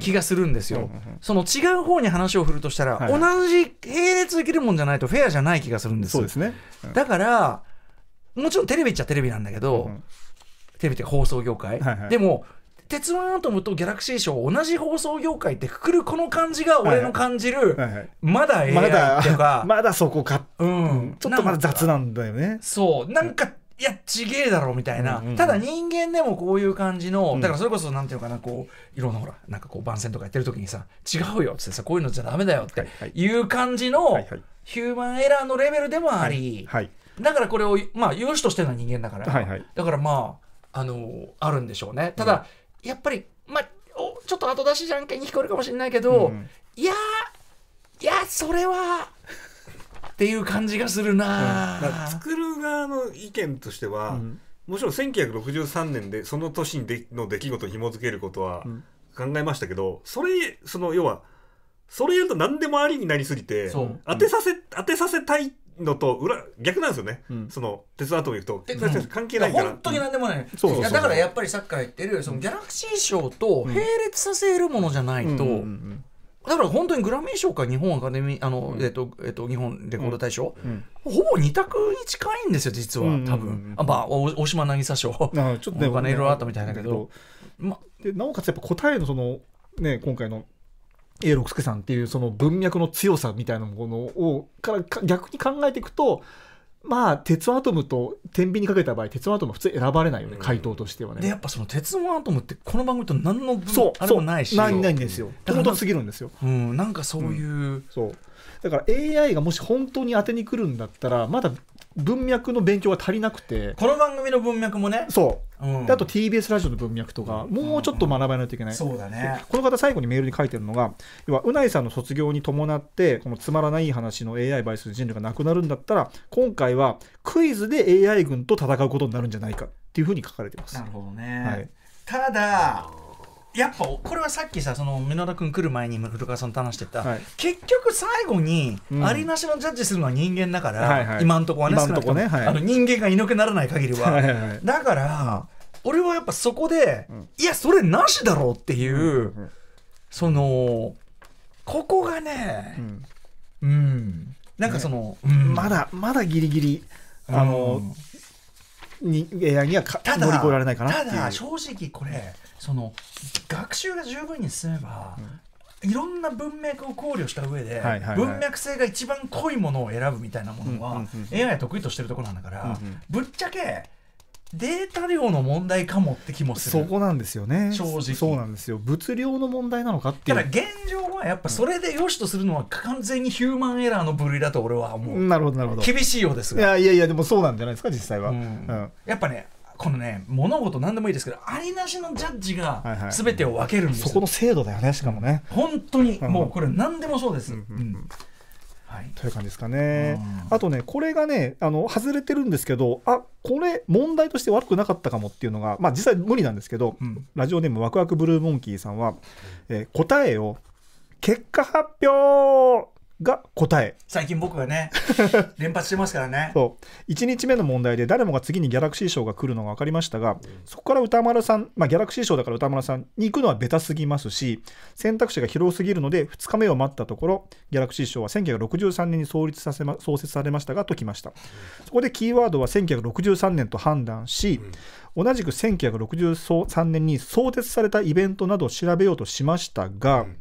気がするんですよ。その違う方に話を振るとしたら、はい、同じ並列できるもんじゃないとフェアじゃない気がするんですそうですね。うん、だから、もちろんテレビっちゃテレビなんだけど、うん、テレビって放送業界。はいはい、でも、鉄腕アトムとギャラクシー賞同じ放送業界ってくくるこの感じが俺の感じる、まだええっていうか まだそこか、うん、ちょっとまだ雑なんだよねそうなんかいやちげえだろみたいな、ただ人間でもこういう感じのだからそれこそなんていうかなこういろんなほらなんかこう番宣とかやってる時にさ違うよっつってさこういうのじゃダメだよっていう感じのヒューマンエラーのレベルでもあり、はいだからこれをまあ有志としての人間だから、はいはい、だからまああのあるんでしょうねただ、やっぱりまあちょっと後出しじゃんけんに聞こえるかもしれないけど、うん、いやいやそれはっていう感じがするな、うん、
作る側の意見としては、うん、もちろん1963年でその年にでの出来事に紐付けることは考えましたけど、それその要はそれやると何でもありになりすぎて、当てさせ、当てさせたいのと裏逆なんですよね、
うん、その鉄アトム行くと、うん、関係ないから本当に何でもない,、うん、そうそうだからやっぱりさっきから言ってるそのギャラクシー賞と並列させるものじゃないと、うんうんうんだから本当にグラミー賞か日本アカデミーあの、うん、えっとえっと、日本レコード大賞、うんうん、ほぼ二択に近いんですよ実は多分、うんうんうん、あまあ大島渚賞ちょっとねお金いろいろあったみたいだけど、ま、でなおかつやっぱ答えのそのね今回の A 六輔さんっていうその文脈の強さみたいなものをから逆に考えていくとまあ、鉄アトムと天秤にかけた場合、鉄アトムは普通選ばれないよね、うん、回答としてはね。で、やっぱその鉄腕アトムって、この番組と何のそうあれもないし、ないないんですよ。本当すぎるんですよ。うん、なんかそういう、うん、そう。だから AI がもし本当に当てにくるんだったら、まだ文脈の勉強が足りなくてこの番組の文脈もねそうあと TBS ラジオの文脈とかもうちょっと学ばないといけない、そうだねこの方最後にメールに書いてるのが要はうないさんの卒業に伴ってこのつまらない話の AI 倍する人類がなくなるんだったら今回はクイズで AI 軍と戦うことになるんじゃないかっていうふうに書かれてますなるほどね、はい、ただやっぱこれはさっきさその箕田君来る前に古川さんと話してた、はい、結局最後にありなしのジャッジするのは人間だから、はいはい、今んとこはね今んとこね、はい、あの人間がいなくならない限りははいはいはい、だから俺はやっぱそこで、うん、いやそれなしだろうっていう、うんうんそのここがね、うん、うん、なんかその、ねうん、まだまだギリギリあの、にエアにはかただ乗り越えられないかなただ正直これその学習が十分に進めば、うん、いろんな文脈を考慮した上で、はいはいはい、文脈性が一番濃いものを選ぶみたいなものは、うんうんうん、AI 得意としてるところなんだから、うんうん、ぶっちゃけデータ量の問題かもって気もするそこなんですよね正直そうなんですよ物量の問題なのかっていうだら現状はやっぱそれで良しとするのは完全にヒューマンエラーの部類だと俺は思う、なるほどなるほど厳しいようですがいやいやいやでもそうなんじゃないですか実際は、うんうん、やっぱねこのね物事何でもいいですけどありなしのジャッジが全てを分けるんですよ、はいはい、そこの精度だよねしかもね本当にもうこれ何でもそうです、うん、という感じですかね、あとね、これがね、あの外れてるんですけど、あこれ、問題として悪くなかったかもっていうのが、まあ、実際無理なんですけど、うん、ラジオネーム、わくわくブルーモンキーさんは、えー、答えを結果発表が答え最近僕がね 連発してますからねそう1日目の問題で誰もが次にギャラクシー賞が来るのが分かりましたが、うん、そこから歌丸さん、まあ、ギャラクシー賞だから歌丸さんに行くのはベタすぎますし選択肢が広すぎるので2日目を待ったところギャラクシー賞は1963年に創立させ、ま、創設されましたが解きました、うん、そこでキーワードは1963年と判断し、うん、同じく1963年に創設されたイベントなどを調べようとしましたが、うん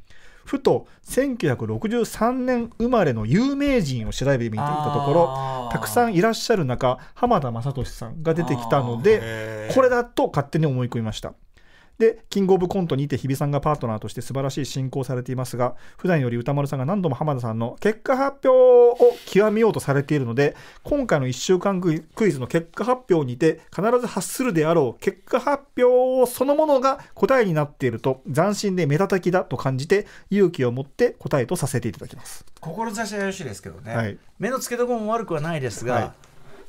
ふと1963年生まれの有名人を調べてみたところたくさんいらっしゃる中浜田雅俊さんが出てきたのでこれだと勝手に思い込みました。で、キングオブコントにて日比さんがパートナーとして素晴らしい進行されていますが、普段より歌丸さんが何度も浜田さんの結果発表を極めようとされているので、今回の1週間クイズの結果発表にて、必ず発するであろう結果発表そのものが答えになっていると、斬新で目立たきだと感じて、勇気を持って答えとさせていただきます。志はよろしいですけどね、はい、目の付けどこも悪くはないですが、は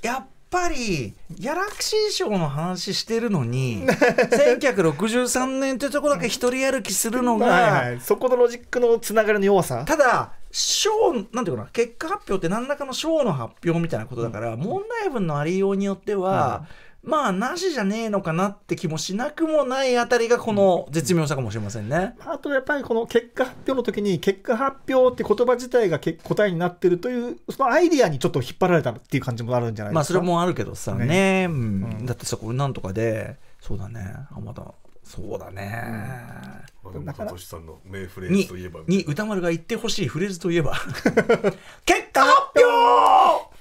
い、やっぱりギャラクシー賞の話してるのに1963 年というところだけ一人歩きするのが、そこのロジックのつながりの弱さただ賞なんていうかな結果発表って何らかの賞の発表みたいなことだから、うん、問題文のありようによっては、うんまあなしじゃねえのかなって気もしなくもないあたりがこの絶妙さかもしれませんね。あとやっぱりこの結果発表の時に結果発表って言葉自体が答えになってるというそのアイディアにちょっと引っ張られたっていう感じもあるんじゃないですか。まあそれもあるけどさね、ねうん、だってさこれなんとかでそうだねあまたそうだね、
うん、まあ、でも聡さんの名フレーズといえばに
歌丸が言ってほしいフレーズといえば 結果発表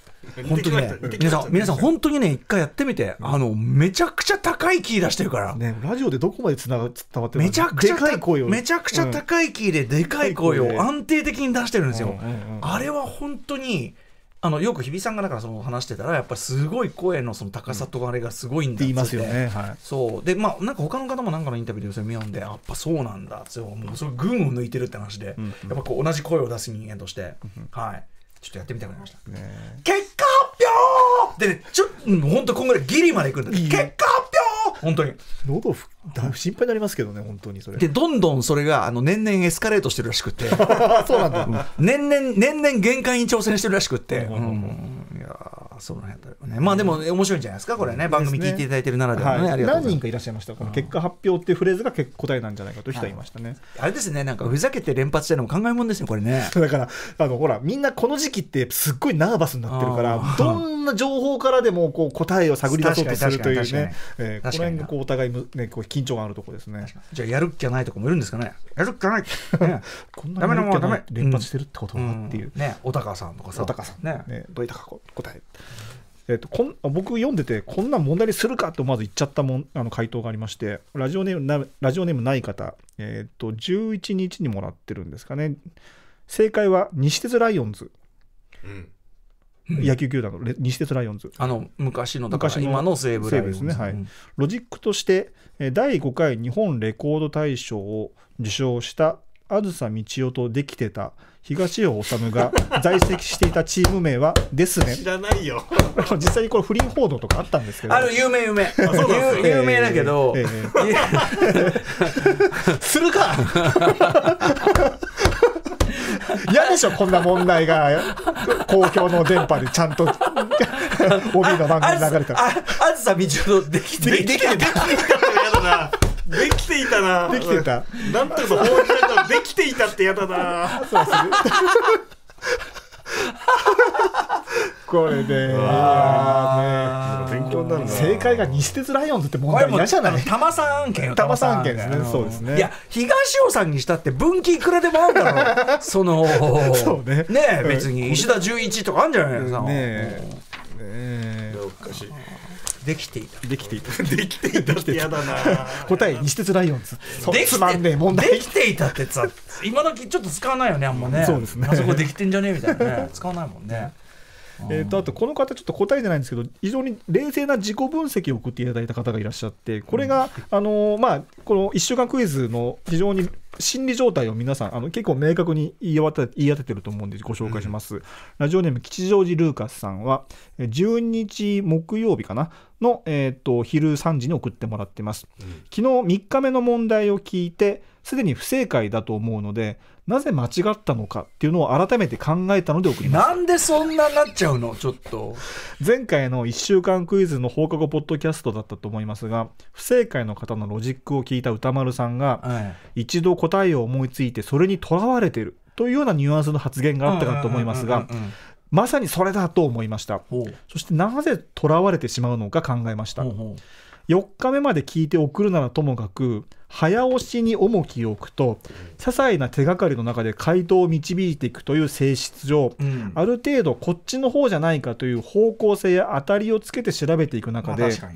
本当にね、皆さん、皆さん、本当にね、一回やってみて、あの、めちゃくちゃ高いキー出してるから。ね、ラジオでどこまでつなが伝わってるめちゃくちゃ高い声を。めちゃくちゃ高いキーで、でかい声を安定的に出してるんですよ。あれは本当に、あのよく日比さんがだからその話してたらやっぱりすごい声のその高さとあれがすごいんだって言いますよね、はい、そうでまあなんか他の方もなんかのインタビューでそれ見んでやっぱそうなんだってもうそれ群を抜いてるって話で、うんやっぱこう同じ声を出す人間として、うん、はいちょっとやってみたくなりました。結果発表で、ね、ちょっと、本当こんぐらいギリまでいくんだ。い結果発表本当に。喉ふ、だ心配になりますけどね、本当にそれ。で、どんどんそれが、あの、年々エスカレートしてるらしくて。そうなんだ。年々、年々限界に挑戦してるらしくて。うん、いやその辺だよね。まあでも面白いんじゃないですか、これね、番組聞いていただいてるならではね、ありがとう何人かいらっしゃいました、この結果発表っていうフレーズが答えなんじゃないかと人はいましたね。あれですね、なんかふざけて連発したのも考えもんですね、これね。だから、あのほら、みんなこの時期ってすっごいナーバスになってるから、どんな情報からでもこう答えを探り出そうとするというね、この辺がうお互いね、こう緊張があるとこですね。じゃあ、やるっきゃないとかもいるんですかね。やるっきゃない。こんなに連発してるってことなっていう。ね、小高さんとかさ。小高さんね。ね、どういったか答え。えっと、こん僕読んでて、こんな問題にするかとまず言っちゃったもんあの回答がありまして、ラジオネームなラジオネームない方、えっと、11日にもらってるんですかね。正解は西鉄ライオンズ。うん野球球団の西鉄ライオンズあの昔のだから今の西武ライオンズですね、はい、うん、ロジックとして第5回日本レコード大賞を受賞したあずさみちおとできてた東尾治が在籍していたチーム名はですね。知らないよ。実際にこれ不倫報道とかあったんですけど。ある有名有名。有名だけど。えーえー、するか。嫌でしょこんな問題が公共の電波でちゃんと帯の番組流れたらああずさみちょできてできてできていた
なできていたなできてたなんとか法律できていたってやだなそうする
これで、ね、勉強になる正解が西鉄ライオンズって問題嫌じゃない玉さん案件よ玉さん案件ですねそうですねいや東尾さんにしたって分岐いくらでもあるだろう そのそうねね別に石田純一とかあるんじゃないですかねえおかしいできていたできていたできていたいやだな答え西鉄ライオンズできまんねえ問題できていたってさ 今時ちょっと使わないよねあんまね、そうですねあそこできてんじゃねえみたいなね使わないもんねえーと、あとこの方、ちょっと答えじゃないんですけど、非常に冷静な自己分析を送っていただいた方がいらっしゃって、これが、あのー、まあ、この1週間クイズの非常に心理状態を皆さん、あの結構明確に言い当て言い当ててると思うんで、ご紹介します、うん、ラジオネーム、吉祥寺ルーカスさんは、12日木曜日かな、の、えーと、昼3時に送ってもらってます。うん、昨日3日目の問題を聞いて、すでに不正解だと思うので、なぜ間違ったのかっていうのを改めて考えたので送りますなんでそんなになっちゃうのちょっと前回の1週間クイズの放課後ポッドキャストだったと思いますが不正解の方のロジックを聞いた歌丸さんが、はい、一度答えを思いついてそれにとらわれてるというようなニュアンスの発言があったかと思いますがまさにそれだと思いましたそしてなぜとらわれてしまうのか考えましたほうほう4日目まで聞いて送るならともかく早押しに重きを置くと些細な手がかりの中で回答を導いていくという性質上、うん、ある程度こっちの方じゃないかという方向性や当たりをつけて調べていく中で、まあ、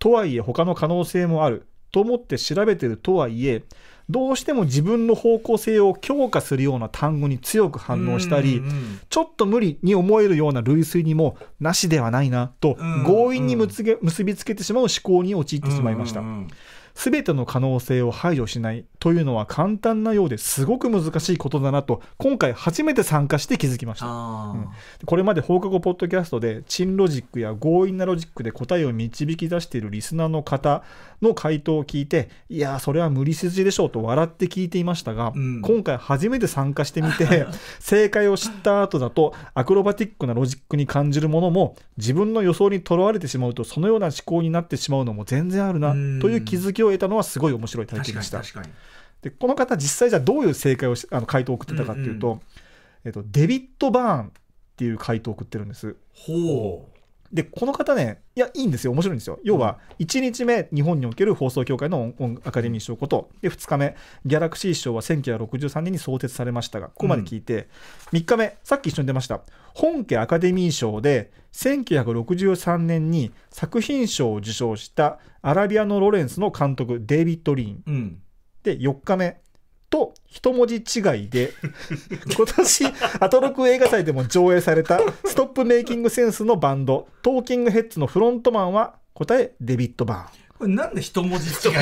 とはいえ他の可能性もあると思って調べてるとはいえどうしても自分の方向性を強化するような単語に強く反応したり、うんうん、ちょっと無理に思えるような類推にもなしではないなと強引に結びつけてしまう思考に陥ってしまいました。全ての可能性を排除しないというのは簡単なようですごく難しいことだなと今回初めて参加して気づきました、うん、これまで放課後ポッドキャストでチンロジックや強引なロジックで答えを導き出しているリスナーの方の回答を聞いていやそれは無理筋でしょうと笑って聞いていましたが、うん、今回初めて参加してみて 正解を知った後だとアクロバティックなロジックに感じるものも自分の予想にとらわれてしまうとそのような思考になってしまうのも全然あるなという気づきを得たのはすごい面白い体験でした。でこの方実際じゃあどういう正解をあの回答を送ってたかっていうと、うんうん、えっと、デビッド・バーンっていう回答を送ってるんです。ほで、この方ね、いや、いいんですよ、面白いんですよ。要は、1日目、日本における放送協会のアカデミー賞こと、で、2日目、ギャラクシー賞は1963年に創設されましたが、ここまで聞いて、うん、3日目、さっき一緒に出ました、本家アカデミー賞で、1963年に作品賞を受賞した、アラビアのロレンスの監督、デイビッド・リーン。うん、で、4日目、と一文字違いで 今年アトロク映画祭でも上映されたストップメイキングセンスのバンドトーキングヘッズのフロントマンは答えデビッド・バーンこれなんで一文字違い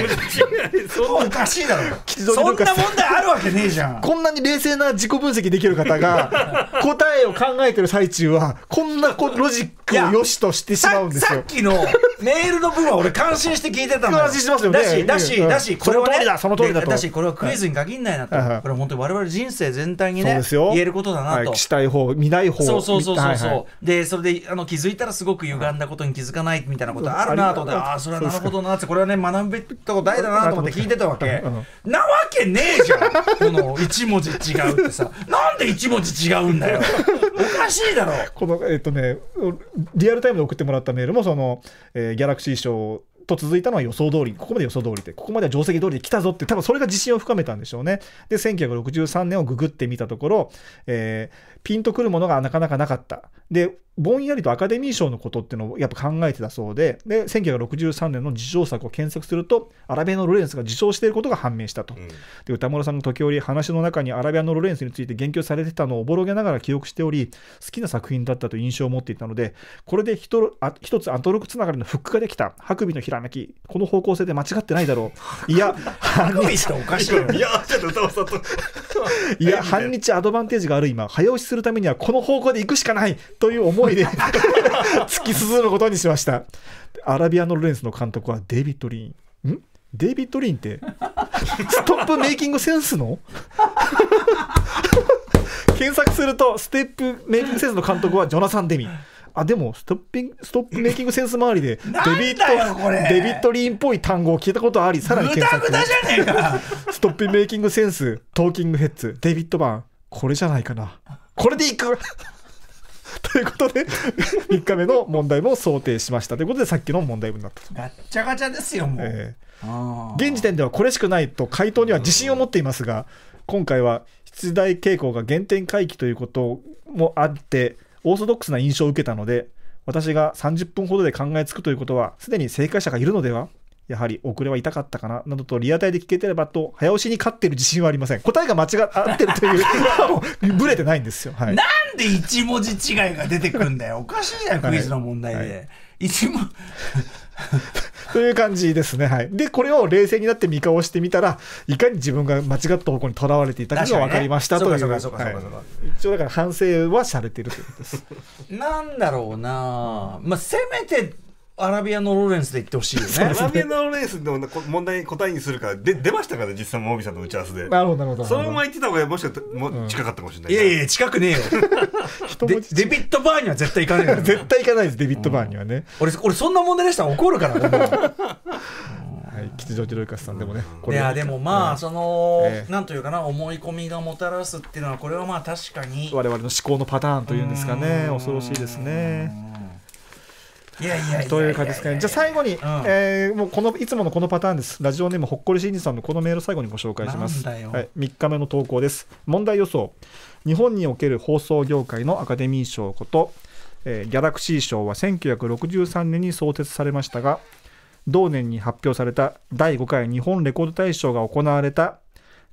おかしいだろそんな問題あるわけねえじゃんこんなに冷静な自己分析できる方が 答えを考えてる最中はこんなロジックを良しとしてしまうんですよさっきのメールの分は俺感心して聞いてたの感心してますよねだしだし、だしこれは、ね、その通りだだしこれはクイズに限らないなと、はい、これは本当に我々人生全体にね言えることだなと、はい、したい方見ない方そうそうそうそう、はいはい、でそれであの気づいたらすごく歪んだことに気づかないみたいなことあるなと思ってああそれはなるほどなこれはね学ぶべきとないだなと思って聞いてたわけ、なわけねえじゃんこの1文字違うってさなんで1文字違うんだよおかしいだろこのえっ、とねリアルタイムで送ってもらったメールもその、えー、ギャラクシー賞と続いたのは予想通り、ここまで予想通りで、ここまでは定石通りで来たぞって、多分それが自信を深めたんでしょうね。で、1963年をググってみたところ、えー、ピンとくるものがなかなかなかった。で、ぼんやりとアカデミー賞のことっていうのをやっぱ考えてたそうで、で、1963年の受賞作を検索すると、アラビアのロレンスが受賞していることが判明したと。うん、で、歌村さんが時折話の中にアラビアのロレンスについて言及されてたのをおぼろげながら記憶しており、好きな作品だったという印象を持っていたので、これで一つアトロクつながりのフックができた、ハクビのひらめき、この方向性で間違ってないだろう。いや、ハクビしかおかしいよ。
いや、ちょっと歌さんと。
いや、反日アドバンテージがある今、早押しするためにはこの方向で行くしかないという思いで 突き進むことにしましたアラビアのレンスの監督はデイビッド・リーンんデイビッド・リーンってストップメイキングセンスの検索するとステップメイキングセンスの監督はジョナサン・デミあでもストッピストップメイキングセンス周りでデビットデビットリーンっぽい単語を聞いたことありさらに検索ストップメイキングセンストーキングヘッズデビット版これじゃないかなこれでいく ということで、3 日目の問題も想定しましたということで、さっきの問題文だったと。ガッチャガチャですよ、もう。えー、現時点ではこれしかないと回答には自信を持っていますが、今回は出題傾向が原点回帰ということもあって、オーソドックスな印象を受けたので、私が30分ほどで考えつくということは、すでに正解者がいるのではやはり遅れは痛かったかななどとリアタイで聞けてればと早押しに勝ってる自信はありません答えが間違ってるとい うブレてないんですよ、はい、なんで一文字違いが出てくるんだよおかしいじゃんクイズの問題で、はいはい、一文 という感じですね、はい、でこれを冷静になって見顔してみたらいかに自分が間違った方向にとらわれていたかが分かりましたという、一応だから反省はされてるということですなんだろうな、まあ、せめてアラビアのローレンスで行ってほしいよね。アラビアのロレンスの問題に答えにするから、で出
ましたから、実際、もみさんの打ち合わせで。なるほど、なるほど。そのまま
言ってた方が、もしかしたら、も近かったかもしれない。いやいや、近くねえよ。デビットバーには絶対行かない 絶対行かないです、デビットバーにはね。俺、俺そんな問題でしたら怒るから、はい、吉祥寺ロイカスさんでもね、いやでもまあ、その、なんというかな思い込みがもたらすっていうのはこれはまあ確かに我々の思考のパターンというんですかね恐ろしいですね。いやいやという感じですかね。じゃあ最後に、うん、えー、もうこのいつものこのパターンです。ラジオネームほっこりしんじさんのこのメール最後にご紹介します。はい、3日目の投稿です。問題予想。日本における放送業界のアカデミー賞こと、えー、ギャラクシー賞は1963年に創設されましたが、同年に発表された第5回日本レコード大賞が行われた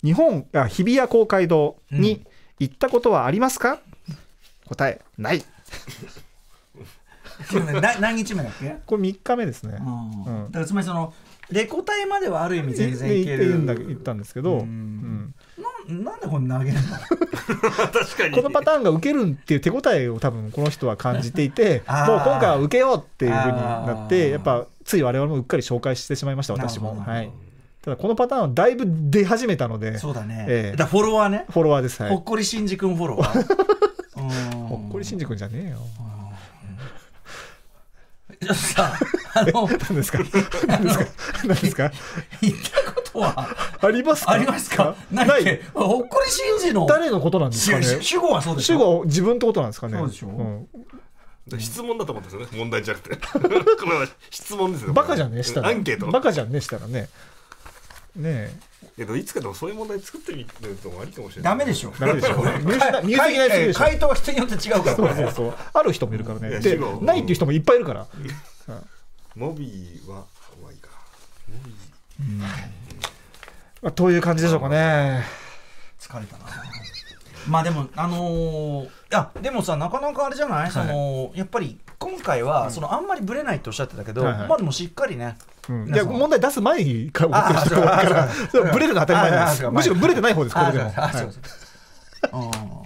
日本あ日比谷公会堂に行ったことはありますか、うん、答えない
何日目だっ
けこれ3日目ですね、だからつまりそのレコ隊まではある意味全然いける行ったんですけど、うんななんでこれ投げるの 確かにこのパターンが受けるっていう手応えを多分この人は感じていて もう今回は受けようっていうふうになってやっぱつい我々もうっかり紹介してしまいました私も、はい、ただこのパターンはだいぶ出始めたのでそうだね、ええ、だフォロワーねフォロワーです、はい、ほっこりしんじ君フォロワーほっこりしんじ君じゃねえよちょっとさ、あの、何ですか何ですか何ですか行ったことはありますかありますかない。ほっこり真じの。誰のことなんですかね主語はそうです。ょ主語自分ってことなんですかねそうでしょ、ん
質問だと思ったんですよね、問題じゃなくて。これは質問ですよ。バカじゃねえしたら。アンケート。バ
カじゃねえしたらね。ねえ。
けどいつかでもそういう問題作ってみるともありかもしれないダメでしょダメでしょ見えないすでし回答は人によって違うからそうそうそうあ
る人もいるからねでないっていう人もいっぱいいるから
モビーは怖いかモビー
まあという感じでしょうかね疲れたなまあでもあのいやでもさなかなかあれじゃないそのやっぱり今回は、そのあんまりぶれないっておっしゃってたけど、まあでもしっかりねいや問題出す前にから送ってる人が多いから、ブレるの当たり前です。むしろブレてない方です、これでも。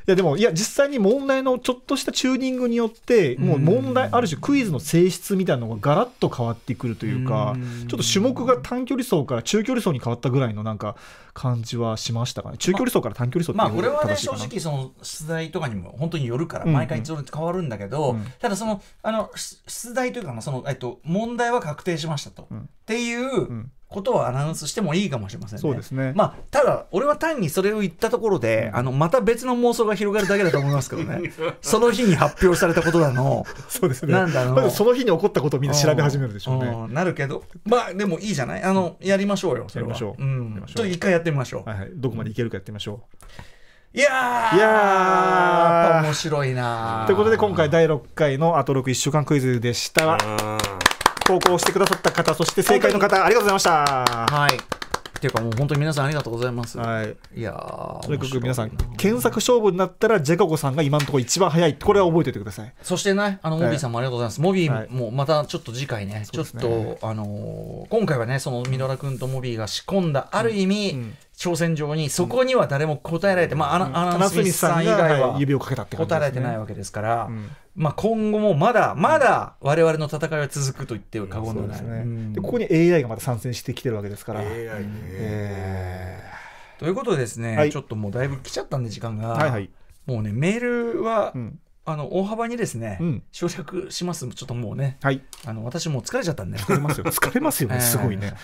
いやでも、いや、実際に問題のちょっとしたチューニングによって、もう問題、ある種クイズの性質みたいなのがガラッと変わってくるというか、ちょっと種目が短距離走から中距離走に変わったぐらいのなんか感じはしましたかね。中距離走から短距離走っていうまあ、まあ、これはね、正直、その出題とかにも本当によるから、毎回一応変わるんだけど、ただその、あの、出題というか、その、えっと、問題は確定しましたと。っていう、ことはアナウンスしてもいいかもしれませんね。そうですねまあ、ただ、俺は単にそれを言ったところで、うん、あのまた別の妄想が広がるだけだと思いますけどね、その日に発表されたことだの、そうですね、なんだろう、その日に起こったことをみんな調べ始めるでしょうね。なるけど、まあでもいいじゃない、あのやりましょうよ、それは。やりましょう。うん、ちょっと一回やってみましょう、はいはい。どこまでいけるかやってみましょう。いやー、いやぱ面白いなということで、今回第6回のアトロク1週間クイズでした。投稿してくださった方、そして正解の方、ありがとうございました。はい。っていうかもう本当に皆さんありがとうございます。はい。いやとにかく皆さん、検索勝負になったら、ジェカゴさんが今のところ一番早い。これは覚えておいてください。そしてね、あの、モビーさんもありがとうございます。モビーもまたちょっと次回ね、ちょっと、あの今回はね、そのミドラ君とモビーが仕込んだ、ある意味、挑戦状に、そこには誰も答えられて、まあ、アナ・アナスミスさん以外は指をかけたって答えられてないわけですから、まあ、今後もまだまだ我々の戦いは続くと言っては過言ではない、ねでここに AI がまた参戦してきてるわけですから。AI えということでですね、ちょっともうだいぶ来ちゃったんで時間が、はいはい、もうねメールは、うんあの大幅にですね、うん、省略します、ちょっともうね、はい、あの私、もう疲れちゃったんで、疲れますよ、疲れますよね、すごいね。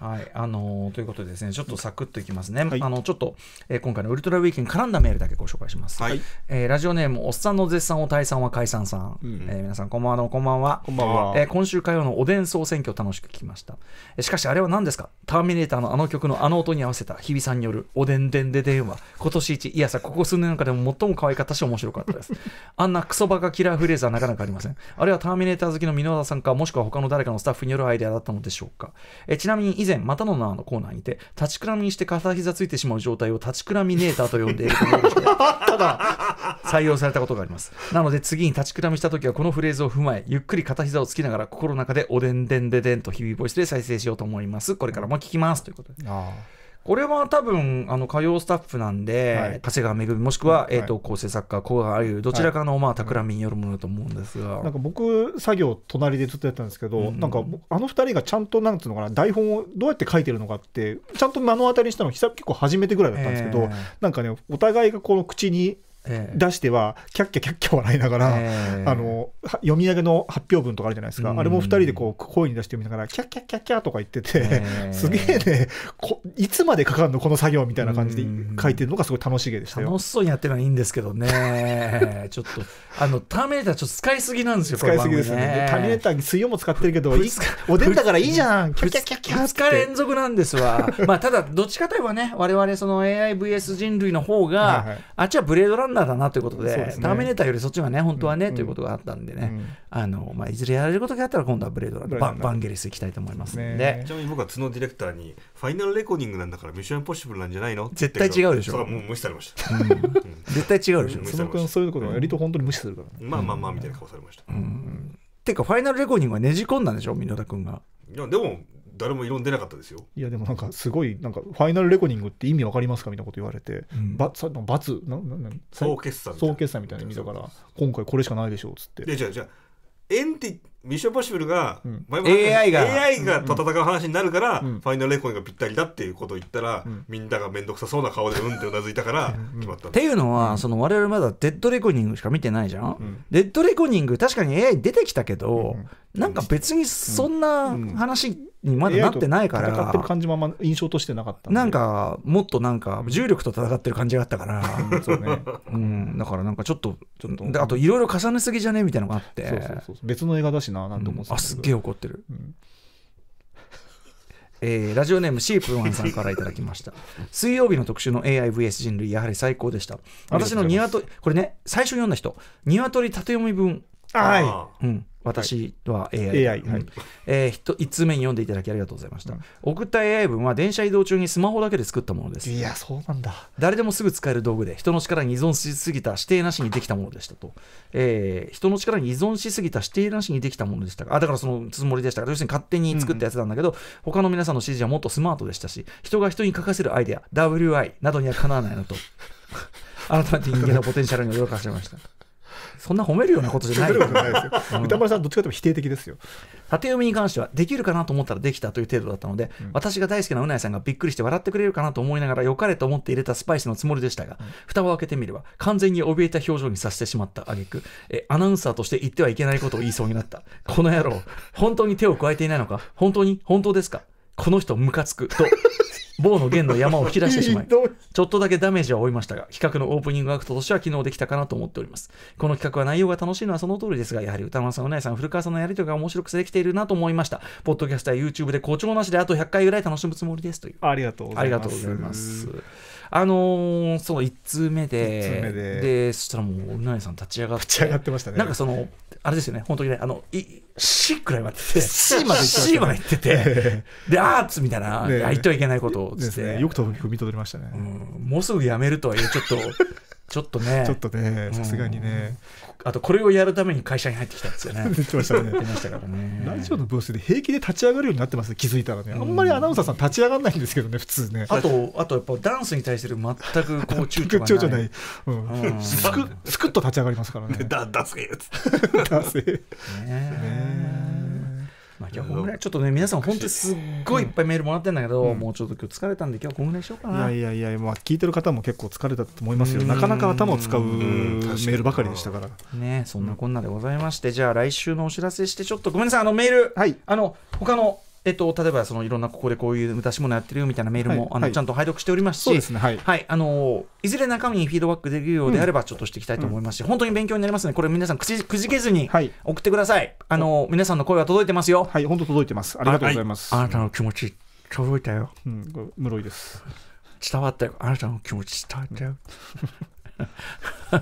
はいあのということで、ですねちょっとサクッといきますね、はい、あのちょっと、えー、今回のウルトラウィークに絡んだメールだけご紹介します。はいえー、ラジオネーム、おっさんの絶賛を退散は解散さん、うん、えー、皆さん、こんばんは、こんばんは、こんばんは、えー、今週火曜のおでん総選挙、楽しく聞きました。しかし、あれは何ですか、ターミネーターのあの曲のあの音に合わせた日比さんによるおでんでんで電話、今年一、いやさ、ここ数年の中でも最も可愛かったし、面白かったです。あ んなクソバカキラーフレーズはなかなかありません。あるいはターミネーター好きの箕輪田さんか、もしくは他の誰かのスタッフによるアイデアだったのでしょうか。えちなみに以前、またの名のコーナーにて、立ちくらみにして片膝ついてしまう状態を立ちくらみネーターと呼んでいるというので、ただ、採用されたことがあります。なので次に立ちくらみした時はこのフレーズを踏まえ、ゆっくり片膝をつきながら心の中でおでんでんででんと日々ボイスで再生しようと思います。これからも聞きます。ということで。これは多分あの歌謡スタッフなんで、はい、長谷川恵もしくは、えーと構成作家古賀あゆどちらかの、まあ、企みによるものだと思うんですが、なんか僕作業隣でずっとやったんですけど、うん、なんかあの二人がちゃんとなんつうのかな台本をどうやって書いてるのかってちゃんと目の当たりにしたの結構初めてぐらいだったんですけど、えー、なんかねお互いがこの口に出しては、キャッキャキャッキャ笑いながら、あの読み上げの発表文とかあるじゃないですか、あれも2人でこう声に出してみながら、キャッキャッキャッキャとか言ってて、すげえねこ、いつまでかかるの、この作業みたいな感じで書いてるのがすごい楽しげでした楽しそうにやってるのはいいんですけどね、ちょっと、あのターミネーター、ちょっと使いすぎなんですよ、使いすぎですね、ターミネーター、水曜も使ってるけど、おでんだからいいじゃん、キャッキャッキャッキャッ2日連続なんですわ、まあただ、どっちかといえばね、われわれ AIVS 人類の方が、あっちはブレードランナーだなということで、ね、ターミネーターよりそっちがね、本当はね、うん、ということがあったんでね、うん、あのまあ、いずれやられることがあったら、今度はブレードランババンゲリスいきたいと思いますんで。
ちなみに僕は角ディレクターに、ファイナルレコーディングなんだから、ミッションインポッシブルなんじゃないの絶対違うでしょ。それはもう無視されました。
絶対違うでしょ。そ君、そういうこと割と本当に無視するから、まあまあまあ、みたいな顔されました。うんていうか、ファイナルレコーディングはねじ込んだんでしょ、箕田君が。
いや、でも、誰も異論出なかったですよ
いやでもなんかすごいなんかファイナルレコニングって意味わかりますかみたいなこと言われて、うん、罰総決算総決算みたいな意味だから今回これしかないでしょうっつってでじ
ゃあじゃあエンティミッションポッシブルが、うん、AI が AI がと戦う話になるから、うん、ファイナルレコーディングがぴったりだっていうことを言ったら、うん、みんなが面倒くさそうな顔でうんってうなずいたから決まったってい
うのは、その我々まだデッドレコーディングしか見てないじゃん、デッドレコーディング確かに AI 出てきたけど、なんか別にそんな話、にまだなってないから、戦ってる感じもあんま印象としてなかったなんか、もっとなんか、重力と戦ってる感じがあったから、そうね、うん、だからなんかちょっと、ちょっとであと、いろいろ重ねすぎじゃねみたいなのがあって、そうそうそう別の映画だしな、なんて思って、うん、あすっげえ怒ってる。うんえー、ラジオネームシープワンさんからいただきました 水曜日の特集の AIVS 人類やはり最高でした私のニワトリこれね最初に読んだ人ニワトリ縦読み文はい、うん、私は AI。AI、はい。えー、一通目に読んでいただきありがとうございました。うん、送った AI 文は電車移動中にスマホだけで作ったものです。いや、そうなんだ。誰でもすぐ使える道具で、人の力に依存しすぎた指定なしにできたものでしたと。えー、人の力に依存しすぎた指定なしにできたものでしたあ、だからそのつもりでしたか要するに勝手に作ったやつなんだけど、うん、他の皆さんの指示はもっとスマートでしたし、人が人に書かせるアイデア、WI などにはかなわないなと。改めて人間のポテンシャルに驚かせました。そんな褒めるようなことじゃないですよ。すよ歌丸さん、どっちかというと否定的ですよ。縦読みに関しては、できるかなと思ったらできたという程度だったので、うん、私が大好きなうなやさんがびっくりして笑ってくれるかなと思いながら、良かれと思って入れたスパイスのつもりでしたが、うん、蓋を開けてみれば、完全に怯えた表情にさせてしまった挙句えアナウンサーとして言ってはいけないことを言いそうになった。この野郎、本当に手を加えていないのか本当に本当ですかこの人ムカつくと某の弦の山を引き出してしまい、ちょっとだけダメージは負いましたが、企画のオープニングアクトとしては機能できたかなと思っております。この企画は内容が楽しいのはその通りですが、やはり歌丸さん、うなえさん、古川さんのやりとりが面白くできているなと思いました。ポッドキャストー、YouTube で誇張なしであと100回ぐらい楽しむつもりですという。ありがとうございます。あのー、その1通目ででそしたらもううなえさん立ち上がって立ち上がってましたねなんかそのあれですよね本当にねあのい C くらいまで行ってて C まで行ってて でアーツみたいな、ね、やりといけないことをつって、ね、よく飛びどりましたね、うん、もうすぐやめるとはいえちょっとちょっとね ちょっとねさすがにね、うんあとこれをやるために会社に入ってきたんですよね。出てましたね。出ましたからね。ラジオのブースで平気で立ち上がるようになってます、ね、気づいたらね。あんまりアナウンサーさん立ち上がらないんですけどね、普通ね。あと、あとやっぱダンスに対する全くこう躊躇がない。躊躇すくっと立ち上がりますからね。だ、だせえやつ。だ せえ。ねえ。まあ、今日んぐらいちょっとね皆さん本当にすっごいいっぱいメールもらってんだけど、うん、もうちょっと今日疲れたんで今日こんぐらいしようかないやいやいや、まあ、聞いてる方も結構疲れたと思いますよなかなか頭を使うメールばかりでしたからねそんなこんなでございまして、じゃあ来週のお知らせしてちょっとごめんなさいあのメール、はい、あの他のえっと、例えばそのいろんなここでこういう昔もやってるよみたいなメールも、はい、あの、ちゃんと拝読しておりますし、すね、はい、はい、あのいずれ中身にフィードバックできるようであれば、ちょっとしていきたいと思いますし、うん本当に勉強になりますの、ね、で、これ皆さんくじくじけずに送ってください。あの皆さんの声は届いてますよ。はい、本当届いてます。ありがとうございます。あなたの気持ち届いたよ。うん、室井です。伝わったよ。あなたの気持ち伝わったよ。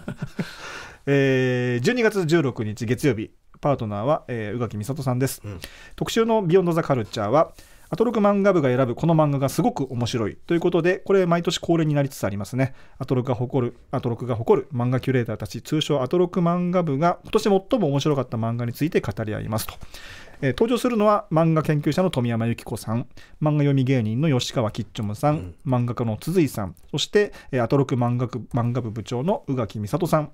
えー、12月16日月曜日パートナーは、えー、宇垣美里さんです、うん、特集の「ビヨンド・ザ・カルチャーはアトロク漫画部が選ぶこの漫画がすごく面白いということで、これ毎年恒例になりつつありますね。アトロクが誇る、アトロクが誇る漫画キュレーターたち、通称アトロク漫画部が今年最も面白かった漫画について語り合いますと。えー、登場するのは漫画研究者の富山由紀子さん、漫画読み芸人の吉川きっちょむさん、漫画家の鈴井さん、そして、えアトロク漫画部部長の宇垣美里さん。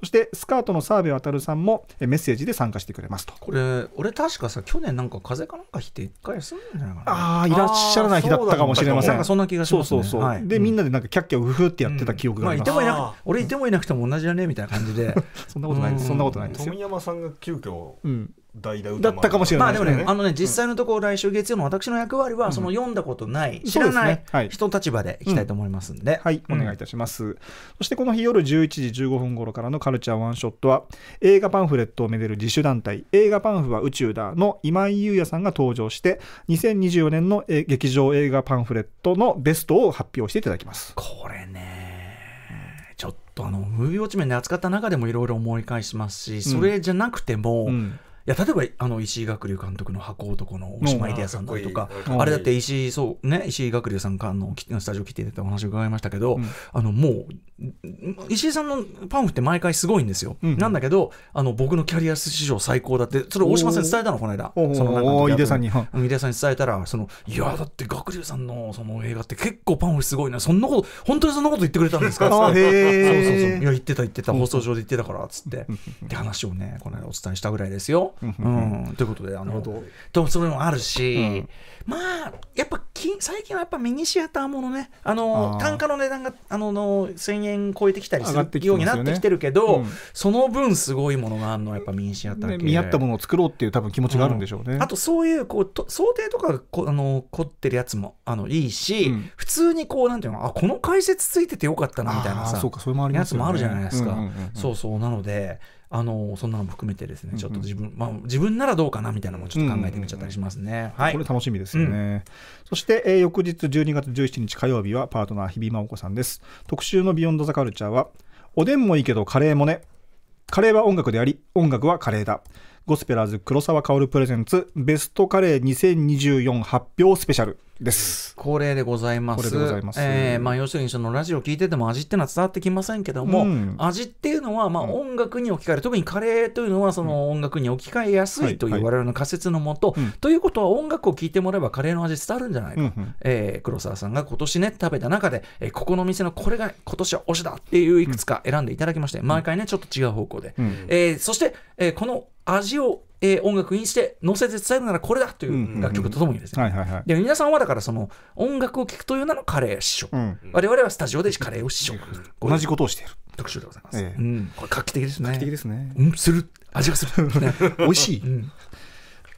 そしてスカートの澤部渉さんもメッセージで参加してくれますとこれ俺確かさ去年なんか風邪かなんかひって一回休んんじゃないかなああいらっしゃらない日だったかもしれませんそんな気がします、ね、そうそうそう、はい、でみんなでなんかキャッキャウフってやってた記憶があります、うんまあ、いてもいなく俺いてもいなくても同じだねみたいな感じで そんなことないです、そんなことないです富山さんが急遽、うん代打だったかもしれない、ね、まあでもね、あのね、実際のところ、来週月曜の私の役割は、その読んだことない、知らない人立場でいきたいと思いますんで。でねはい、うん、はい、お願いいたします。そしてこの日夜11時15分頃からのカルチャーワンショットは、映画パンフレットをめでる自主団体、映画パンフは宇宙だの今井優也さんが登場して、2024年の劇場映画パンフレットのベストを発表していただきます。これね。ちょっとあのムービーウォッチメンで扱った中でもいろいろ思い返しますし、それじゃなくても、うんうんや例えばあの石井学龍監督の箱男のおしまいでやさんとかあれだって石井そうね石井学龍さんからのスタジオ来ていただいたお話を伺いましたけど、うん、あのもう石井さんのパンフって毎回すごいんですよ、うん、なんだけどあの僕のキャリア史上最高だってそれ大島さんに伝えたのこの間その中井出さんに井出さんに伝えたらそのいやだって学龍さんのその映画って結構パンフすごいなそんなこと本当にそんなこと言ってくれたんですか そうそうそういや言ってた言ってた放送上で言ってたからっつってって話をねこの間お伝えしたぐらいですようん、ということであのとそれもあるし、まあやっぱき最近はやっぱミニシアターものねあの単価の値段があのの1000円超えてきたりするようになってきてるけど、その分すごいものがあるのはやっぱミニシアター見合ったものを作ろうっていう多分気持ちがあるんでしょうね、あとそういうこう想定とかこあの凝ってるやつもあのいいし、普通にこうなんていうのあこの解説ついててよかったなみたいなさそうかそれもありますやつもあるじゃないですか、そうそうなのであのそんなのも含めてですね、ちょっと自分、うんうん、まあ、自分ならどうかなみたいなのもちょっと考えてみちゃったりしますね。これ楽しみですよね。うん、そして、えー、翌日12月17日火曜日はパートナー日比真央子さんです。特集のビヨンドザカルチャーは、おでんもいいけどカレーもね。カレーは音楽であり、音楽はカレーだ。ゴスペラーズ黒沢薫プレゼンツベストカレー2024発表スペシャルです。恒例でございます。恒えー、まあ要するにそのラジオ聞いてても味ってのは伝わってきませんけども、うん、味っていうのはまあ音楽に置き換える、特にカレーというのはその音楽に置き換えやすいという我々の仮説のもと、ということは音楽を聞いてもらえばカレーの味伝わるんじゃないか。うんうん、えー、黒沢さんが今年ね食べた中で、えー、ここの店のこれが今年は推しだっていういくつか選んでいただきまして、毎回ねちょっと違う方向で、うん、えー、そして、えー、この味を、えー、音楽にして乗せて伝えるならこれだという楽曲とともにですね。で皆さんはだからその音楽を聴くという名のカレー師匠、うん、我々はスタジオでカレーを師匠、うん、同じことをしている特集でございます、ええ、うん、これ画期的ですね画期的ですね、うん、する味がする、ね、美味しい、うん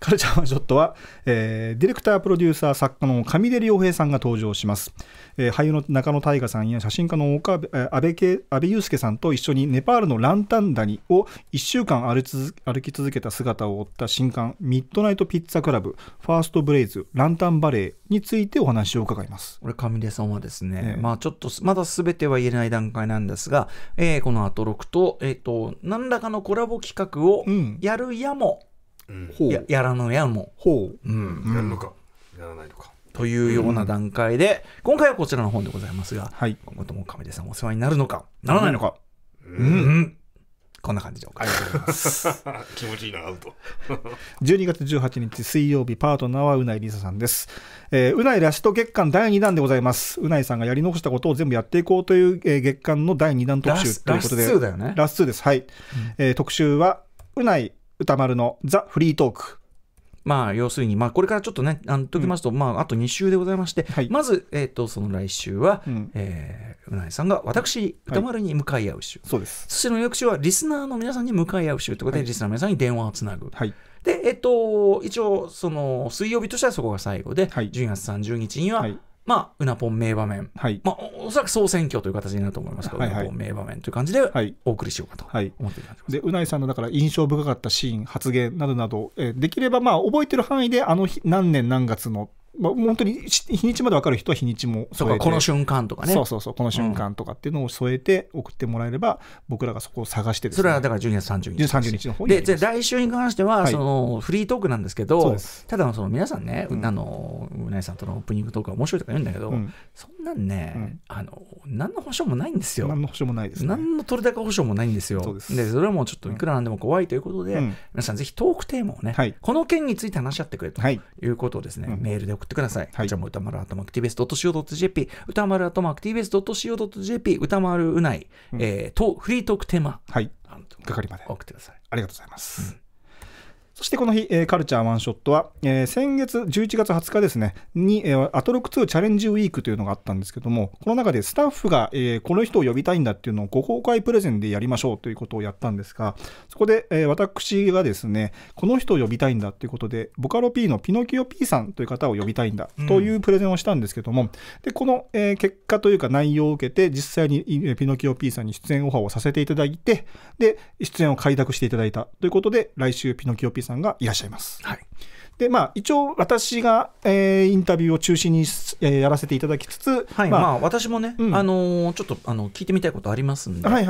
カルチャーマンショットは、えー、ディレクター、プロデューサー、作家の上出良平さんが登場します。えー、俳優の中野大河さんや写真家の岡部安倍安倍祐介さんと一緒にネパールのランタン谷を1週間歩き続けた姿を追った新刊、ミッドナイトピッツァクラブ、ファーストブレイズ、ランタンバレーについてお話を伺います。これ、上出さんはですね、まあちょっとまだすべては言えない段階なんですが、えー、このアトロクと、えっ、ー、と、何らかのコラボ企画をやるやも、うん、ややらぬやも。ほう。うん、やるのか、やらないのか。というような段階で、うん、今回はこちらの本でございますが、はい、今後とも亀出さんお世話になるのか、ならないのか。うん、うんこんな感じでおかし
ます。気持ちいいな、アウト。
12 月18日水曜日、パートナーはうなりささんです。えー、うないラしト月間第2弾でございます。うないさんがやり残したことを全部やっていこうという、えー、月間の第2弾特集ということで。ラス2だよね。ラス2です。はい。うん、えー、特集は、うない歌丸のザ・フリートーク。まあ、要するに、まあ、これからちょっとね、あの、ときますと、うん、まあ、あと2週でございまして、はい、まず、えっ、ー、と、その来週は、うん、えー、うなえさんが私、歌丸に向かい合う週。はい、そうです。そしての翌週は、リスナーの皆さんに向かい合う週ということで、はい、リスナーの皆さんに電話をつなぐ。はい。で、えっ、ー、と、一応、その、水曜日としてはそこが最後で、はい、10月30日には、はいまあ、うなぽん名場面、はい、まあ、おそらく総選挙という形になると思いますけど、はいはい、うなぽん名場面という感じでお送りしようかと思っています、でうないさんのだから印象深かったシーン、発言などなど、えー、できればまあ覚えてる範囲で、あの日何年何月のまあ、本当に日にちまで分かる人は日にちもそうかこの瞬間とかねそうそうそうこの瞬間とかっていうのを添えて送ってもらえれば、僕らがそこを探してです、ね、それはだから12月30日30日の方にで来週に関しては、そのフリートークなんですけどただその皆さんね、あのうなぎさんとのオープニングトークは面白いとか言うんだけど、そんなんね、あの何の保証もないんですよ何の保証もないです、何の取れ高保証もないんですよでそれはもうちょっといくらなんでも怖いということで、皆さんぜひトークテーマをね、この件について話し合ってくれということをですね、メールでってください。はい、じゃあもう歌丸アートマクティーク TBS.CO.JP、歌丸アートマクティーク TBS.CO.JP、歌丸うない、うん、えー、と、フリートークテーマ、はい、係まで送ってください。ありがとうございます。うんそしてこの日、えー、カルチャーワンショットは、えー、先月11月20日ですね、に、えー、アトロック2チャレンジウィークというのがあったんですけども、この中でスタッフが、えー、この人を呼びたいんだっていうのをご公開プレゼンでやりましょうということをやったんですが、そこで、えー、私がですね、この人を呼びたいんだということで、ボカロ P のピノキオ P さんという方を呼びたいんだというプレゼンをしたんですけども、うん、でこの、えー、結果というか内容を受けて、実際にピノキオ P さんに出演オファーをさせていただいて、で、出演を開拓していただいたということで、来週ピノキオ P ーさんがいらっしゃいます。はいでまあ、一応、私が、えー、インタビューを中心に、えー、やらせていただきつつ、はいまあ、まあ、私もね、うん、あのー、ちょっとあの聞いてみたいことありますんで、古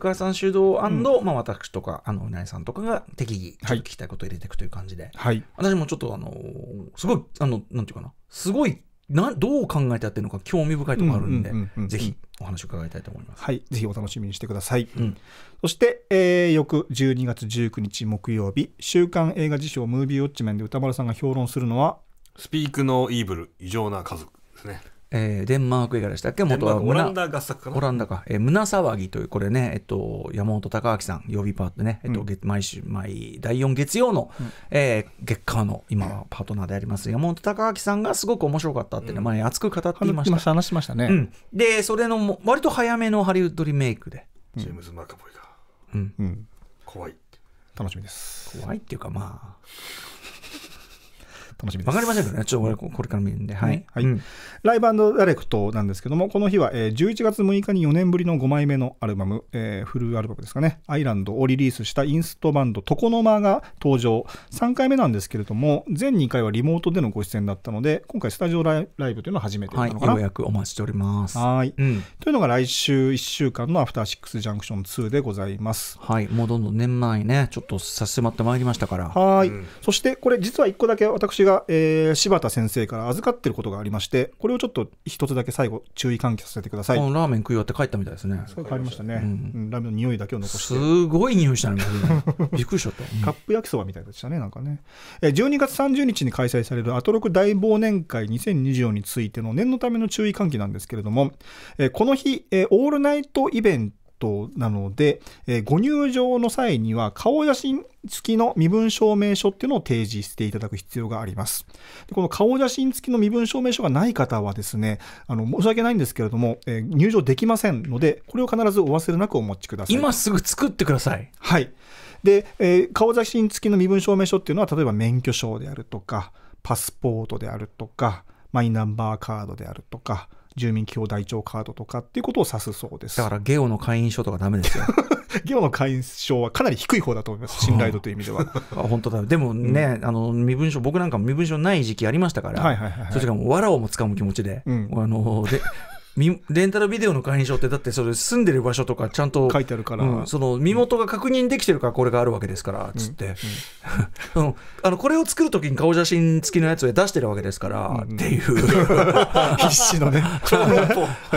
川さん主導、うんまあ、私とか、あのうなえさんとかが適宜、ちょ聞きたいことを入れていくという感じで、はい、私もちょっと、あのー、すごい、あのなんていうかな、すごいなどう考えてやってるのか興味深いところあるんで、ぜひお話伺いたいと思います。はい、ぜひお楽しみにしてください。うん、そして、えー、翌12月19日木曜日、週刊映画辞書ムービーウォッチメンで歌丸さんが評論するのは、
スピークのイーブル、異常な家族ですね。
えー、デンマーク映画でしたっけ元はオランダ合作かなオランダか、えー、胸騒ぎというこれね、えっと、山本隆明さん曜日パートね、えっと、うん、毎週毎第4月曜の、うん、えー、月間の今はパートナーであります、うん、山本隆明さんがすごく面白かったってね、前熱く語っていました話しましたね、でそれの割と早めのハリウッドリメイクでジェームズ・マカボイだ、うんうん、怖い楽しみです怖いっていうかまあ楽しみです。わかりませんかね。ちょっとこれから見るんで。はい。はい。ライブダイレクトなんですけども、この日は、えー、11月6日に4年ぶりの5枚目のアルバム、えー、フルアルバムですかね、アイランドをリリースしたインストバンド、トコノマが登場。3回目なんですけれども、全2回はリモートでのご出演だったので、今回スタジオライブというのは初めてなのかな、はい、ようやくお待ちしております。はい、うん、というのが来週1週間のアフターシックスジャンクション2でございます。はい。もうどんどん年前ね、ちょっと差し迫ってまいりましたから。はい。うん、そして、これ実は1個だけ私がた、えー、柴田先生から預かってることがありまして、これをちょっと一つだけ最後、注意喚起させてください。ラーメン食い終わって帰ったみたいですね。すごいりましたね、うん。ラーメンの匂いだけを残して。すごい匂いしたね、びっくりしちゃった。うカップ焼きそばみたいでしたね、なんかね。えー、12月30日に開催されるアトロク大忘年会2024についての念のための注意喚起なんですけれども、えー、この日、えー、オールナイトイベントことなので、えー、ご入場の際には顔写真付きの身分証明書っていうのを提示していただく必要があります。でこの顔写真付きの身分証明書がない方はですね、あの申し訳ないんですけれども、えー、入場できませんので、これを必ずお忘れなくお持ちください。今すぐ作ってください。はい。で、えー、顔写真付きの身分証明書っていうのは、例えば免許証であるとか、パスポートであるとか、マイナンバーカードであるとか、住民基本台帳カードとかっていうことを指すそうです。だからゲオの会員証とかダメですよ。ゲオの会員証はかなり低い方だと思います、信頼度という意味では。あ本当だでもね、うん、あの身分証、僕なんかも身分証ない時期ありましたから、はいはいはいはい、それからもうわらをもつかむ気持ちで、うん、あのでレンタルビデオの会員証ってだってそれ住んでる場所とかちゃんと書いてあるから、うん、その身元が確認できてるからこれがあるわけですからつって、うん うん、あのこれを作る時に顔写真付きのやつで出してるわけですから、っていう 必死のね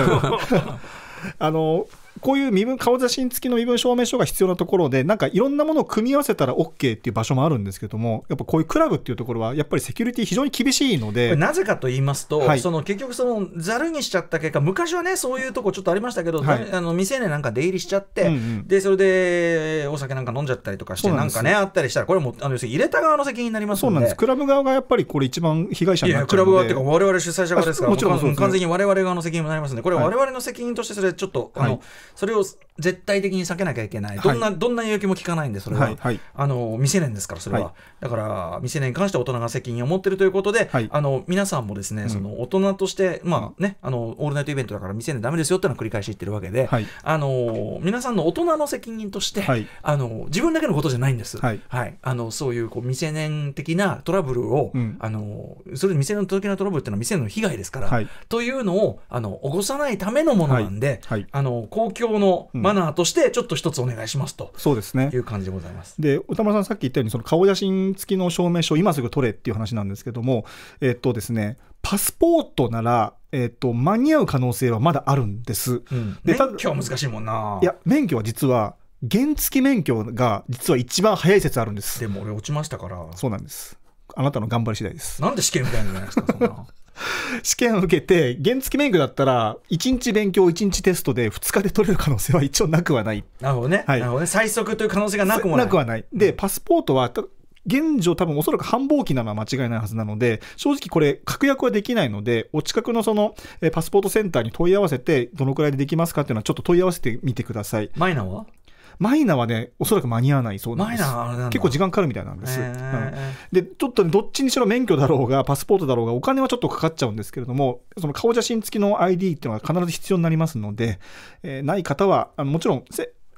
あのこういう身分、顔写真付きの身分証明書が必要なところで、なんかいろんなものを組み合わせたら OK っていう場所もあるんですけども、やっぱこういうクラブっていうところは、やっぱりセキュリティ非常に厳しいので。なぜかと言いますと、はい、その結局その、ざるにしちゃった結果、昔はね、そういうとこちょっとありましたけど、はい、あの未成年なんか出入りしちゃって、うんうん、で、それでお酒なんか飲んじゃったりとかして、なんかね、あったりしたら、これもあの要するに入れた側の責任になりますそうなんです、クラブ側がやっぱりこれ、一番被害者になっちゃうのでクラブ側っていうか、われわれ主催者側ですから、もちろん、完全にわれわれ側の責任もなりますので、これ、われわれの責任として、それちょっと、はい、あのそれを絶対的に避けなきゃいけない、どんな、はい、どんな要求も聞かないんで、それは、はいはい、あの未成年ですから、それは、はい、だから未成年に関して大人が責任を持ってるということで、はい、あの皆さんもですね、うん、その大人として、まあね、あのオールナイトイベントだから未成年だめですよっていうのは繰り返し言ってるわけで、あの皆さんの大人の責任として、あの自分だけのことじゃないんです、はいあのそういうこう未成年的なトラブルを、うん、あのそれ未成年的なトラブルっていうのは未成年の被害ですから、というのをあの起こさないためのものなんで、あの公共のマナーとして、ちょっと一つお願いしますと、そうですねいう感じでございます。で、歌丸さん、さっき言ったように、その顔写真付きの証明書、今すぐ取れっていう話なんですけども、えっとですね、パスポートなら、えっと、間に合う可能性はまだあるんです。うん、で免許は難しいもんな。いや、免許は実は、原付免許が実は一番早い説あるんです。でも俺落ちましたから。そうなんです。あなたの頑張り次第です。なんで試験みたいなんじゃないですか、そんな。試験を受けて、原付免許だったら、1日勉強、1日テストで2日で取れる可能性は一応なくはない。なるほどね。はい、なるほどね。最速という可能性がなくもない。なくはない。で、パスポートは、現状多分おそらく繁忙期なのは間違いないはずなので、正直これ確約はできないので、お近くのそのパスポートセンターに問い合わせて、どのくらいでできますかっていうのはちょっと問い合わせてみてください。マイナはマイナはね、おそらく間に合わないそうなんです。結構時間かかるみたいなんです。えー、うん、で、ちょっと、ね、どっちにしろ免許だろうが、パスポートだろうが、お金はちょっとかかっちゃうんですけれども、その顔写真付きの ID っていうのは必ず必要になりますので、えー、ない方は、あのもちろん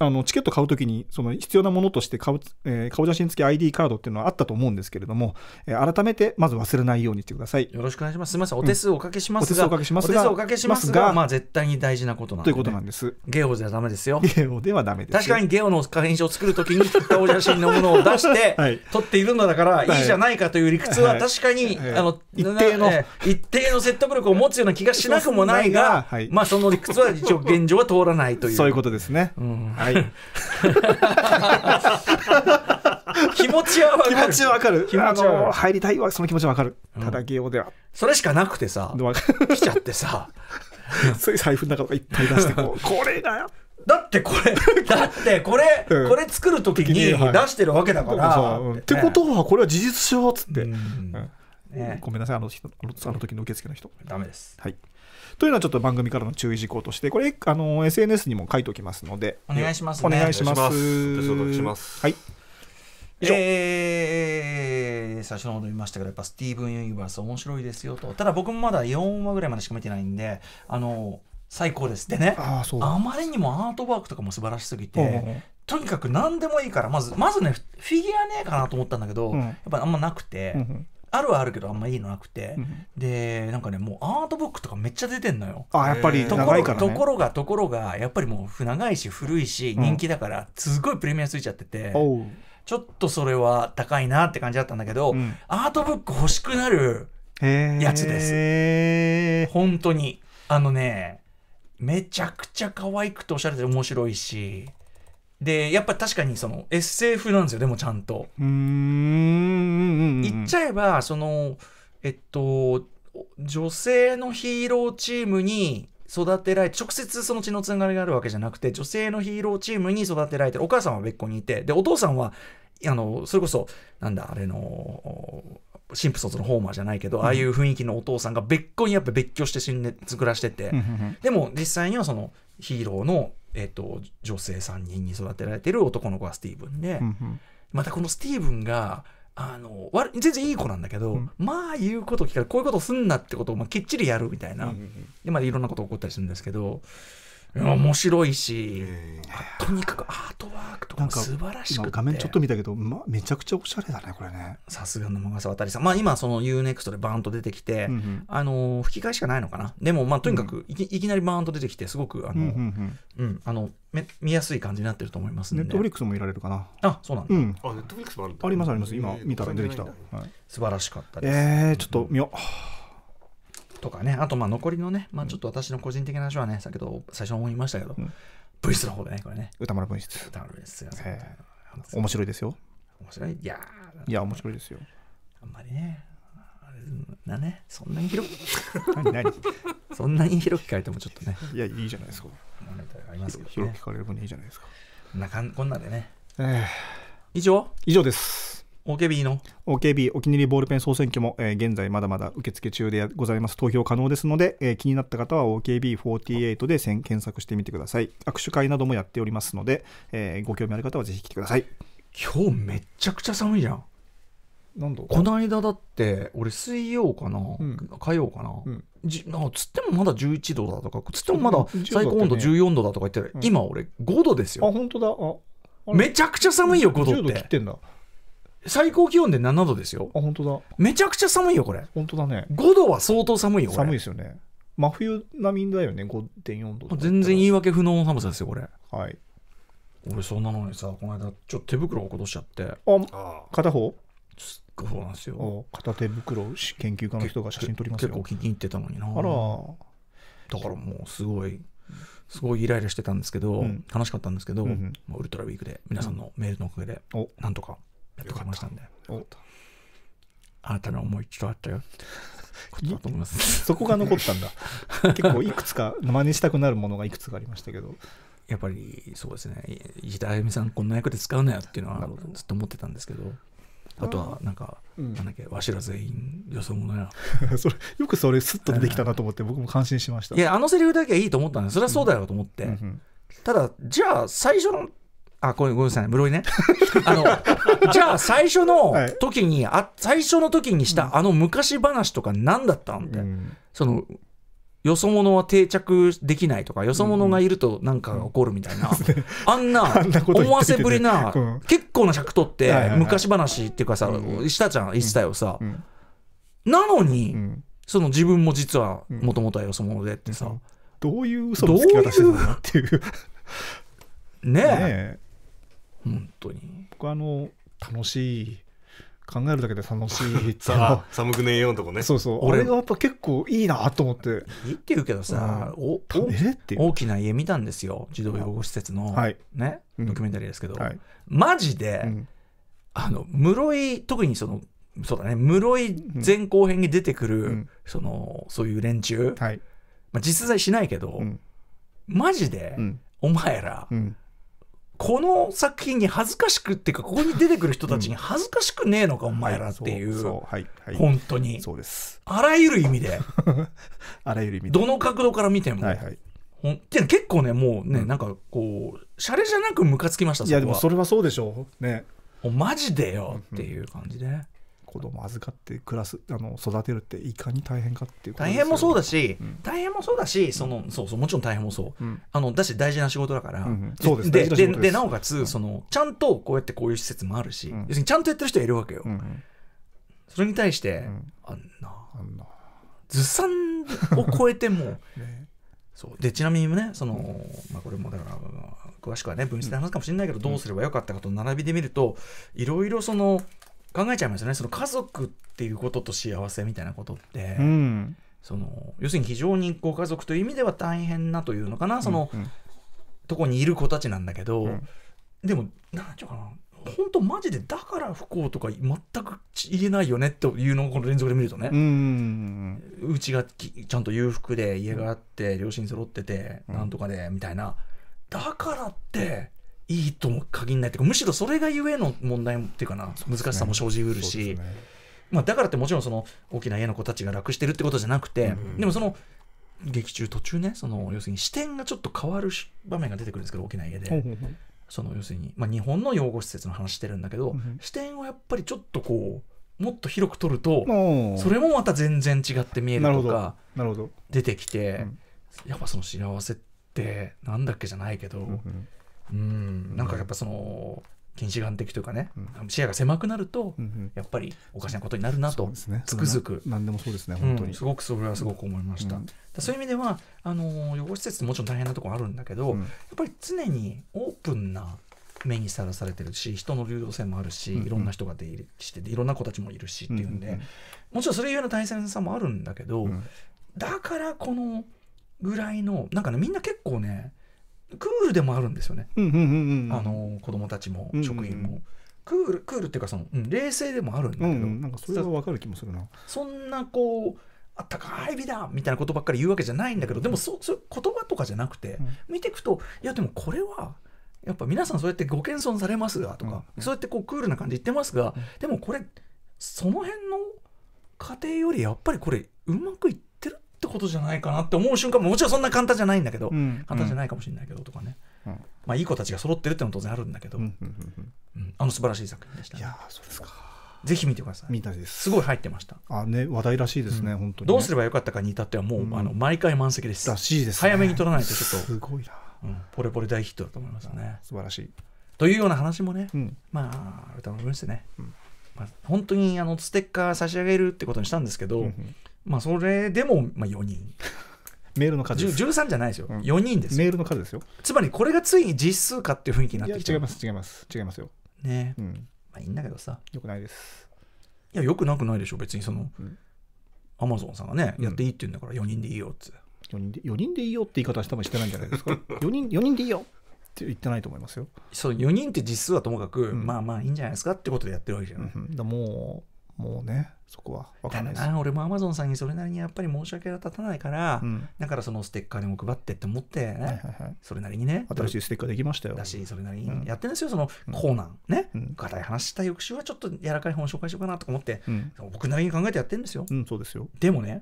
あのチケット買うときに、その必要なものとして顔,、えー、顔写真付き ID カードっていうのはあったと思うんですけれども、えー、改めてまず忘れないようにしてください。よろしくお願いします。すみません、お手数おかけしますが、うん、お手数おかけしますが、まあ絶対に大事なことなんで、ね、ということなんです。ゲオではダメですよ。ゲオではダメです。確かにゲオの花粉症を作るときに顔写真のものを出して、はい、撮っているのだから、いいじゃないかという理屈は確かに、はい、あの一定の、一定の説得力を持つような気がしなくもないが、はい、まあその理屈は一応現状は通らないという。そういうことですね。うん、はいはい。気持ちはわかる。気持ちはわかる。あの、入りたいはその気持ちはわかる。ただ、慶応では。それしかなくてさ、来ちゃってさ、そういう財布の中とかいっぱい出して、これだれだってこれ、だってこれ、これ作るときに出してるわけだから。ってことは、これは事実しっつって。ごめんなさい、あのあの時の受付の人。ダメです。はい。というのはちょっと番組からの注意事項として、これ、あの SNS にも書いておきますので、お願いします、ね、お願いします。ますはい。えー、最初のほど言いましたけど、やっぱスティーブン・ユニバース面白いですよと。ただ僕もまだ4話ぐらいまでしか見てないんで、あの、最高です。でね、あまりにもアートワークとかも素晴らしすぎて、とにかく何でもいいから、まず、まずね、フィギュアねえかなと思ったんだけど、うん、やっぱあんまなくて、うんあるはあるけどあんまいいのなくて、うん、でなんかねもうアートブックとかめっちゃ出てんのよあやっぱり長いから、ね、ところがところがやっぱりもう長いし古いし人気だから、すごいプレミアついちゃってて、うん、ちょっとそれは高いなって感じだったんだけど、うん、アートブック欲しくなるやつです本当にあのねめちゃくちゃ可愛くておしゃれで面白いしでやっぱ確かにその SF なんですよでもちゃんと。うん言っちゃえばそのえっと女性のヒーローチームに育てられて直接その血のつながりがあるわけじゃなくて女性のヒーローチームに育てられてるお母さんは別個にいてでお父さんはあのそれこそなんだあれのシンプソンズのホーマーじゃないけど、ああいう雰囲気のお父さんが別個にやっぱ別居して死んで暮らしてて、でも実際にはそのヒーローのえっと、女性3人に育てられてる男の子はスティーブンで、うんまたこのスティーブンがあの全然いい子なんだけど、うん、まあ言うこと聞かれこういうことすんなってことを、まあ、きっちりやるみたいな、うんでまあ、いろんなこと起こったりするんですけど面白いし、とにかくアートワークとか素晴らしくて画面ちょっと見たけど、ま、めちゃくちゃおしゃれだねこれねさすが沼笠渡さんまあ今その UNEXT でバーンと出てきて、うんうん、あの吹き替えしかないのかなでもまあとにかくいきうん、いきなりバーンと出てきてすごくあの、うん、うんうん、あのめ見やすい感じになってると思いますね。ネットフリックスもいられるかなあそうなんだ、うん、あネットフリックスもあるありますあります今見たら出てきた、はい、素晴らしかったですえー、ちょっと見よう、とかね、あとまあ残りのね、まあ、ちょっと私の個人的な話はね、先ほど最初思いましたけど、うん、スの方でね、これね。歌丸分室。歌丸室、えー、面白いですよ。面白いいやいや、面白いですよ。あんまりね、なね、そんなに広く 何何 そんなに広く聞かれてもちょっとね。いや、いいじゃないですか。ありますけど、ね、広く聞かれる分にいいじゃないですか。なかんこんなんでね。えー、以上以上です。OKB の OKB お気に入りボールペン総選挙も、えー、現在まだまだ受付中でございます投票可能ですので、えー、気になった方は OKB48 で検索してみてください握手会などもやっておりますので、えー、ご興味ある方はぜひ来てください今日めちゃくちゃ寒いじゃんこの間だって俺水曜かな、うん、火曜かな、うん、じなつってもまだ11度だとかつってもまだ最高温度14度だとか言ってる、うん、今俺5度ですよあ本当だめちゃくちゃ寒いよ5度って10度切ってんだ最高気温で7度ですよ。あ、本当だ。めちゃくちゃ寒いよ、これ。本当だね。5度は相当寒いよ、これ。寒いですよね。真冬並みだよね、5.4度。全然言い訳不能の寒さですよ、これ。はい。俺、そんなのにさ、この間、ちょっと手袋落としちゃって。あ、片方そうなんですよ。片手袋研究家の人が写真撮りますよ。結構気に入ってたのにな。あら。だからもう、すごい。すごいイライラしてたんですけど、うん、悲しかったんですけど、うんうん、ウルトラウィークで皆さんのメールのおかげで、なんとかやってましたんであなたの思い一度あったよそこが残ったんだ 結構いくつか真似したくなるものがいくつかありましたけどやっぱりそうですね石田あゆみさんこんな役で使うなよっていうのはずっと思ってたんですけどあとはなんか、うん、なんだっけわしら全員よそ者やそれよくそれスッと出てきたなと思って僕も感心しましたいやあのセリフだけはいいと思ったんでそれはそうだよと思って、うんうんうん、ただじゃあ最初のあ、これごめんなさい、ね、室井ね。あの、じゃあ最初の時に、はい、あ、最初の時にしたあの昔話とか何だったんって、うん、その、よそ者は定着できないとか、よそ者がいるとなんか起こるみたいな、うん、あんな 思わせぶりな、結構な尺取って、昔話っていうかさ、うん、したちゃん、言ってたよさ。なのに、その自分も実はもともとはよそ者でってさ。どういう嘘のつき方してのっていう。ねえ。ねえ本当に僕はあの楽しい考えるだけで楽しいさあ
寒くねえよんとこねそうそう俺が
やっぱ結構いいなと思ってって言うけどさ、うん、お大きな家見たんですよ児童養護施設の、はい、ね、ドキュメンタリーですけど、はい、マジで、うん、あの室井特にそのそうだね室井前後編に出てくる、そのそういう連中、はい、まあ、実在しないけど、マジで、お前ら、うんこの作品に恥ずかしくっていうかここに出てくる人たちに恥ずかしくねえのか、お前らっていう,、はいはい本当にそうですあらゆる意味で あらゆる意味どの角度から見ても、はいはい、ほんって結構ねもうね、なんかこうシャレじゃなくムカつきましたいやでもそれはそうでしょうねマジでよっていう感じで、子供預かって暮らすあの育てるっていかに大変かっていう大変もそうだし、うん、大変もそうだしその、そうそうもちろん大変もそう、うん、あのだし大事な仕事だから、うんうん、そうですでででなおかつ、そのちゃんとこうやってこういう施設もあるし、要するにちゃんとやってる人いるわけよ、うんうん、それに対して、あんなあんなずさんを超えても、ねそうでちなみにねその、まあ、これもだから詳しくはね分析で話すかもしれないけど、うん、どうすればよかったかと並びで見るといろいろその考えちゃいますよねその家族っていうことと幸せみたいなことって、うん、その要するに非常にご家族という意味では大変なというのかなその、うんうん、とこにいる子たちなんだけど、うん、でも何て言うかな本当マジでだから不幸とか全く言えないよねっていうのをこの連続で見るとね、うちがちゃんと裕福で家があって両親揃っててなんとかでみたいなだからっていいとも限らないというかむしろそれがゆえの問題っていうかな、ね、難しさも生じうるし、ね、まあ、だからってもちろんその大きな家の子たちが楽してるってことじゃなくて、うんうん、でもその劇中途中ねその要するに視点がちょっと変わる場面が出てくるんですけど大きな家で。その要するに、まあ、日本の養護施設の話してるんだけど、うん、視点をやっぱりちょっとこうもっと広く取るとそれもまた全然違って見えるとか出てきて、うん、やっぱその幸せってなんだっけじゃないけど、うんうんうんなんかやっぱその近視眼的というかね、視野が狭くなると、やっぱりおかしなことになるなと、つくづく、何でもそうですね、本当に、すごくそれはすごく思いました。そういう意味では、あの予防施設ってもちろん大変なところあるんだけど、やっぱり常にオープンな目にさらされてるし人の流動性もあるし、いろんな人が出入りしてていろんな子たちもいるしっていうんで、もちろんそれゆえの大切さもあるんだけど、だからこのぐらいのなんかねみんな結構ねクールでもあるんですよね、あの子供たちも職員も。クールクールっていうかその、うん、冷静でもあるんだけど、うん、なんかそれは分かる気もするなそんなこうあったかい美だみたいなことばっかり言うわけじゃないんだけどでもそそう言葉とかじゃなくて、見ていくといやでもこれはやっぱ皆さんそうやってご謙遜されますがとか、そうやってこうクールな感じ言ってますが、でもこれその辺の家庭よりやっぱりこれうまくいってってことじゃないかなって思う瞬間ももちろんそんな簡単じゃないんだけど、うん、簡単じゃないかもしれないけどとかね、うん、まあ、いい子たちが揃ってるってのも当然あるんだけど、うんあの素晴らしい作品でした、ね、いやそうですかぜひ見てください。見たです。すごい入ってました。あね話題らしいですね、うん、本当に、ね、どうすればよかったかに至ってはもう、うん、あの毎回満席です。らしいです、ね、早めに取らないとちょっとすごいな、うん、ポレポレ大ヒットだと思いますね。素晴らしい。というような話もね、うん、まあ歌の分ですね。うんまあ、本当にあのステッカー差し上げるってことにしたんですけど、うんうん、まあ、それでも、まあ、4人。メールの数です。13じゃないですよ、うん、4人ですメールの数ですよ。つまり、これがついに実数かっていう雰囲気になってきて違います、違います、違いますよ。
ね、うん、
まあいいんだけどさ。よくないです。いや、よくなくないでしょ、別にその、アマゾンさんがね、やっていいって言うんだから、4人でいいよって。4人で ,4 人でいいよって言い方は多分してないんじゃないですか。4, 人4人でいいよって言ってないと思いますよ。そう、4人って実数はともかく、うん、まあまあいいんじゃないですかってことでやってるわけじゃない。うん、だもう、もうね。そこは分かんないですだな俺もアマゾンさんにそれなりにやっぱり申し訳が立たないから、うん、だからそのステッカーにも配ってって思ってね、はいはいはい、それなりにね新しいステッカーできましたよだしそれなりにやってるんですよそのコーナー、うん、ね硬、い話した翌週はちょっと柔らかい本紹介しようかなとか思って、僕なりに考えてやってるんですよ、そうですよでもね、やっ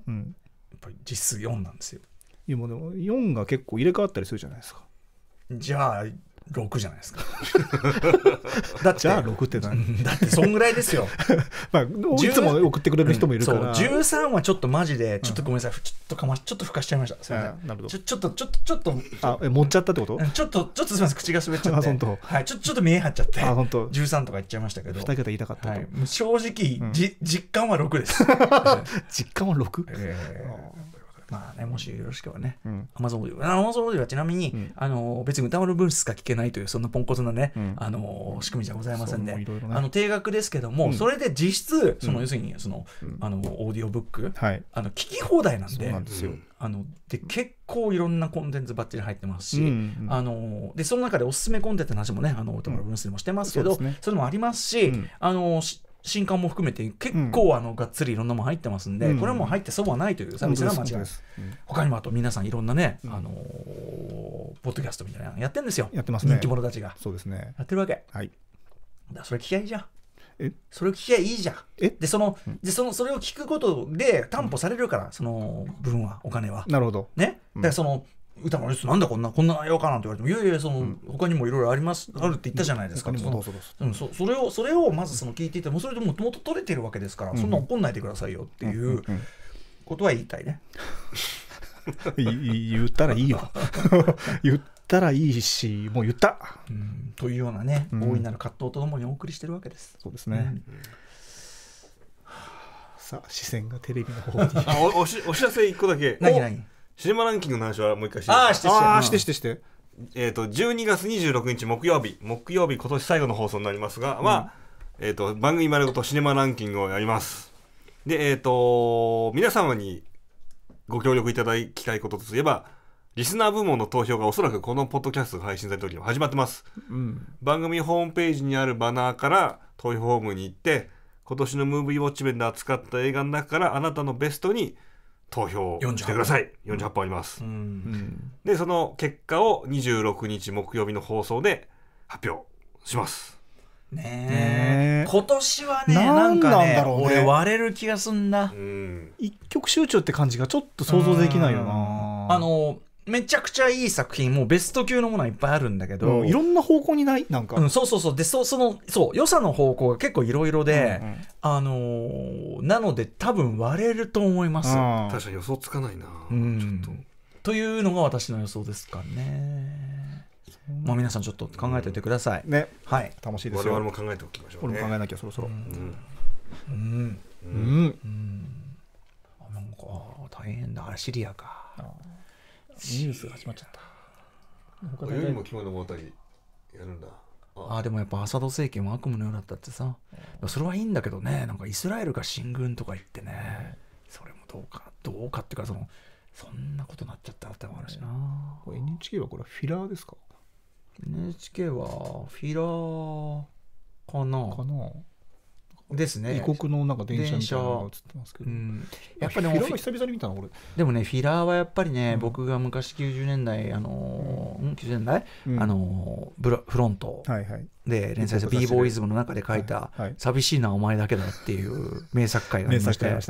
ぱり実数4なんですよいもでも4が結構入れ替わったりするじゃないですかじゃあ6じゃないですか だってじゃあ6って何だってそんぐらいですよ まあいつも送ってくれる人もいるから、うん、13はちょっとマジでちょっとごめんなさい、うん、ちょっとかまちょっとふかしちゃいましたすみませんちょちょっとちょっとちょっとあえ持っちゃったってことちょっとちょっとすみません口が滑っちゃってはい、ちょちょっと見え張っちゃってあ本当13とか言っちゃいましたけど2桁言いたかった、はい、正直、うん、じ実感は6です 実感は 6?、えーまあね、もしよろしければね、アマゾンオーディオ。アマゾンオーディオはちなみに、うん、あの別に歌丸分しか聞けないという、そんなポンコツなね、うん、あの仕組みじゃございませんで、ね、あの定額ですけども、それで実質、その要するにその、あのオーディオブック、はい、あの聞き放題なんで。あので結構いろんなコンテンツばっちり入ってますし、うんうん、あのでその中でおすすめコンテンツの話もね、あの歌丸ブルースでもしてますけど、うんそね、それもありますし、うん、あの新刊も含めて結構あのがっつりいろんなもの入ってますんで、うん、これはもう入って損はないというサービ間違いない、うん、他にもあと皆さんいろんなね、うん、あのー、ポッドキャストみたいなのやってるんですよやってますね人気者たちがそうですねやってるわけ、はい、だそれ聞きゃいいじゃんえそれを聞きゃいいじゃんえでその,、でそのそれを聞くことで担保されるから、その分はお金はなるほどねだからその、歌丸ですなんだこんなこんな内容かなんて言われてもいやいやその、うん、他にもいろいろありますあるって言ったじゃないですか、うん、そうんそそれをそれをまずその聞いていてもそれでもともと取れてるわけですから、うん、そんな怒んないでくださいよっていうことは言いたいね。言ったらいいよ 言ったらいいしもう言った、うん、というようなね、うん、大いなる葛藤とともにお送りしてるわけですそうですね、うん、さあ視線がテレビの方に
あおおしお知らせ1個だけ何何シネマランキングの話はもう一回してああしてしてあしてしてしてえっ、ー、と12月26日木曜日木曜日今年最後の放送になりますが、うん、えっ、ー、と番組丸ごとシネマランキングをやりますでえっ、ー、と皆様にご協力いただきたいことといえばリスナー部門の投票がおそらくこのポッドキャストが配信された時に始まってます、うん、番組ホームページにあるバナーから投票フォームに行って今年のムービーウォッチメンで扱った映画の中からあなたのベストに「投票してください48本あります、う
ん、
でその結果を26日木曜日の放送で発表します
ねえ今年はねなんかね俺割れる気がすんな、一極集中って感じがちょっと想像できないよなあのめちゃくちゃいい作品もうベスト級のものはいっぱいあるんだけど、うん、いろんな方向にないなんか、うん、そうそうそうでそそのそう良さの方向が結構いろいろで、うんうん、あのー、なので多分割れると思います確かに予想つかないな、うん、ちょっとというのが私の予想ですかねまあ皆さんちょっと考えておいてください、ねはい楽しいですよ我々も考えておきましょう、ね、俺も考えなきゃそろそろうんうんうん、うん、なんか大変だあれシリアかニュースが始まっちゃったも着物
あやるんだ
あでもやっぱアサド政権は悪夢のようだったってさ、うん、それはいいんだけどねなんかイスラエルが進軍とか言ってね、うん、それもどうかどうかっていうかそのそんなことなっちゃったって話な、うん、NHK はこれフィラーですか NHK はフィラーかなかなですね異国のなんか電車みたいなのが映ってますけど、うん、やっぱり、フィラー久々に見たの俺でもねフィラーはやっぱりね、うん、僕が昔90年代あのー、うん、90年代、あのー、ブラフロントで連載した b ボーイズムの中で書いた「寂しいなお前だけだ」っていう 名作会がありましてね、あの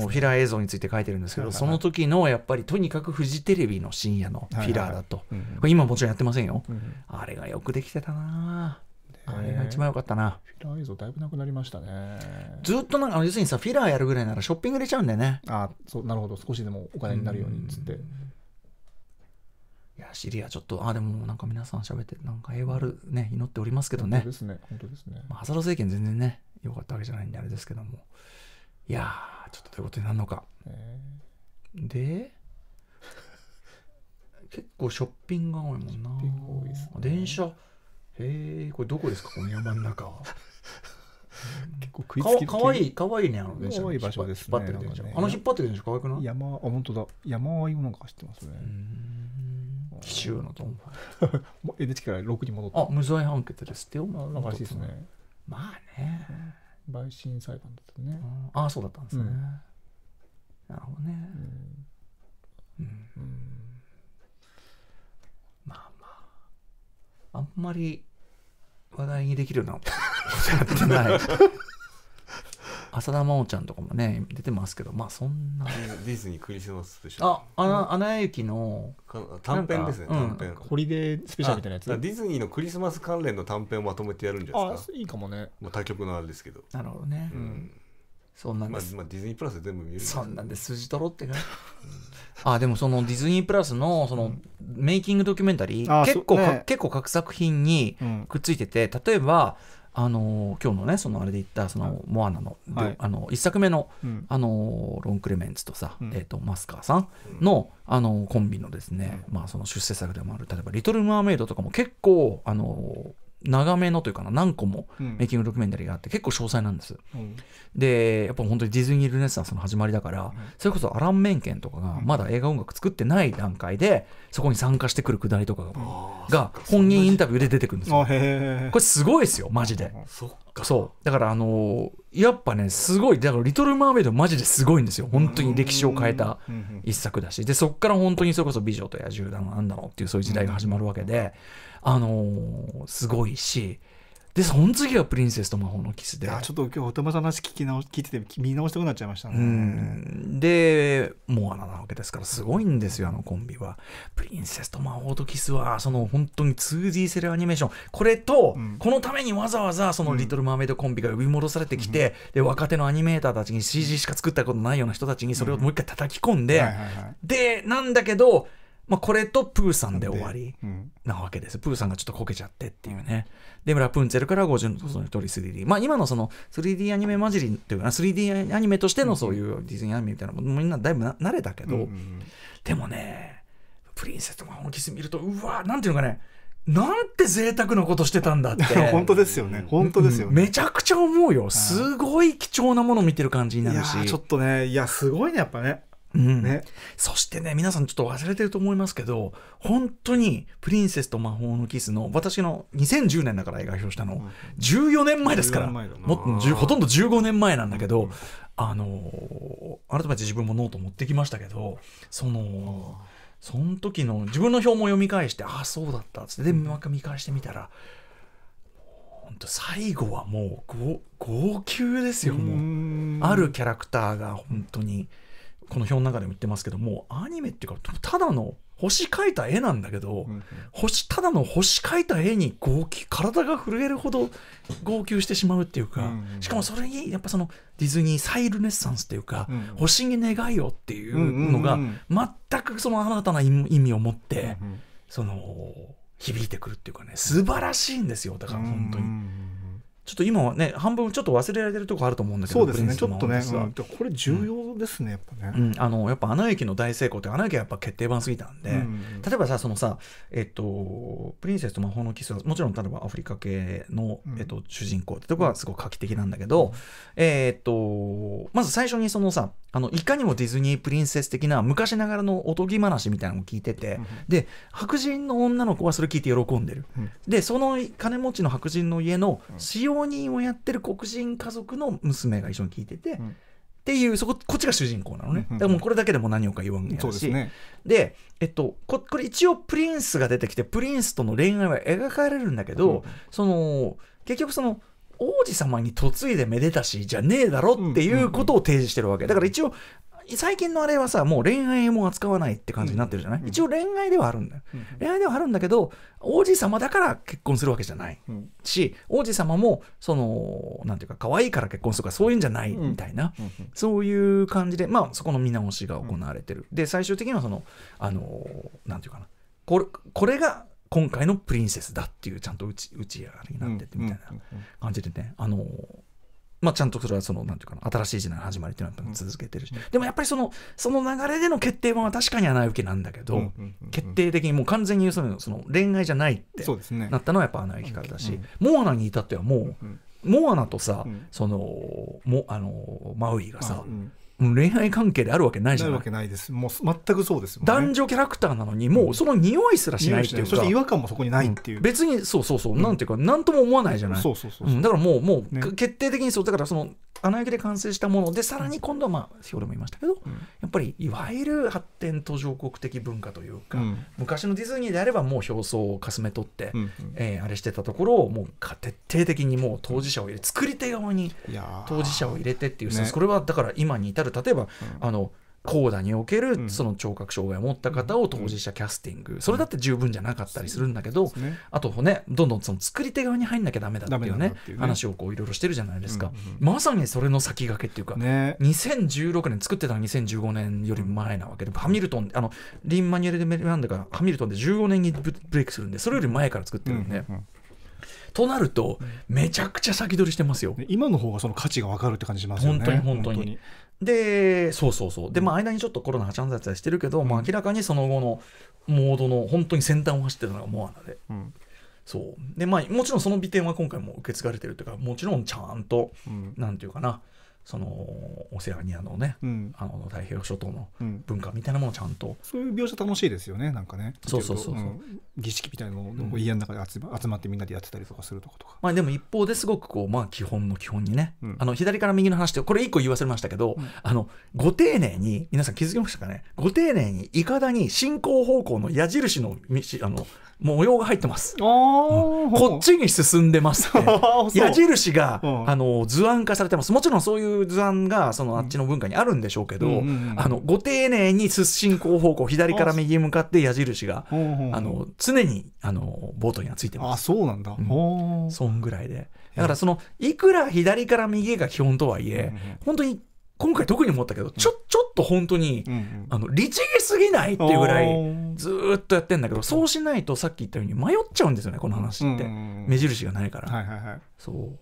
フィラー映像について書いてるんですけど、その時のやっぱりとにかくフジテレビの深夜のフィラーだと、はいはいはい、今もちろんやってませんよ、あれがよくできてたなあれが一番良かったな。フィラー映像だいぶなくなりましたね。ずっとなんか、要するにさ、フィラーやるぐらいならショッピング入れちゃうんだよね。あそう、なるほど。少しでもお金になるようにっつって。いや、シリアちょっと、あ、でもなんか皆さん喋って、なんか平和あるね、祈っておりますけどね。本当ですね。本当ですね。まあ、ハザド政権全然ね、良かったわけじゃないんであれですけども。いやー、ちょっとどういうことになるのか。えー、で、結構ショッピングが多いもんな。電車。へえこれどこですかこの山の中は結構食いつきかわいいかわいいねあの電車かわいい場所ですね引っ張ってる電車、ね、あの引っ張ってる電車かわいくない山あ本当だ山あいもなんか走ってますね紀州のトンファイもう n から6に戻って。あ無罪判決ですってよなんかしいですねまあね、陪審裁判だったねああそうだったんですね、うん、なるほどねうん、うん、まあまああんまり話題にできるようなことやってない浅田真央ちゃんとかもね出てますけどまあそんな
ディズニークリスマススペ
シャルああの「アナ雪」の短編ですね短編、うん、ホリデースペシャルみたいなやつディズ
ニーのクリスマス関連の短編をまとめてやるんじゃないですかいいかもね、もう他局のあれですけどなるほど
ね、うん、そんなんです、まあ、まあ、ディズニープラスで全部見るそんなんで筋取ろうってかあでもそのディズニープラスのそのメイキングドキュメンタリー、うん、結構、ね、結構各作品にくっついてて、例えばあのー、今日のねそのあれで言ったそのモアナのはい、あの一作目の、うん、あのー、ロン・クレメンツとさ、うん、えーと、マスカーさんの、うん、あのー、コンビのですね、まあ、その出世作でもある例えば「リトル・マーメイド」とかも結構あの長めのというかな何個もメイキングドキュメンタリーがあって結構詳細なんです、うん、でやっぱ本当にディズニー・ルネサンスの始まりだから、うん、それこそアラン・メンケンとかがまだ映画音楽作ってない段階でそこに参加してくるくだりとかが,、が本人インタビューで出てくるんですよこれすごいですよマジでそうだからあのー、やっぱねすごいだから「リトル・マーメイド」マジですごいんですよ本当に歴史を変えた一作だしでそこから本当にそれこそ「美女と野獣だなんだろう」っていうそういう時代が始まるわけで、うんあのー、すごいし、で、その次はプリンセスと魔法のキスで。ちょっと今日、おたまさんの話聞き直聞いてて、見直したくなっちゃいましたね。で、モアナなわけですから、すごいんですよ、あのコンビは。プリンセスと魔法とキスは、その本当に 2D セルアニメーション。これと、うん、このためにわざわざ、そのリトル・マーメイドコンビが呼び戻されてきて、うん、で、若手のアニメーターたちに CG しか作ったことないような人たちに、それをもう一回叩き込んで、で、なんだけど、まあ、これとプーさんで終わりなわけです、うん、プーさんがちょっとこけちゃってっていうねでラプンツェルから50の鳥 3D、まあ、今のその 3D アニメ混じりっていうかな 3D アニメとしてのそういうディズニーアニメみたいなもみんなだいぶ慣れたけど、うんうん、でもねプリンセスと本気キス見るとうわなんていうかねなんて贅沢なことしてたんだって 本当ですよね本当ですよ、ね、めちゃくちゃ思うよすごい貴重なもの見てる感じになるしちょっとねいやすごいねやっぱねうん、ね、そしてね皆さんちょっと忘れてると思いますけど本当に「プリンセスと魔法のキスの」の私の2010年だから映画表したの14年前ですからもほとんど15年前なんだけど、うん、あの改めて自分もノート持ってきましたけどその。その時の自分の表も読み返してああそうだったっつってで見返してみたら本当最後はもう号泣ですよもうあるキャラクターが本当に。この表の中でも言ってますけどもアニメっていうかただの星描いた絵なんだけど、うん、星ただの星描いた絵に号泣体が震えるほど号泣してしまうっていうか、うんうん、しかもそれにやっぱそのディズニーサイルネッサンスっていうか、うん、星に願いをっていうのが全くその新たな意味を持って、うんうん、その響いてくるっていうかね素晴らしいんですよだから本当に。うんうんちょっと今はね、半分ちょっと忘れられてるとこあると思うんだけど、そうですね、ちょっとね、うん、これ重要ですね、うん、やっぱね。うん、あのやっぱ、アナ雪の大成功って、アナ雪はやっぱ決定版すぎたんで、うん、例えばさ、そのさ、えっと、プリンセスと魔法のキスは、もちろん、例えばアフリカ系の、えっと、主人公ってとこはすごく画期的なんだけど、えっと、まず最初にそのさ、あのいかにもディズニープリンセス的な昔ながらのおとぎ話みたいなのを聞いてて、で白人の女の子はそれ聞いて喜んでる、でその金持ちの白人の家の使用人をやってる黒人家族の娘が一緒に聞いてて、っていうそここっちが主人公なのね、だからもうこれだけでも何をか言わんやし、ね、で、えっと、ここれ一応プリンスが出てきてプリンスとの恋愛は描かれるんだけど、その結局その王子様に嫁いでめでたしじゃねえだろっていうことを提示してるわけだから一応最近のあれはさもう恋愛も扱わないって感じになってるじゃない、一応恋愛ではあるんだよ、恋愛ではあるんだけど王子様だから結婚するわけじゃない、し王子様もそのなんていうか可愛いから結婚するとかそういうんじゃないみたいな、そういう感じでまあそこの見直しが行われてる、で最終的にはそのあのなんていうかなこれこれが今回のプリンセスだっていうちゃんと打ち打ちりになっててみたいな感じでね、あのまあ、ちゃんとそれはそのなんていうかな新しい時代の始まりっていうのは続けてるし、でもやっぱりそのその流れでの決定版は確かに穴受けなんだけど、決定的にもう完全にそのその恋愛じゃないってなったのはやっぱ穴受けからだし、モアナに至ってはもう、モアナとさ、そのもあのマウイがさ、恋愛関係であるわけないじゃないわけないですもう全くそうです、ね、男女キャラクターなのにもうその匂いすらしないっていうか、うん、そして違和感もそこにないっていう、うん、別にそうそうそう、うん、なんていうか何とも思わないじゃないそうそうそうだからもうもう、ね、決定的にそうだからその穴焼きで完成したものでさらに今度はまあ先ほども言いましたけど、やっぱりいわゆる発展途上国的文化というか、昔のディズニーであればもう表層をかすめ取って、うん、えー、あれしてたところをもう徹底的にもう当事者を入れ作り手側に当事者を入れてっていう、ね、これはだから今に至るる例えば、あの高度におけるその聴覚障害を持った方を当事者キャスティング、それだって十分じゃなかったりするんだけど、あとねどんどんその作り手側に入んなきゃダメだっていうね話をこういろいろしてるじゃないですか、まさにそれの先駆けっていうか、ね、2016年作ってたの2015年より前なわけでハミルトンあのリン・マニュアル・でメリんンダらハミルトンで15年にブレイクするんでそれより前から作ってるんで。となると、めちゃくちゃ先取りしてますよ。今の方がその価値が分かるって感じしますよね。本当に本当に。で、そうそうそう。で、まあ、間にちょっとコロナちゃんだりしてるけど、うん、まあ、明らかにその後のモードの本当に先端を走ってたのがモアナで。うん、そう。で、まあ、もちろんその美点は今回も受け継がれてるというか、もちろんちゃんと、うん、なんていうかな、そのオセアニアのね、うん、あの太平洋諸島の文化みたいなものをちゃんと、そういう描写楽しいですよねなんかねそうそうそうそう、うん、儀式みたいなのを家の中で集,、まってみんなでやってたりとかするととかまあでも一方ですごくこうまあ基本の基本にね、うん、あの左から右の話でこれ一個言わせましたけど、あのご丁寧に皆さん気づきましたかねご丁寧にいかだに進行方向の矢印のあの模様が入ってます、こっちに進んでます 矢印が、あの図案化されてますもちろんそういう図案がそのあっちの文化にあるんでしょうけど、うんうんうんあのご丁寧に進行方向左から右へ向かって矢印があの常にあのボートにはついてますあそうなんだ、うん、そんぐらいでだからそのいくら左から右へが基本とはいえ、うんうん、本当に今回特に思ったけど、ちょ、ちょっと本当に、うんうん、あの、律儀すぎないっていうぐらい、ずっとやってんだけど、そうしないとさっき言ったように迷っちゃうんですよね、この話って。目印がないから。はいはいはい。そう。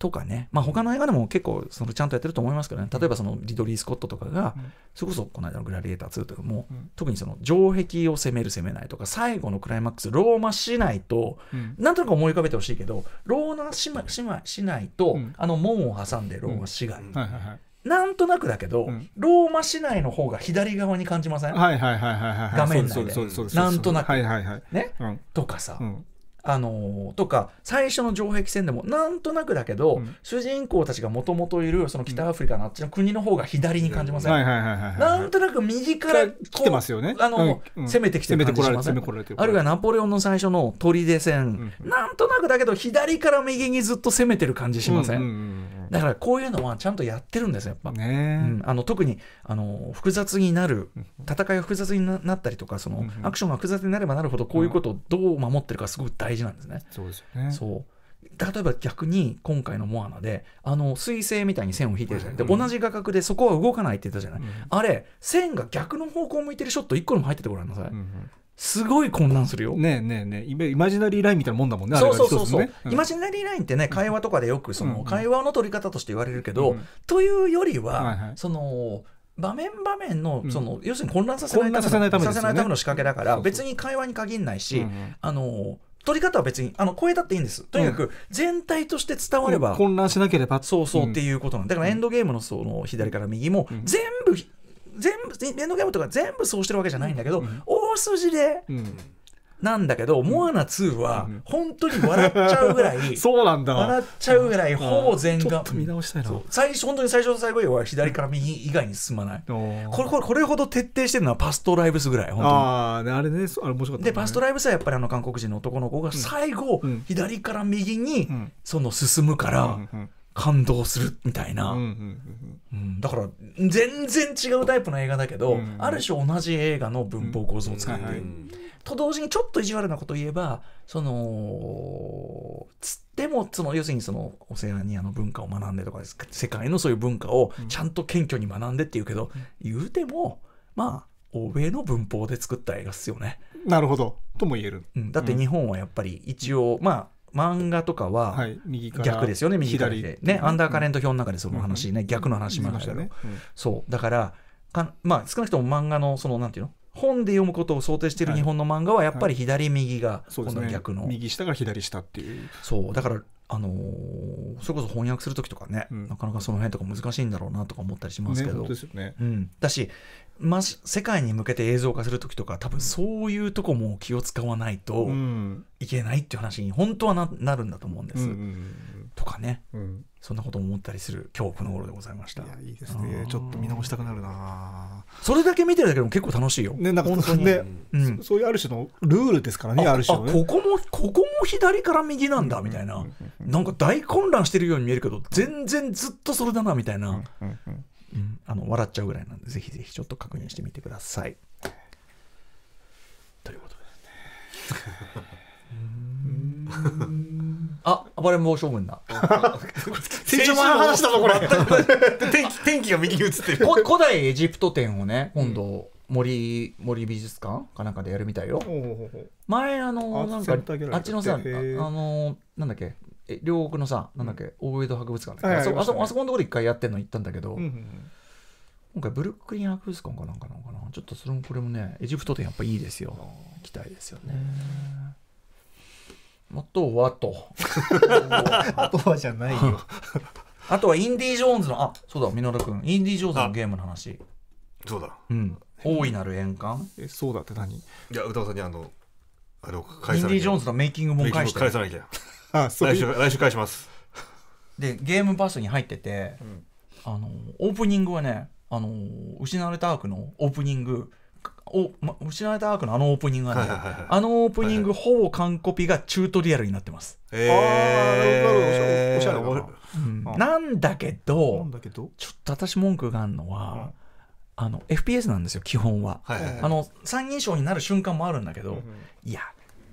とかね、まあ、他の映画でも結構そのちゃんとやってると思いますけどね例えばそのリドリー・スコットとかが、うん、それこそこの間の「グラディエーター2」とかも、うん、特にその城壁を攻める攻めないとか最後のクライマックスローマ市内と、うん、なんとなく思い浮かべてほしいけどローマ市市内と、うん、あの門を挟んでローマ市街、なんとなくだけど、うん、ローマ市内の方が左側に感じません画面内でなんとなく、はいはいはい、ね、うん、とかさ、うんあのー、とか最初の城壁戦でもなんとなくだけど、うん、主人公たちがもともといるその北アフリカのあっちの国の方が左に感じませんなんとなく右からますよね、あの、攻めてきてる感じしませんあるいはナポレオンの最初の砦戦、うん、なんとなくだけど左から右にずっと攻めてる感じしませんだからこういうのはちゃんとやってるんですよ、やっぱ。ねうん、あの特にあの複雑になる、戦いが複雑になったりとか、そのアクションが複雑になればなるほど、こういうことをどう守ってるか、すごく大事なんですね。そうですよねそう例えば逆に今回のモアナであの彗星みたいに線を引いてるじゃない、うん、で同じ画角でそこは動かないって言ったじゃない、うん、あれ線が逆の方向向いてるショット1個でも入っててごらんなさい、うん、すごい混乱するよ。ねえねえねえ、イマジナリーラインみたいなもんだもんね、そうそうそうそう、ねうん、イマジナリーラインってね、会話とかでよくその会話の取り方として言われるけど、うん、というよりは、はいはい、その、場面場面のその、うん、要するに混乱させないための、ね、させための仕掛けだから別に会話に限らないし、うんあの取り方は別にあの声だっていいんですとにかく全体として伝われば、うん、混乱しなければそうそうっていうことなんだからエンドゲームのその左から右も全部全部連動ゲームとか全部そうしてるわけじゃないんだけど、うん、大筋で。なんだけど、モアナ2は本当
に笑っちゃうぐらい、そ
うなんだ笑っちゃうぐらい、ほぼ全額。見直したいな最初本当に最初と最後は左から右以外に進まない、これこれこれほど徹底してるのはパストライブスぐらい、本当に。ああ、れね、あれ面白かった、で、パストライブスはやっぱりあの韓国人の男の子が最後、左から右にその進むから。感動するみたいな、だから全然違うタイプの映画だけど、うんある種同じ映画の文法構造を使ってる、と同時にちょっと意地悪なことを言えばそのつでもその要するにそのオセアニアの文化を学んでとか世界のそういう文化をちゃんと謙虚に学んでっていうけど、うん、言うてもまあ欧米の文法で作った映画っすよね。なるほどとも言える、うん、だって日本はやっぱり一応、まあ漫画とかは逆ですよね、はい、右からでね、アンダーカレント表の中でその話ね、うん、逆の話しましたけど、そうだからかまあ少なくとも漫画のそのなんていうの本で読むことを想定している日本の漫画はやっぱり左右が今度逆の、はいね、右下が左下っていうそうだからあのー、それこそ翻訳する時とかね、うん、なかなかその辺とか難しいんだろうなとか思ったりしますけど、ね、うん、だしまあ、世界に向けて映像化する時とか多分そういうとこも気を使わないといけないっていう話に本当はななるんだと思うんです。とかね、うん、そんなことも思ったりする今日この頃でございましたいやいいですねちょっと見直したくなるなそれだけ見てるだけでも結構楽しいよねなんかね、うん、そういうある種のルールですからねある種、ね、ここもここも左から右なんだみたいな、うんうん、なんか大混乱してるように見えるけど全然ずっとそれだなみたいな、うんうんうん、うん、あの笑っちゃうぐらいなんで、ぜひぜひちょっと確認してみてください。ということですね。あ、暴れん坊将軍だ。先週の話だぞ、これ。天気、天気が右に映ってる。古代エジプト展をね、今度、森、森美術館かなんかでやるみたいよ。前、あの、なんか、あっちのさ、あの、なんだっけ、両国のさなんだっけ、大江戸博物館あそこのところ一回やってんの行ったんだけど、今回ブルックリン博物館かなんかなのかなちょっとそれもこれもねエジプト展やっぱいいですよ行きたいですよねあとはと あとはじゃないよ あとはインディ・ジョーンズのあそうだ稔君インディ・ジョーンズのゲームの話そうだうん大いなる円環えそうだって何いや歌うさんにあのあれを返さないインディ・ジョーンズのメイキングも返して返さないで。あそう来週来週返しますでゲームパスに入ってて、うんあのオープニングはねあの失われたアークのオープニングお、ま、失われたアークのあのオープニングがね、はいはいはい、あのオープニング、はいはい、ほぼ完コピがチュートリアルになってます。えー、ああなるほどおしゃれん、なんだけどなんだけどちょっと私文句があるのは、うん、あの FPS なんですよ基本は、はいはいはい、あの三人称になる瞬間もあるんだけど、うんうん、いや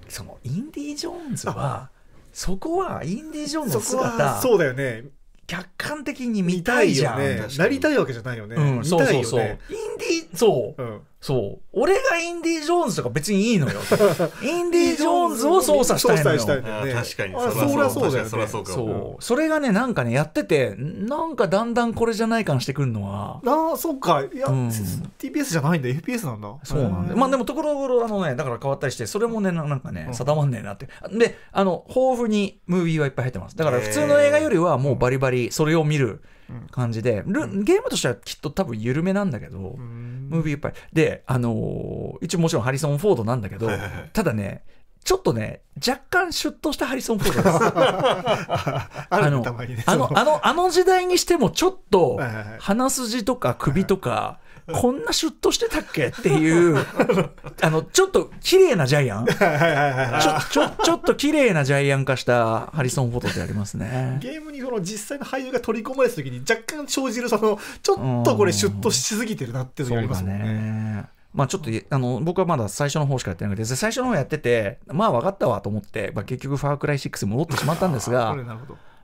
そのインディ・ジョーンズはそこはインディ・ジョーンの姿そうだよね客観的に見たいじゃん、ね、なりたいわけじゃないよね、うん、そうそうそう、ね、インディそう、うんそう。俺がインディ・ジョーンズとか別にいいのよ。インディ・ジョーンズを操作したいのよ。
ね、確かに。そりゃそうだよ、ね、そりゃそうか。そ
う。それがね、なんかね、やってて、なんかだんだんこれじゃない感してくるのは。ああ、そっか。いや、うん、TPS じゃないんだ、FPS なんだ。そうなんだ。まあでも、ところどころ、あのね、だから変わったりして、それもね、なんかね、定まんねえなって。で、あの、豊富にムービーはいっぱい入ってます。だから普通の映画よりはもうバリバリ、それを見る感じで、ゲームとしてはきっと多分緩めなんだけど、うんムービーいっぱい。で、あのー、一応もちろんハリソン・フォードなんだけど、ただね、ちょっとね、若干シュッとしたハリソン・フォードです。あの、あの、あの、あの時代にしても、ちょっと、鼻筋とか首とか、こんなシュッとしてたっけっていうあのちょっと綺麗なジャイアンちょちょっと綺麗なジャイアン化したハリソン・フォトでありますねゲームにその実際の俳優が取り込まれた時に若干生じるそのちょっとこれシュッとしすぎてるなっていうのがありますねまあちょっとあの僕はまだ最初の方しかやってなくて最初の方やっててまあ分かったわと思って、まあ、結局「ファークライ6」戻ってしまったんですが。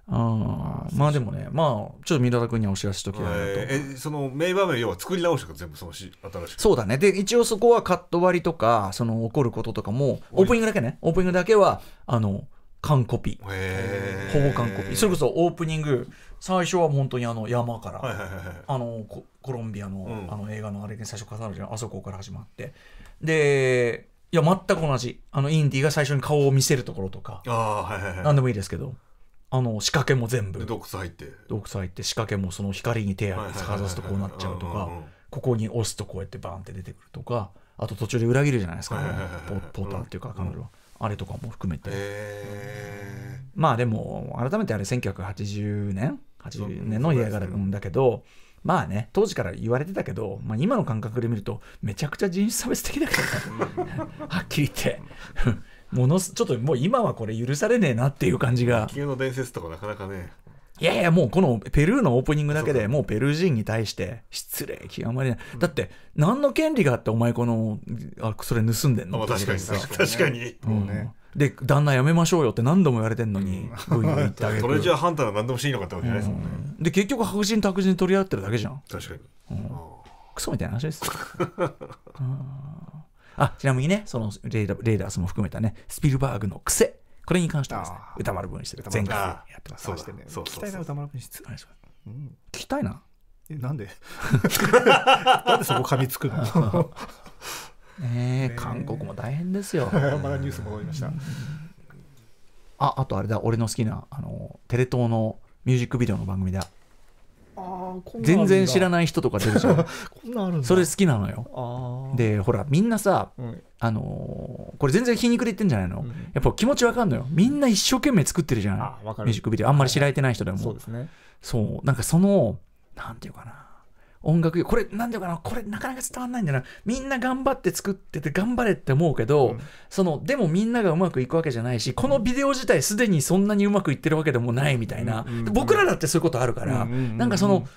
あまあでもね、まあ、ちょっと三浦君にはお知らせしときたいなと。え
その名場面、要は作り直しとか全部そのし新し
く。そうだね。で、一応そこはカット割りとか、その起こることとかも、オープニングだけね、オープニングだけは、あの、完コピ。ほぼ完コピ。それこそオープニング、最初は本当にあの山から、あのコ、コロンビアのうん、あの映画のあれで最初重なるじゃん、あそこから始まって。で、いや、全く同じ。あの、インディが最初に顔を見せるところとか、あはいはいはい、何でもいいですけど。あの仕掛けも全部洞窟入って洞窟入って仕掛けもその光に手をかざすとこうなっちゃうとかここに押すとこうやってバーンって出てくるとかあと途中で裏切るじゃないですか、ポーターっていうか彼女は、あれとかも含めてまあでも改めてあれ1980年80年の映画だけど、まあね当時から言われてたけど、まあ、今の感覚で見るとめちゃくちゃ人種差別的だから はっきり言ってものすちょっともう今はこれ許されねえなっていう感じが地
球の伝説とかなかなかね
いやいやもうこのペルーのオープニングだけでもうペルー人に対して失礼極まりない、うん、だって何の権利があってお前このあそれ盗んでんの確かに確かに、うん、ねで旦那やめましょうよって何度も言われてんのに、うん、じゃ、あハンター
は何でもしいのかってわけじゃないですもんね、
うん、で結局白人と白人取り合ってるだけじゃん確かに、うん、クソみたいな話です、うんあ、ちなみにね、そのレーダレーダースも含めたね、スピルバーグの癖。これに関してはですね、歌丸分室で前回やってます。そうしてね。聞きたいな、歌丸分室。聞きたいな。え、なんで なんでそこ噛みつくの ね韓国も大変ですよ。まだニュース戻りました。あ、あとあれだ、俺の好きな、あの、テレ東のミュージックビデオの番組だ。全然知らない人とか出るじゃん それ好きなのよでほらみんなさ、うん、あのー、これ全然皮肉で言ってんじゃないの、うん、やっぱ気持ちわかんのよみんな一生懸命作ってるじゃない、ミュージックビデオあんまり知られてない人でも、はい、そうですねそうなんかそのなんていうかな音楽これなんていうかなこれなかなか伝わんないんだなみんな頑張って作ってて頑張れって思うけど、うん、そのでもみんながうまくいくわけじゃないしこのビデオ自体すでにそんなにうまくいってるわけでもないみたいな、うんうんうん、僕らだってそういうことあるから、うんうんうん、なんかその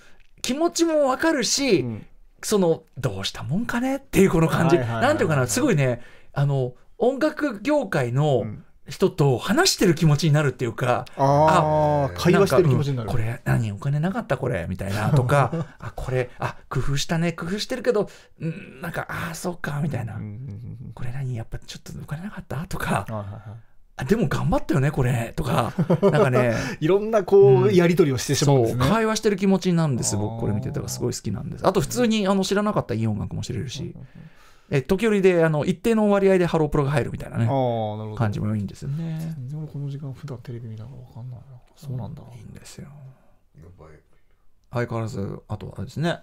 気持ちもわかるし、うん、そのどうしたもんかねっていうこの感じ、何、はいはいなんていうかなすごいねあの音楽業界の、うん人と話してる気持ちになるっていうか、ああ、会話してる気持ちになる。これ、何、お金なかったこれ、みたいな、とか、あ、これ、あ、工夫したね、工夫してるけど、んなんか、ああ、そうか、みたいな。これ何、やっぱちょっとお金なかったとか、あでも頑張ったよね、これ、とか、なんかね。いろんな、こう、やり取りをしてしまうんですね、会話してる気持ちになるんです、僕、これ見てたら、すごい好きなんです。あと、普通に、あの、知らなかったいい音楽も知れるし。え時折であの一定の割合でハロープロが入るみたいなね感じもいいんですよね全然この時間普段テレビ見ながら分かんないなそうなんだいいんですよ相変わらずあとはですね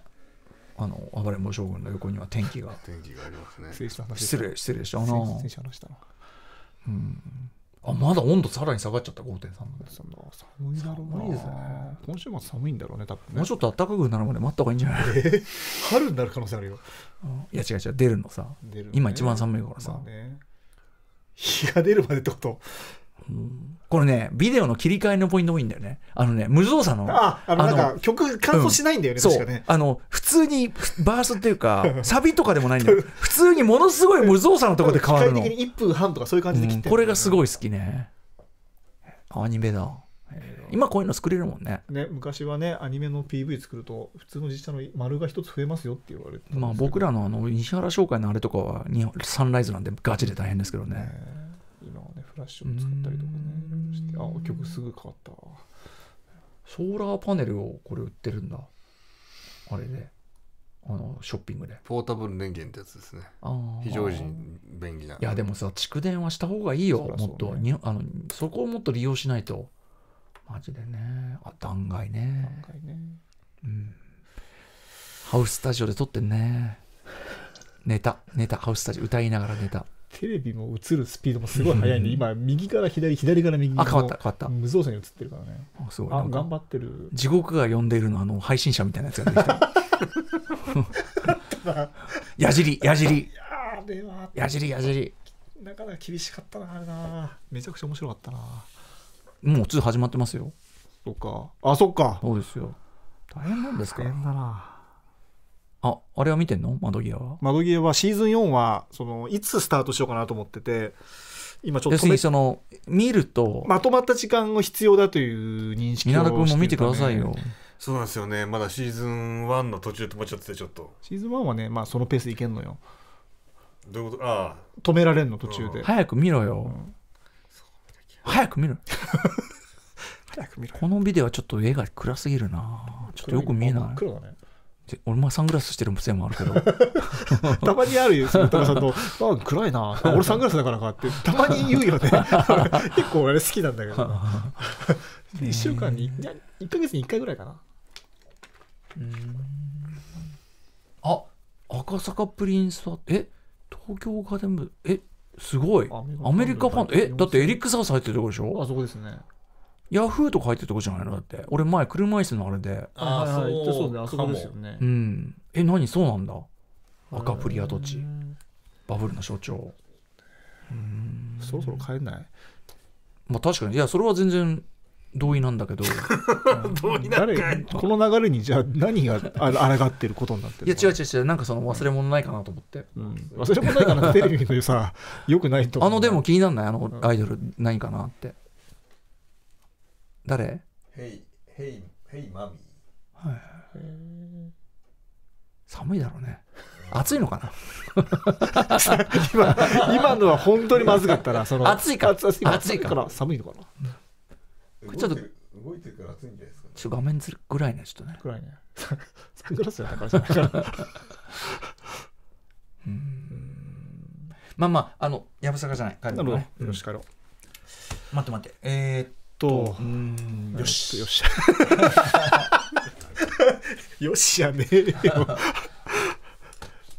あの暴れん坊将軍の横には天気が天気がありますね失礼失礼したな失礼したなうんあまだ温度さらに下がっちゃった5.3度寒いだろうなですね今週末寒いんだろうね多分ねもうちょっと暖かくなるまで待った方がいいんじゃない、春になる可能性あるよいや違う違う出るのさ、ね、今一番寒いからさ、ね、日が出るまでってこと、うん、これねビデオの切り替えのポイント多いんだよねあのね無造作のああのなんか曲乾燥しないんだよね、うん、確かねあの普通にバースっていうか サビとかでもないんだよ普通にものすごい無造作のところで変わるの機械的に1分半とかそういう感じで切って、うん、これがすごい好きねアニメだ、えー今こういうの作れるもんねね昔はねアニメの PV 作ると普通の実写の丸が一つ増えますよって言われてまあ僕らのあの西原商会のあれとかはサンライズなんでガチで大変ですけどね、ね、今はねフラッシュを使ったりとかねしてあ曲すぐ変わったソーラーパネルをこれ売ってるんだあれで、あのショッピングで
ポータブル電源ってやつですね非常時に便利ないやで
もさ蓄電はした方がいいよ、もっとにあのそこをもっと利用しないとマジでねあ断崖ね断崖ねうんハウススタジオで撮ってんね寝た寝たハウススタジオ歌いながら寝たテレビも映るスピードもすごい速いんで、今、右から左、左から右あ、変わった、変わった。無造作に映ってるからね。あ、すごい。あ、頑張ってる。地獄が呼んでるの、あの、配信者みたいなやつが出てきた。やじり、やじり。やじり、やじり。なかなか厳しかったな、あれな。めちゃくちゃ面白かったな。もう2始まってますよそっかあそっかそうですよ大変なんですか大変だなああれは見てんの窓際は窓際はシーズン4はそのいつスタートしようかなと思ってて今ちょっと要にその見るとまとまった時間が必要だという認識をしてる、ね、君も見てくださいよそうなんですよねまだ
シーズン1の途中止まっちゃってちょっと
シーズン1はねまあそのペースでいけんのよ
どういうことああ
止められんの途中で、早く見ろよ、うん早く見る早く見このビデオはちょっと絵が暗すぎるなちょっとよく見えない黒だね俺もサングラスしてるせいもあるけど たまにあるよ田中さんと「あ暗いな俺サングラスだからか」ってたまに言うよね 結構俺好きなんだけど1週間に1か月に1回ぐらいかなあ赤坂プリンスはえ東京ガーデン部えすごいアメリカファンえだってエリック・サウス入ってるとこでしょあそこですねヤフーとか入ってるとこじゃないのだって俺前車椅子のあれでああそうそあそこですよねうんえ何そうなんだ赤プリア土地バブルの象徴うんそろそろ帰んないまあ確かにいやそれは全然同意なんだけど 同意なんかこの流れにじゃあ何があらがってることになってるいや違う違う違うなんかその忘れ物ないかなと思って、うん、忘れ物ないかなテレビのさよ くないとあのでも気になんないあのアイドルないかなって、うん、誰
ヘイヘイへい、マミ
ーはい寒いだろうね暑いのかな 今今のは本当にまずかったらその暑いか暑いから寒いのかな、うん
これちょっと動いてるから熱いんじゃないで
すか、ね、ちょっと画面ずるぐらいねちょ っとねぐらいねサングラスじゃないかうんまあまああのやぶさかじゃない帰るね、なるほどよし帰ろう、うん、待って待ってえー、っとうんよしよし よしやねえ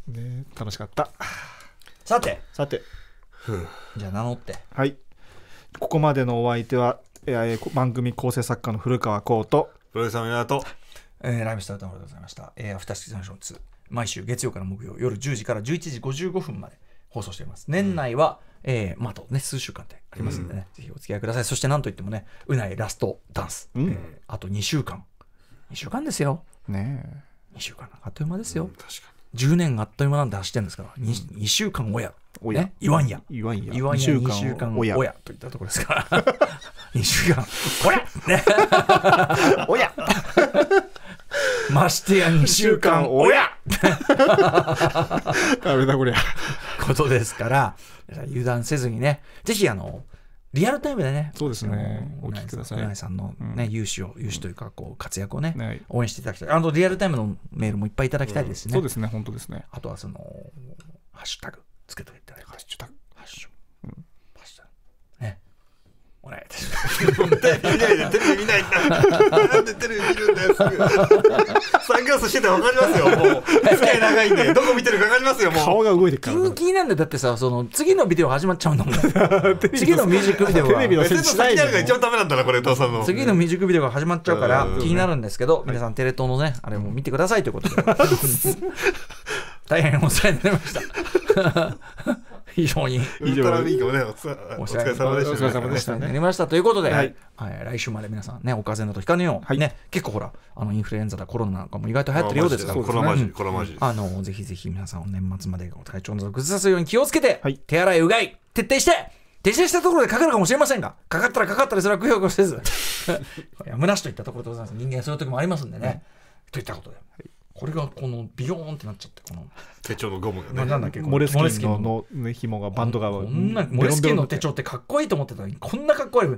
ね楽しかったさてさてじゃあ名乗ってはいここまでのお相手はえー、番組構成作家の古川浩とプロデューサーの皆と、えー、ライムスター歌丸でございました、えー、アフターシックスンション2毎週月曜から木曜夜10時から11時55分まで放送しています年内は、うん、えー、まあ、とね数週間でありますんでね、うん、ぜひお付き合いくださいそして何といってもねうないラストダンス、うん、えー、あと2週間2週間ですよねえ2週間あっという間ですよ、うん、確かに10年あっという間なんで走ってるんですから 2,、うん、2週間後やおや、ね、言わんや。言わんや。言わんや。2週間おや。おやといったところですから。2 週間、おや ね。おやましてや2週間、おや ダメだこりゃ。ことですから、油断せずにね、ぜひあの、リアルタイムでね、そうですね、お聞きください。さんのね、融資を、融資というか、こう、活躍をね、応援していただきたい。あの、リアルタイムのメールもいっぱいいただきたいですね。そうですね、本当ですね。あとは、その、ハッシュタグ、つけといていたてハッシュタグハッシュ、ハッシュタグねお願い見ないで、テレビ見ないんだ。なんでテレビ見るんだよ、サン
グラスしてたら分かりますよ、もう。付き合い長いんで、どこ見てるか分かりますよ、もう。顔
が動いてるから。気になんだだってさ、その、次のビデオ始まっちゃうんだもん。次のミュージックビデオテレビのが一番
ダメなんだな、これ、伊藤さんの。次のミ
ュージックビデオが始まっちゃうから、気になるんですけど、皆さん、テレ東のね、あれも見てくださいということで。大変お世話になりました。非常に。以上ウも
ね、お疲れ様でした。お疲れ様でした、りました。ということで、はい、
来週まで皆さんね、お風邪のひかぬよう、ね、結構ほら、あのインフルエンザだ、コロナなんかも意外と流行ってるようですから、コロマジ、コロマジ。あの、ぜひぜひ皆さん、年末まで体調の崩さすように気をつけて、手洗い、うがい、徹底して、徹底したところでかかるかもしれませんが、かかったらかかったり、それはくよくせず、やむなしといったところでございます。人間そういう時もありますんでね。といったことで。これがこのビヨーンってなっちゃってこの手帳のゴムがね、なんだっけモレスキンのの紐がバンドがこんなモレスキンの手帳ってかっこいいと思ってたのにこんなかっこいいベ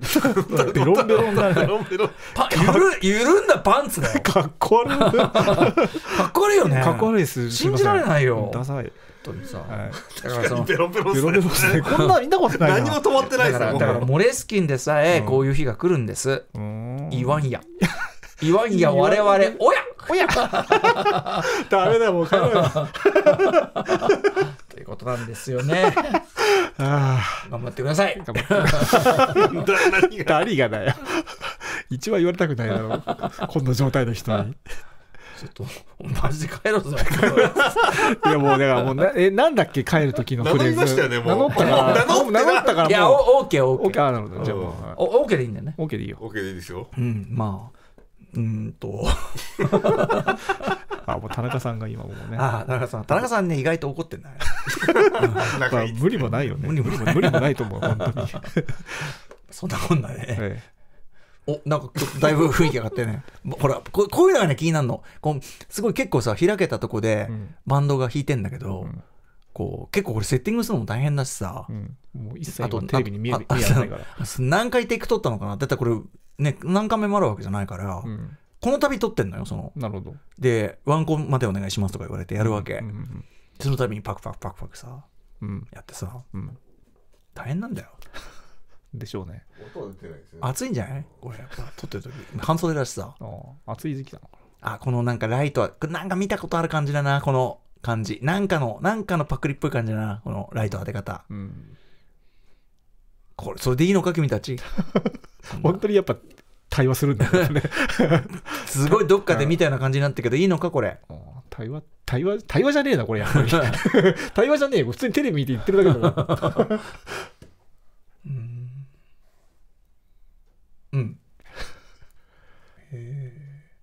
ロンベロンだねパゆる緩んだパンツだよかっこ悪いかっこ悪いよねかっこ悪いです信じられないよダサいさ、ベロベロこんな見たことない何も止まってないですだからだからモレスキンでさえこういう日が来るんです、言わんや言わんや我々、おやおや ダメだ、もう帰ろ ということなんですよね。頑張ってください。頑張 何がだよ。一番言われたくないだろう。こんな状態の人に。ちょっと、マジで帰ろうぜ。いや、もう、だからもうな、え、なんだっけ、帰る時のフレーズ。名乗りたよね、もう。名乗ったから。名乗いや、オーケー、オーケー。オーケー、なるじゃもう。オーケーでいいんだよね。オーケーでいいよ。オーケーでいいですよ。うん、まあ。うんと あもう田中さんが今もうねあ田中さん田中さんね意外と怒ってな い、まあ、無理もないよね無理も無理もないと思う本当に そんなこんなね、ええおなんかだいぶ雰囲気上がってねほらここういうのがね気になるのこうすごい結構さ開けたとこでバンドが弾いてんだけど、うん、こう結構これセッティングするのも大変だしさ、うん、もう一切テレビに見え見えないから何回テイク取ったのかなだったらこれね、何回目もあるわけじゃないから、うん、この度撮ってんのよそのなるほどで「ワンコンまでお願いします」とか言われてやるわけ、うんうんうん、その度にパクパクパクパクさ、うん、やってさ、うん、大変なんだよでしょうね音は出てないですね、暑いんじゃない俺やっぱ撮ってる時半袖だしさ暑い時期なのかなあこのなんかライトはなんか見たことある感じだなこの感じなんかのなんかのパクリっぽい感じだなこのライト当て方、うんこれ、それでいいのか、君たち。本当にやっぱ、対話するんだよね。すごいどっかでみたいな感じになったけど、いいのか、これ。対話、対話、対話じゃねえな、これ、やっぱり。対話じゃねえよ。普通にテレビ見て言ってるだけだから。うん。うん。え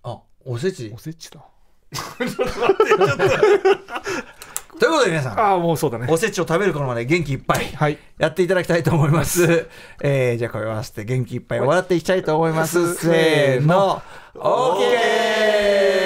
あ、おせち。おせちだ。ちょっと待って、ちょっと。ということで皆さんあもうそうだ、ね、おせちを食べる頃まで元気いっぱいやっていただきたいと思います、はい、えー、じゃあこれを合わせて元気いっぱい笑っていきたいと思います せーの
OK!